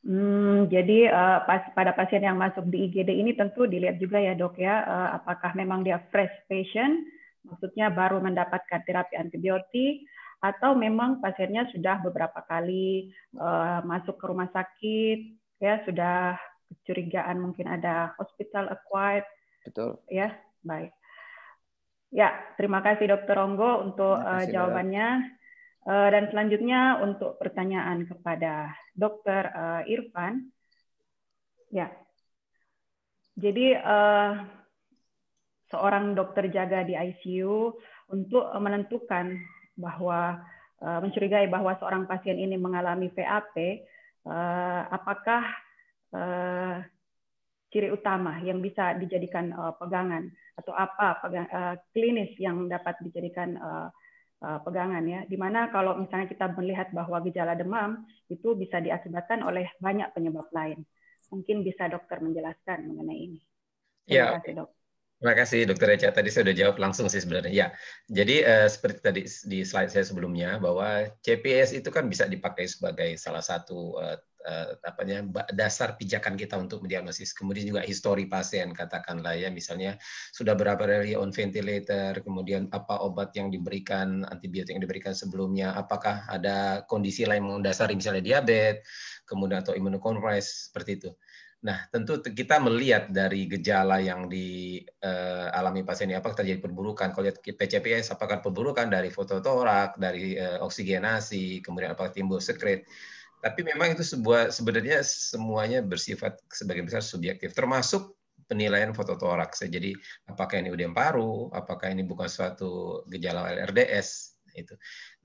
Hmm, jadi uh, pas, pada pasien yang masuk di IGD ini tentu dilihat juga ya dok ya, uh, apakah memang dia fresh patient, maksudnya baru mendapatkan terapi antibiotik, atau memang pasiennya sudah beberapa kali uh, masuk ke rumah sakit, ya sudah kecurigaan mungkin ada hospital acquired. Betul. Ya, baik. Ya, terima kasih Dokter Ronggo untuk kasih, uh, jawabannya. Dok. Eh, dan selanjutnya untuk pertanyaan kepada Dokter eh, Irfan, ya. Jadi eh, seorang dokter jaga di ICU untuk menentukan bahwa mencurigai bahwa seorang pasien ini mengalami VAP, apakah ciri utama yang bisa dijadikan pegangan atau apa klinis yang dapat dijadikan Eh, pegangan ya. Dimana kalau misalnya kita melihat bahwa gejala demam itu bisa diakibatkan oleh banyak penyebab lain. Mungkin bisa dokter menjelaskan mengenai ini. Terima ya. kasih dok. Terima kasih dokter Eca. Tadi saya sudah jawab langsung sih sebenarnya. Ya, jadi eh, seperti tadi di slide saya sebelumnya bahwa CPS itu kan bisa dipakai sebagai salah satu eh, Eh, apa ya, dasar pijakan kita untuk mendiagnosis. Kemudian juga histori pasien katakanlah ya misalnya sudah berapa hari on ventilator, kemudian apa obat yang diberikan, antibiotik yang diberikan sebelumnya, apakah ada kondisi lain mendasari misalnya diabetes, kemudian atau immunocompromised seperti itu. Nah, tentu kita melihat dari gejala yang dialami eh, uh, pasien ini, apakah terjadi perburukan. Kalau lihat PCPS, apakah perburukan dari fototorak, dari uh, oksigenasi, kemudian apakah timbul sekret tapi memang itu sebuah sebenarnya semuanya bersifat sebagian besar subjektif, termasuk penilaian foto fototoraks. Jadi apakah ini udem paru, apakah ini bukan suatu gejala LRDS itu.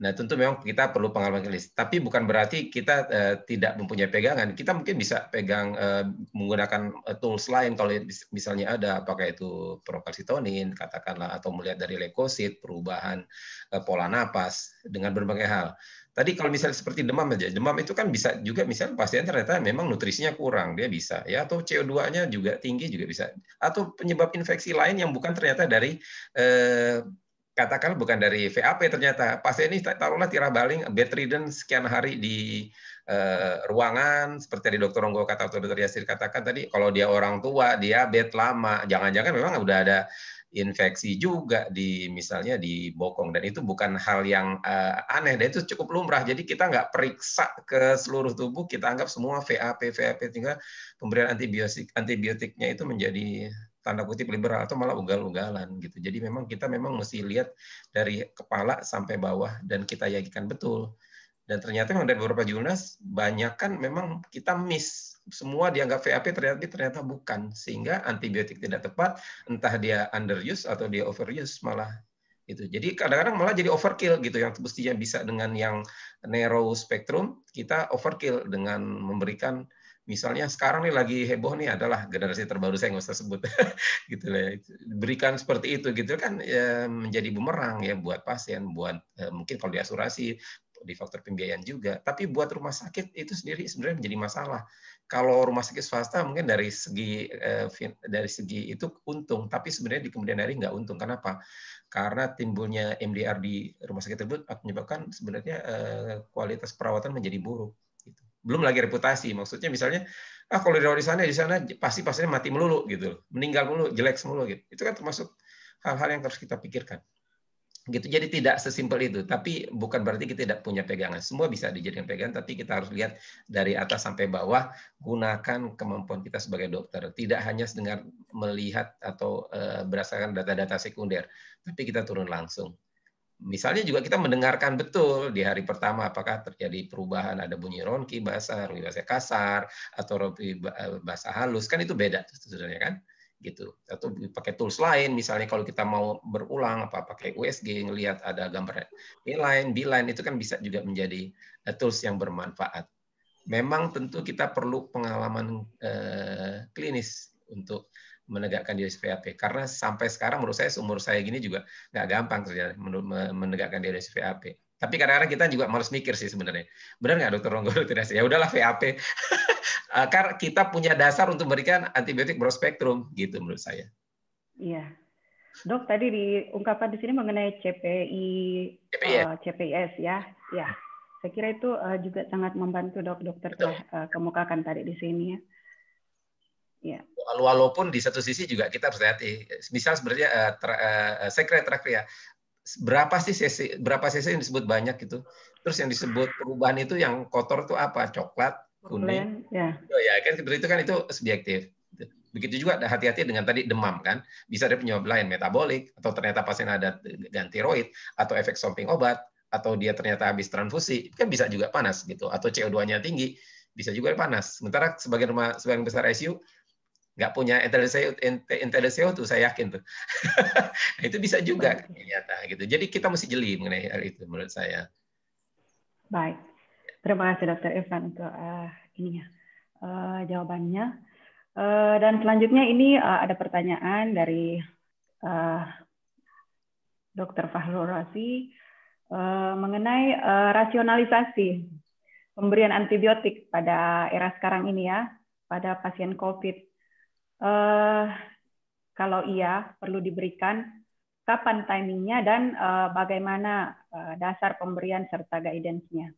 Nah, tentu memang kita perlu pengalaman klinis, tapi bukan berarti kita uh, tidak mempunyai pegangan. Kita mungkin bisa pegang uh, menggunakan eh, tools lain kalau misalnya ada apakah itu prokalsitonin katakanlah atau melihat dari leukosit, perubahan uh, pola napas dengan berbagai hal. Tadi kalau misalnya seperti demam aja, demam itu kan bisa juga misalnya pasien ternyata memang nutrisinya kurang, dia bisa ya atau CO2-nya juga tinggi juga bisa. Atau penyebab infeksi lain yang bukan ternyata dari eh, katakan bukan dari VAP ternyata. Pasien ini taruhlah tirah baling bedridden sekian hari di eh, ruangan seperti tadi dokter Ronggo kata atau dokter Yasir katakan tadi kalau dia orang tua, dia bed lama, jangan-jangan memang udah ada infeksi juga di misalnya di bokong dan itu bukan hal yang uh, aneh dan itu cukup lumrah jadi kita nggak periksa ke seluruh tubuh kita anggap semua VAP VAP tinggal pemberian antibiotik antibiotiknya itu menjadi tanda kutip liberal atau malah ugal-ugalan gitu. Jadi memang kita memang mesti lihat dari kepala sampai bawah dan kita yakinkan betul. Dan ternyata memang dari beberapa jurnas banyak kan memang kita miss semua dianggap VAP ternyata ternyata bukan sehingga antibiotik tidak tepat entah dia underuse atau dia overuse malah gitu. Jadi kadang-kadang malah jadi overkill gitu yang mestinya bisa dengan yang narrow spectrum kita overkill dengan memberikan misalnya sekarang nih lagi heboh nih adalah generasi terbaru saya nggak usah sebut [laughs] gitu lah ya. berikan seperti itu gitu kan ya, menjadi bumerang ya buat pasien buat eh, mungkin kalau di asuransi di faktor pembiayaan juga. Tapi buat rumah sakit itu sendiri sebenarnya menjadi masalah. Kalau rumah sakit swasta mungkin dari segi eh, dari segi itu untung, tapi sebenarnya di kemudian hari nggak untung. Kenapa? Karena timbulnya MDR di rumah sakit tersebut menyebabkan sebenarnya eh, kualitas perawatan menjadi buruk. Gitu. Belum lagi reputasi. Maksudnya misalnya, ah kalau dirawat di sana di sana pasti pasiennya mati melulu gitu, meninggal melulu, jelek semulu gitu. Itu kan termasuk hal-hal yang harus kita pikirkan gitu jadi tidak sesimpel itu tapi bukan berarti kita tidak punya pegangan semua bisa dijadikan pegangan tapi kita harus lihat dari atas sampai bawah gunakan kemampuan kita sebagai dokter tidak hanya sedengar melihat atau eh, berdasarkan data-data sekunder tapi kita turun langsung misalnya juga kita mendengarkan betul di hari pertama apakah terjadi perubahan ada bunyi ronki bahasa ronki bahasa kasar atau ronki eh, bahasa halus kan itu beda sebenarnya kan gitu atau pakai tools lain misalnya kalau kita mau berulang apa pakai USG ngelihat ada gambar inline line itu kan bisa juga menjadi eh, tools yang bermanfaat memang tentu kita perlu pengalaman eh, klinis untuk menegakkan diri VAP karena sampai sekarang menurut saya umur saya gini juga nggak gampang terjadi menegakkan diri VAP tapi kadang-kadang kita juga males mikir sih sebenarnya. Benar nggak dokter Ronggo, dokter Ya udahlah VAP. [laughs] Eh, karena kita punya dasar untuk memberikan antibiotik broad gitu menurut saya. Iya. Dok, tadi diungkapkan di sini mengenai CPI, CPI. Uh, eh, CPS ya. Ya. Saya kira itu uh, juga sangat membantu dok dokter Betul. telah uh, kemukakan tadi di sini ya. Ya. Walaupun di satu sisi juga kita harus hati. Misal sebenarnya uh, uh, saya kira terakhir ya berapa sih cc berapa cc yang disebut banyak gitu terus yang disebut perubahan itu yang kotor itu apa coklat kuning ya. Oh, ya kan seperti itu kan itu subjektif begitu juga hati-hati dengan tadi demam kan bisa ada penyebab lain metabolik atau ternyata pasien ada gantiroid atau efek samping obat atau dia ternyata habis transfusi kan bisa juga panas gitu atau CO2-nya tinggi bisa juga panas sementara sebagian rumah sebagian besar ICU nggak punya intelligence CO2 saya yakin tuh [laughs] itu bisa juga ternyata gitu jadi kita mesti jeli mengenai hal itu menurut saya baik terima kasih dokter Irfan untuk uh, ya uh, jawabannya uh, dan selanjutnya ini uh, ada pertanyaan dari uh, dokter Fahrul Razi uh, mengenai uh, rasionalisasi pemberian antibiotik pada era sekarang ini ya pada pasien COVID Uh, kalau iya, perlu diberikan kapan timingnya dan uh, bagaimana uh, dasar pemberian serta guidance-nya.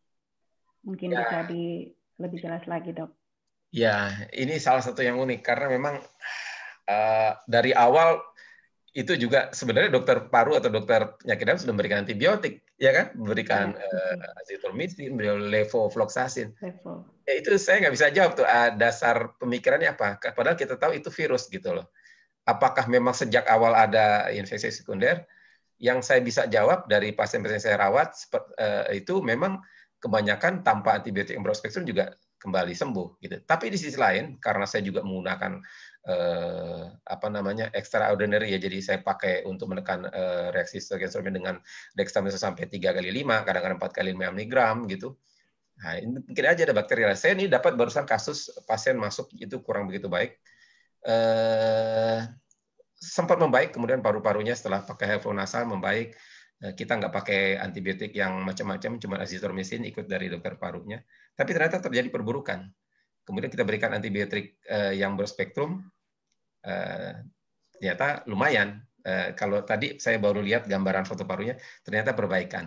Mungkin ya. bisa di lebih jelas lagi, dok. Ya, ini salah satu yang unik karena memang uh, dari awal itu juga sebenarnya dokter paru atau dokter penyakit sudah memberikan antibiotik ya kan hmm. berikan uh, iya. eh, hmm. azitromisin beliau levofloxacin Levo. ya, itu saya nggak bisa jawab tuh uh, dasar pemikirannya apa padahal kita tahu itu virus gitu loh apakah memang sejak awal ada infeksi sekunder yang saya bisa jawab dari pasien-pasien saya rawat uh, itu memang kebanyakan tanpa antibiotik yang spectrum juga kembali sembuh gitu tapi di sisi lain karena saya juga menggunakan Eh, apa namanya extraordinary ya jadi saya pakai untuk menekan eh, reaksi stoichiometry dengan dextamethasone sampai 3 kali 5 kadang-kadang 4 kali 5 mg gitu nah ini mungkin aja ada bakteri saya ini dapat barusan kasus pasien masuk itu kurang begitu baik eh, sempat membaik kemudian paru-parunya setelah pakai nasal membaik eh, kita nggak pakai antibiotik yang macam-macam, cuma azitromisin ikut dari dokter parunya. Tapi ternyata terjadi perburukan. Kemudian kita berikan antibiotik yang berspektrum, Eh, ternyata lumayan. Eh, kalau tadi saya baru lihat gambaran foto parunya, ternyata perbaikan.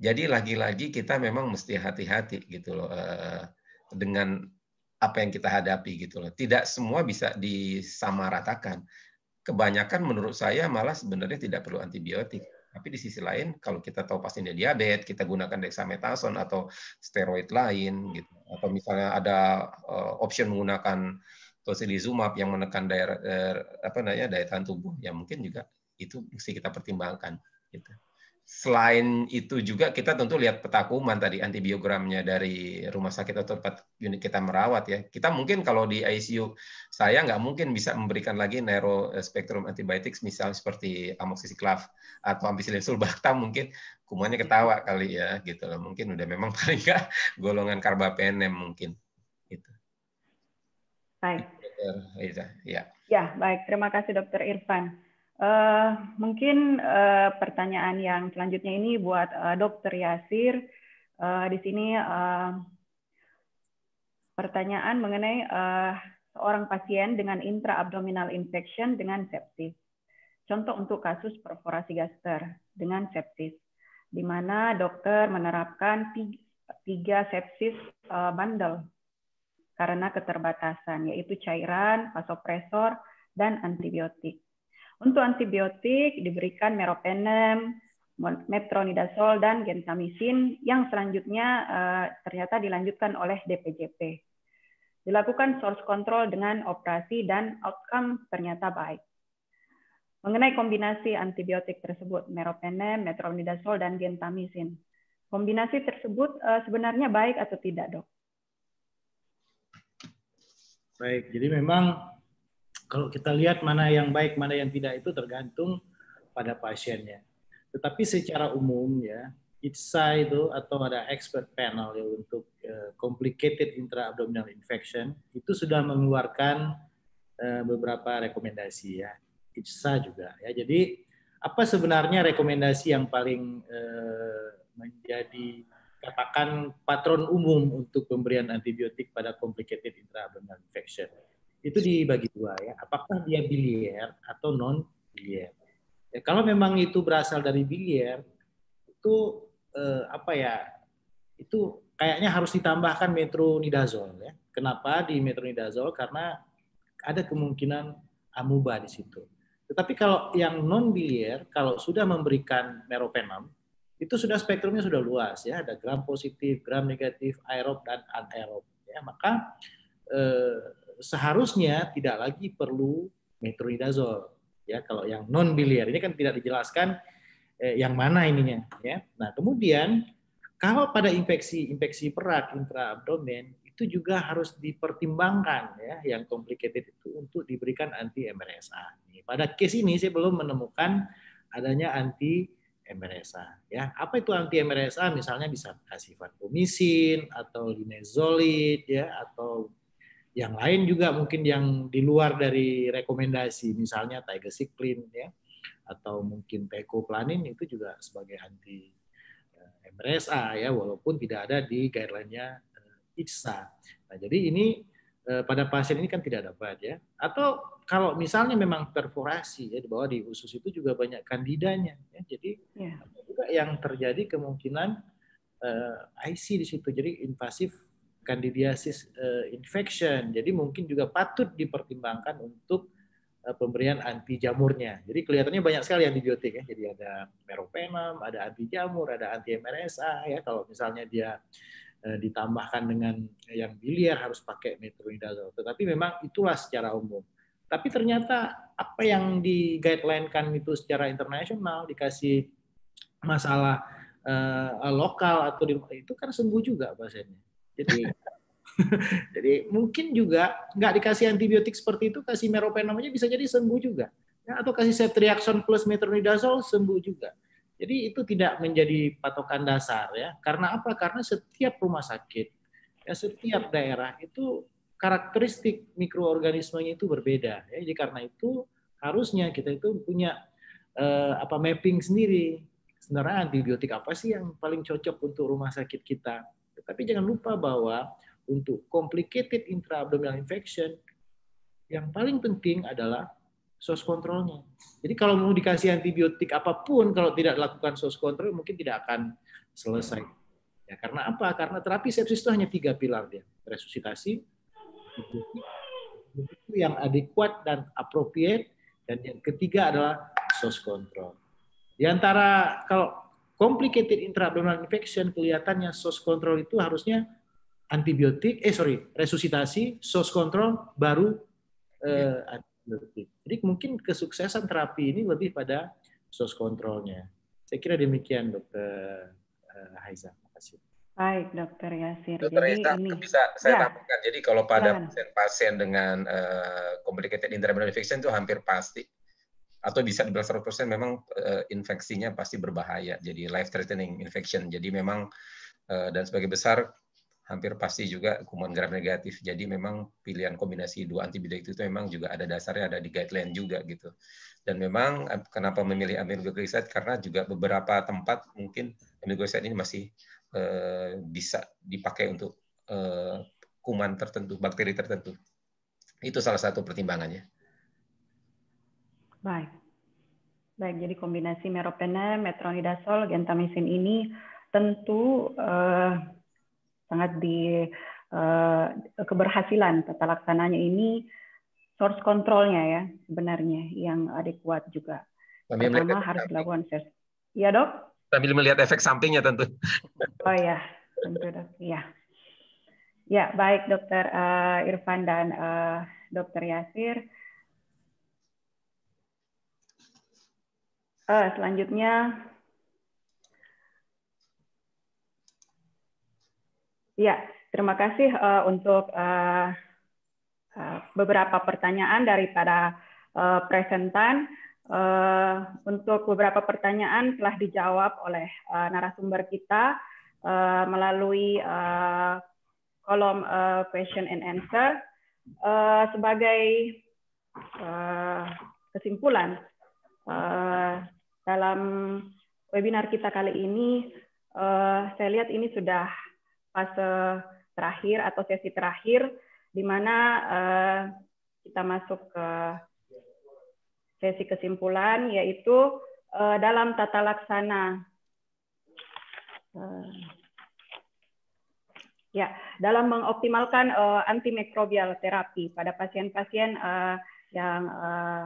Jadi lagi-lagi kita memang mesti hati-hati gitu loh eh, dengan apa yang kita hadapi gitu loh. Tidak semua bisa disamaratakan. Kebanyakan menurut saya malah sebenarnya tidak perlu antibiotik. Tapi di sisi lain, kalau kita tahu pasiennya diabetes, kita gunakan dexamethasone atau steroid lain, gitu. Atau misalnya ada uh, option menggunakan tocilizumab yang menekan daerah eh, apa namanya daya tahan tubuh ya mungkin juga itu mesti kita pertimbangkan gitu. Selain itu juga kita tentu lihat peta kuman tadi antibiogramnya dari rumah sakit atau tempat unit kita merawat ya. Kita mungkin kalau di ICU saya nggak mungkin bisa memberikan lagi neuro eh, spectrum antibiotics misal seperti amoxiclav atau ampicillin sulbactam [laughs] mungkin kumannya ketawa kali ya gitu loh. Mungkin udah memang [laughs] paling nggak golongan karbapenem mungkin. Gitu. Baik. Dokter Liza. Ya. Ya, baik. Terima kasih Dokter Irfan. Uh, mungkin uh, pertanyaan yang selanjutnya ini buat uh, Dokter Yasir. Uh, di sini uh, pertanyaan mengenai uh, seorang pasien dengan intraabdominal infection dengan sepsis. Contoh untuk kasus perforasi gaster dengan sepsis, di mana dokter menerapkan tiga sepsis bandel karena keterbatasan, yaitu cairan, vasopresor, dan antibiotik. Untuk antibiotik diberikan meropenem, metronidazol, dan gentamicin, yang selanjutnya eh, ternyata dilanjutkan oleh DPJP. Dilakukan source control dengan operasi dan outcome ternyata baik. Mengenai kombinasi antibiotik tersebut, meropenem, metronidazol, dan gentamicin, Kombinasi tersebut eh, sebenarnya baik atau tidak, dok? Baik, jadi memang kalau kita lihat mana yang baik, mana yang tidak itu tergantung pada pasiennya. Tetapi secara umum ya, ITSA itu atau ada expert panel ya untuk uh, complicated intra-abdominal infection itu sudah mengeluarkan uh, beberapa rekomendasi ya. ITSA juga ya. Jadi apa sebenarnya rekomendasi yang paling uh, menjadi katakan patron umum untuk pemberian antibiotik pada complicated intra infection. Itu dibagi dua ya, apakah dia biliar atau non biliar? Ya, kalau memang itu berasal dari biliar, itu eh, apa ya? Itu kayaknya harus ditambahkan metronidazol ya. Kenapa di metronidazol? Karena ada kemungkinan amuba di situ. Tetapi kalau yang non biliar, kalau sudah memberikan meropenem, itu sudah spektrumnya sudah luas ya ada gram positif, gram negatif, aerob dan anaerob ya maka eh, seharusnya tidak lagi perlu metronidazol ya kalau yang non biliar ini kan tidak dijelaskan eh, yang mana ininya ya nah kemudian kalau pada infeksi infeksi berat intraabdomen itu juga harus dipertimbangkan ya yang complicated itu untuk diberikan anti MRSA. Pada case ini saya belum menemukan adanya anti MRSA. Ya, apa itu anti MRSA? Misalnya bisa kasih vancomycin atau linezolid ya atau yang lain juga mungkin yang di luar dari rekomendasi misalnya tigacycline ya atau mungkin tecoplanin itu juga sebagai anti eh, MRSA ya walaupun tidak ada di guideline-nya eh, ICSA. Nah, jadi ini Eh, pada pasien ini kan tidak dapat ya. Atau kalau misalnya memang perforasi ya di bawah di usus itu juga banyak kandidanya ya. Jadi ya. juga yang terjadi kemungkinan uh, eh, IC di situ jadi invasif candidiasis uh, eh, infection. Jadi mungkin juga patut dipertimbangkan untuk uh, pemberian anti jamurnya. Jadi kelihatannya banyak sekali antibiotik ya. Jadi ada meropenem, ada anti jamur, ada anti MRSA ya kalau misalnya dia Eh, ditambahkan dengan yang biliar harus pakai metronidazole. Tetapi memang itulah secara umum. Tapi ternyata apa yang di guideline kan itu secara internasional dikasih masalah uh, lokal atau di, itu kan sembuh juga pasiennya. Jadi iya. [laughs] jadi mungkin juga nggak dikasih antibiotik seperti itu kasih meropenem aja bisa jadi sembuh juga. Ya, atau kasih ceftriaxone plus metronidazole sembuh juga jadi itu tidak menjadi patokan dasar ya. Karena apa? Karena setiap rumah sakit, ya setiap daerah itu karakteristik mikroorganismenya itu berbeda ya. Jadi karena itu harusnya kita itu punya eh, apa mapping sendiri. Sebenarnya antibiotik apa sih yang paling cocok untuk rumah sakit kita? Tapi jangan lupa bahwa untuk complicated intraabdominal infection yang paling penting adalah source controlnya. Jadi kalau mau dikasih antibiotik apapun, kalau tidak lakukan source control mungkin tidak akan selesai. Ya, karena apa? Karena terapi sepsis itu hanya tiga pilar dia. Resusitasi, itu yang adekuat dan appropriate, dan yang ketiga adalah source control. Di antara kalau complicated intraabdominal infection kelihatannya source control itu harusnya antibiotik, eh sorry, resusitasi, source control, baru eh, antibiotik. Jadi mungkin kesuksesan terapi ini lebih pada source kontrolnya. Saya kira demikian dokter eh, Haiza. Terima kasih. Baik, Dokter Yasir. Dokter Jadi ini bisa saya ya. tambahkan. Jadi kalau pada pasien-pasien dengan uh, complicated intrabrenal infection itu hampir pasti atau bisa dibilang 100% memang uh, infeksinya pasti berbahaya. Jadi life threatening infection. Jadi memang uh, dan sebagai besar hampir pasti juga kuman gram negatif. Jadi memang pilihan kombinasi dua antibiotik itu memang juga ada dasarnya ada di guideline juga gitu. Dan memang eh, kenapa memilih amilglucosid karena juga beberapa tempat mungkin amilglucosid ini masih eh, bisa dipakai untuk eh, kuman tertentu, bakteri tertentu. Itu salah satu pertimbangannya. Baik. Baik, jadi kombinasi meropenem, metronidazol, gentamisin ini tentu eh, sangat di uh, keberhasilan tata laksananya ini source kontrolnya ya sebenarnya yang adekuat juga. Sambil Pertama harus dilakukan search. Iya dok? Sambil melihat efek sampingnya tentu. Oh ya, tentu dok. Ya, Ya baik dokter uh, Irfan dan uh, dokter Yasir. Uh, selanjutnya Ya, terima kasih uh, untuk uh, uh, beberapa pertanyaan daripada uh, presentan. Uh, untuk beberapa pertanyaan telah dijawab oleh uh, narasumber kita uh, melalui uh, kolom uh, question and answer. Uh, sebagai uh, kesimpulan uh, dalam webinar kita kali ini, uh, saya lihat ini sudah fase terakhir atau sesi terakhir di mana uh, kita masuk ke sesi kesimpulan yaitu uh, dalam tata laksana uh, ya dalam mengoptimalkan uh, antimikrobial terapi pada pasien-pasien uh, yang uh,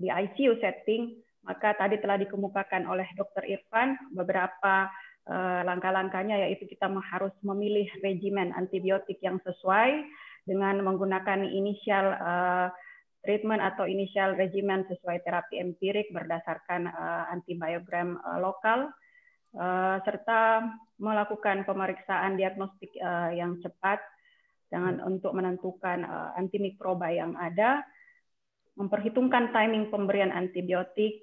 di ICU setting maka tadi telah dikemukakan oleh Dr. Irfan beberapa Eh, langkah-langkahnya yaitu kita harus memilih regimen antibiotik yang sesuai dengan menggunakan inisial eh, treatment atau inisial regimen sesuai terapi empirik berdasarkan eh, antibiogram lokal serta melakukan pemeriksaan diagnostik yang cepat dengan hmm. untuk menentukan antimikroba yang ada, memperhitungkan timing pemberian antibiotik,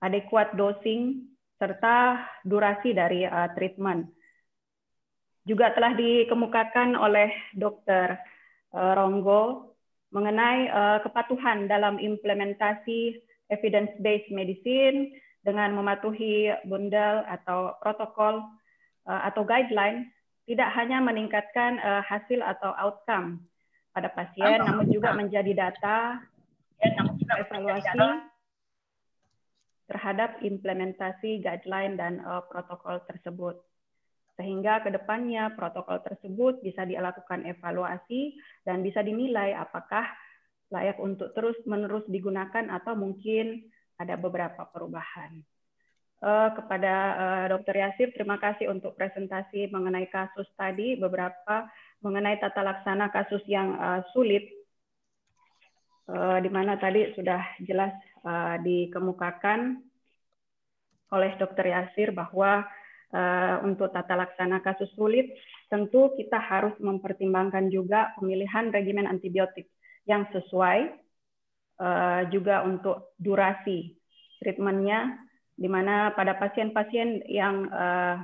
adekuat dosing, serta durasi dari uh, treatment. Juga telah dikemukakan oleh Dr. Uh, Ronggo mengenai uh, kepatuhan dalam implementasi evidence-based medicine dengan mematuhi bundel atau protokol uh, atau guideline tidak hanya meningkatkan uh, hasil atau outcome pada pasien, namun juga menjadi data iya, evaluasi terhadap implementasi guideline dan uh, protokol tersebut. Sehingga ke depannya protokol tersebut bisa dilakukan evaluasi dan bisa dinilai apakah layak untuk terus-menerus digunakan atau mungkin ada beberapa perubahan. Uh, kepada uh, eh, Dr. Yasif, terima kasih untuk presentasi mengenai kasus tadi, beberapa mengenai tata laksana kasus yang uh, sulit, uh, di mana tadi sudah jelas uh, dikemukakan oleh Dr. Yasir bahwa uh, untuk tata laksana kasus sulit tentu kita harus mempertimbangkan juga pemilihan regimen antibiotik yang sesuai uh, juga untuk durasi treatmentnya di mana pada pasien-pasien yang uh,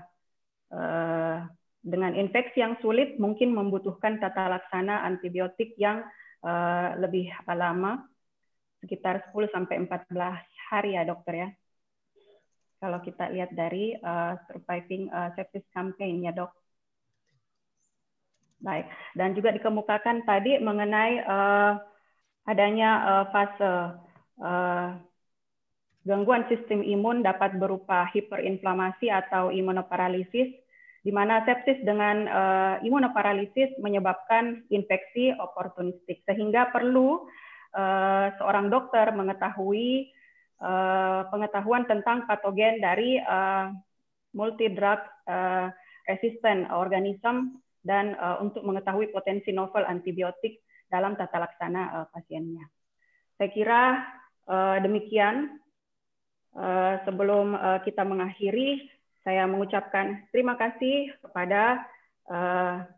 uh, dengan infeksi yang sulit mungkin membutuhkan tata laksana antibiotik yang uh, lebih lama sekitar 10 sampai 14 hari ya dokter ya. Kalau kita lihat dari uh, surviving uh, sepsis campaign ya dok. Baik, dan juga dikemukakan tadi mengenai uh, adanya uh, fase uh, gangguan sistem imun dapat berupa hiperinflamasi atau imunoparalisis, di mana sepsis dengan uh, imunoparalisis menyebabkan infeksi oportunistik, sehingga perlu Eh, seorang dokter mengetahui eh, pengetahuan tentang patogen dari uh, eh, multi drug uh, resistant organism dan untuk mengetahui potensi novel antibiotik dalam tata laksana pasiennya. Saya kira demikian. sebelum kita mengakhiri, saya mengucapkan terima kasih kepada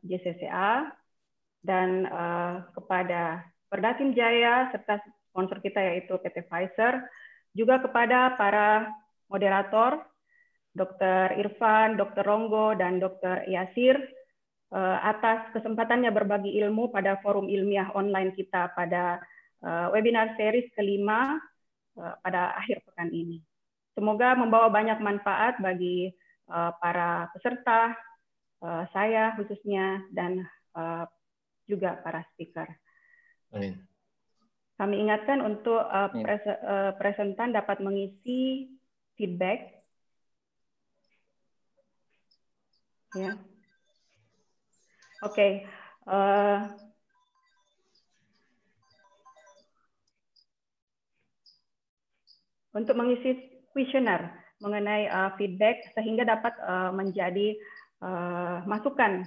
JCCA dan kepada Perdakim Jaya serta sponsor kita yaitu PT Pfizer, juga kepada para moderator, Dr. Irfan, Dr. Ronggo, dan Dr. Yasir eh, atas kesempatannya berbagi ilmu pada forum ilmiah online kita pada eh, webinar series kelima eh, pada akhir pekan ini. Semoga membawa banyak manfaat bagi para peserta, saya khususnya, dan juga para speaker. Amin. Kami ingatkan untuk uh, pres uh, presentan dapat mengisi feedback. Ya. Oke. Okay. Uh, untuk mengisi kuesioner mengenai uh, feedback sehingga dapat uh, menjadi uh, masukan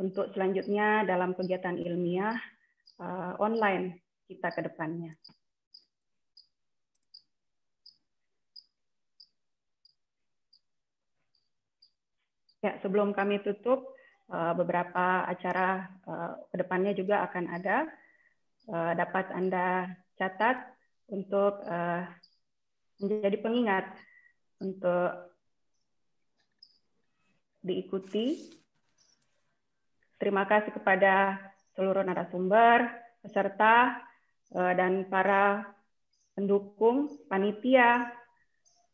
untuk selanjutnya dalam kegiatan ilmiah uh, online kita ke depannya. Ya, sebelum kami tutup, eh, beberapa acara eh, ke depannya juga akan ada. Dapat Anda catat untuk menjadi pengingat untuk diikuti. Terima kasih kepada seluruh narasumber, peserta, eh, dan para pendukung, panitia.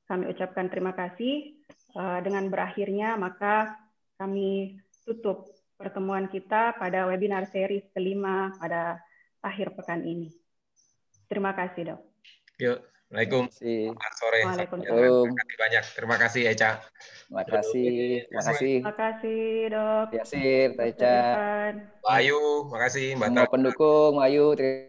Kami ucapkan terima kasih. Eh, dengan berakhirnya, maka kami tutup pertemuan kita pada webinar seri kelima pada akhir pekan ini. Terima kasih, dok. Yuk. Assalamualaikum. Selamat sore. Waalaikumsalam. Terima kasih banyak. Terima kasih Eca. Terima kasih. Terima kasih. Terima kasih Dok. Yasir, Eca. Bayu, kasih. Mbak Pendukung, Bayu. Terima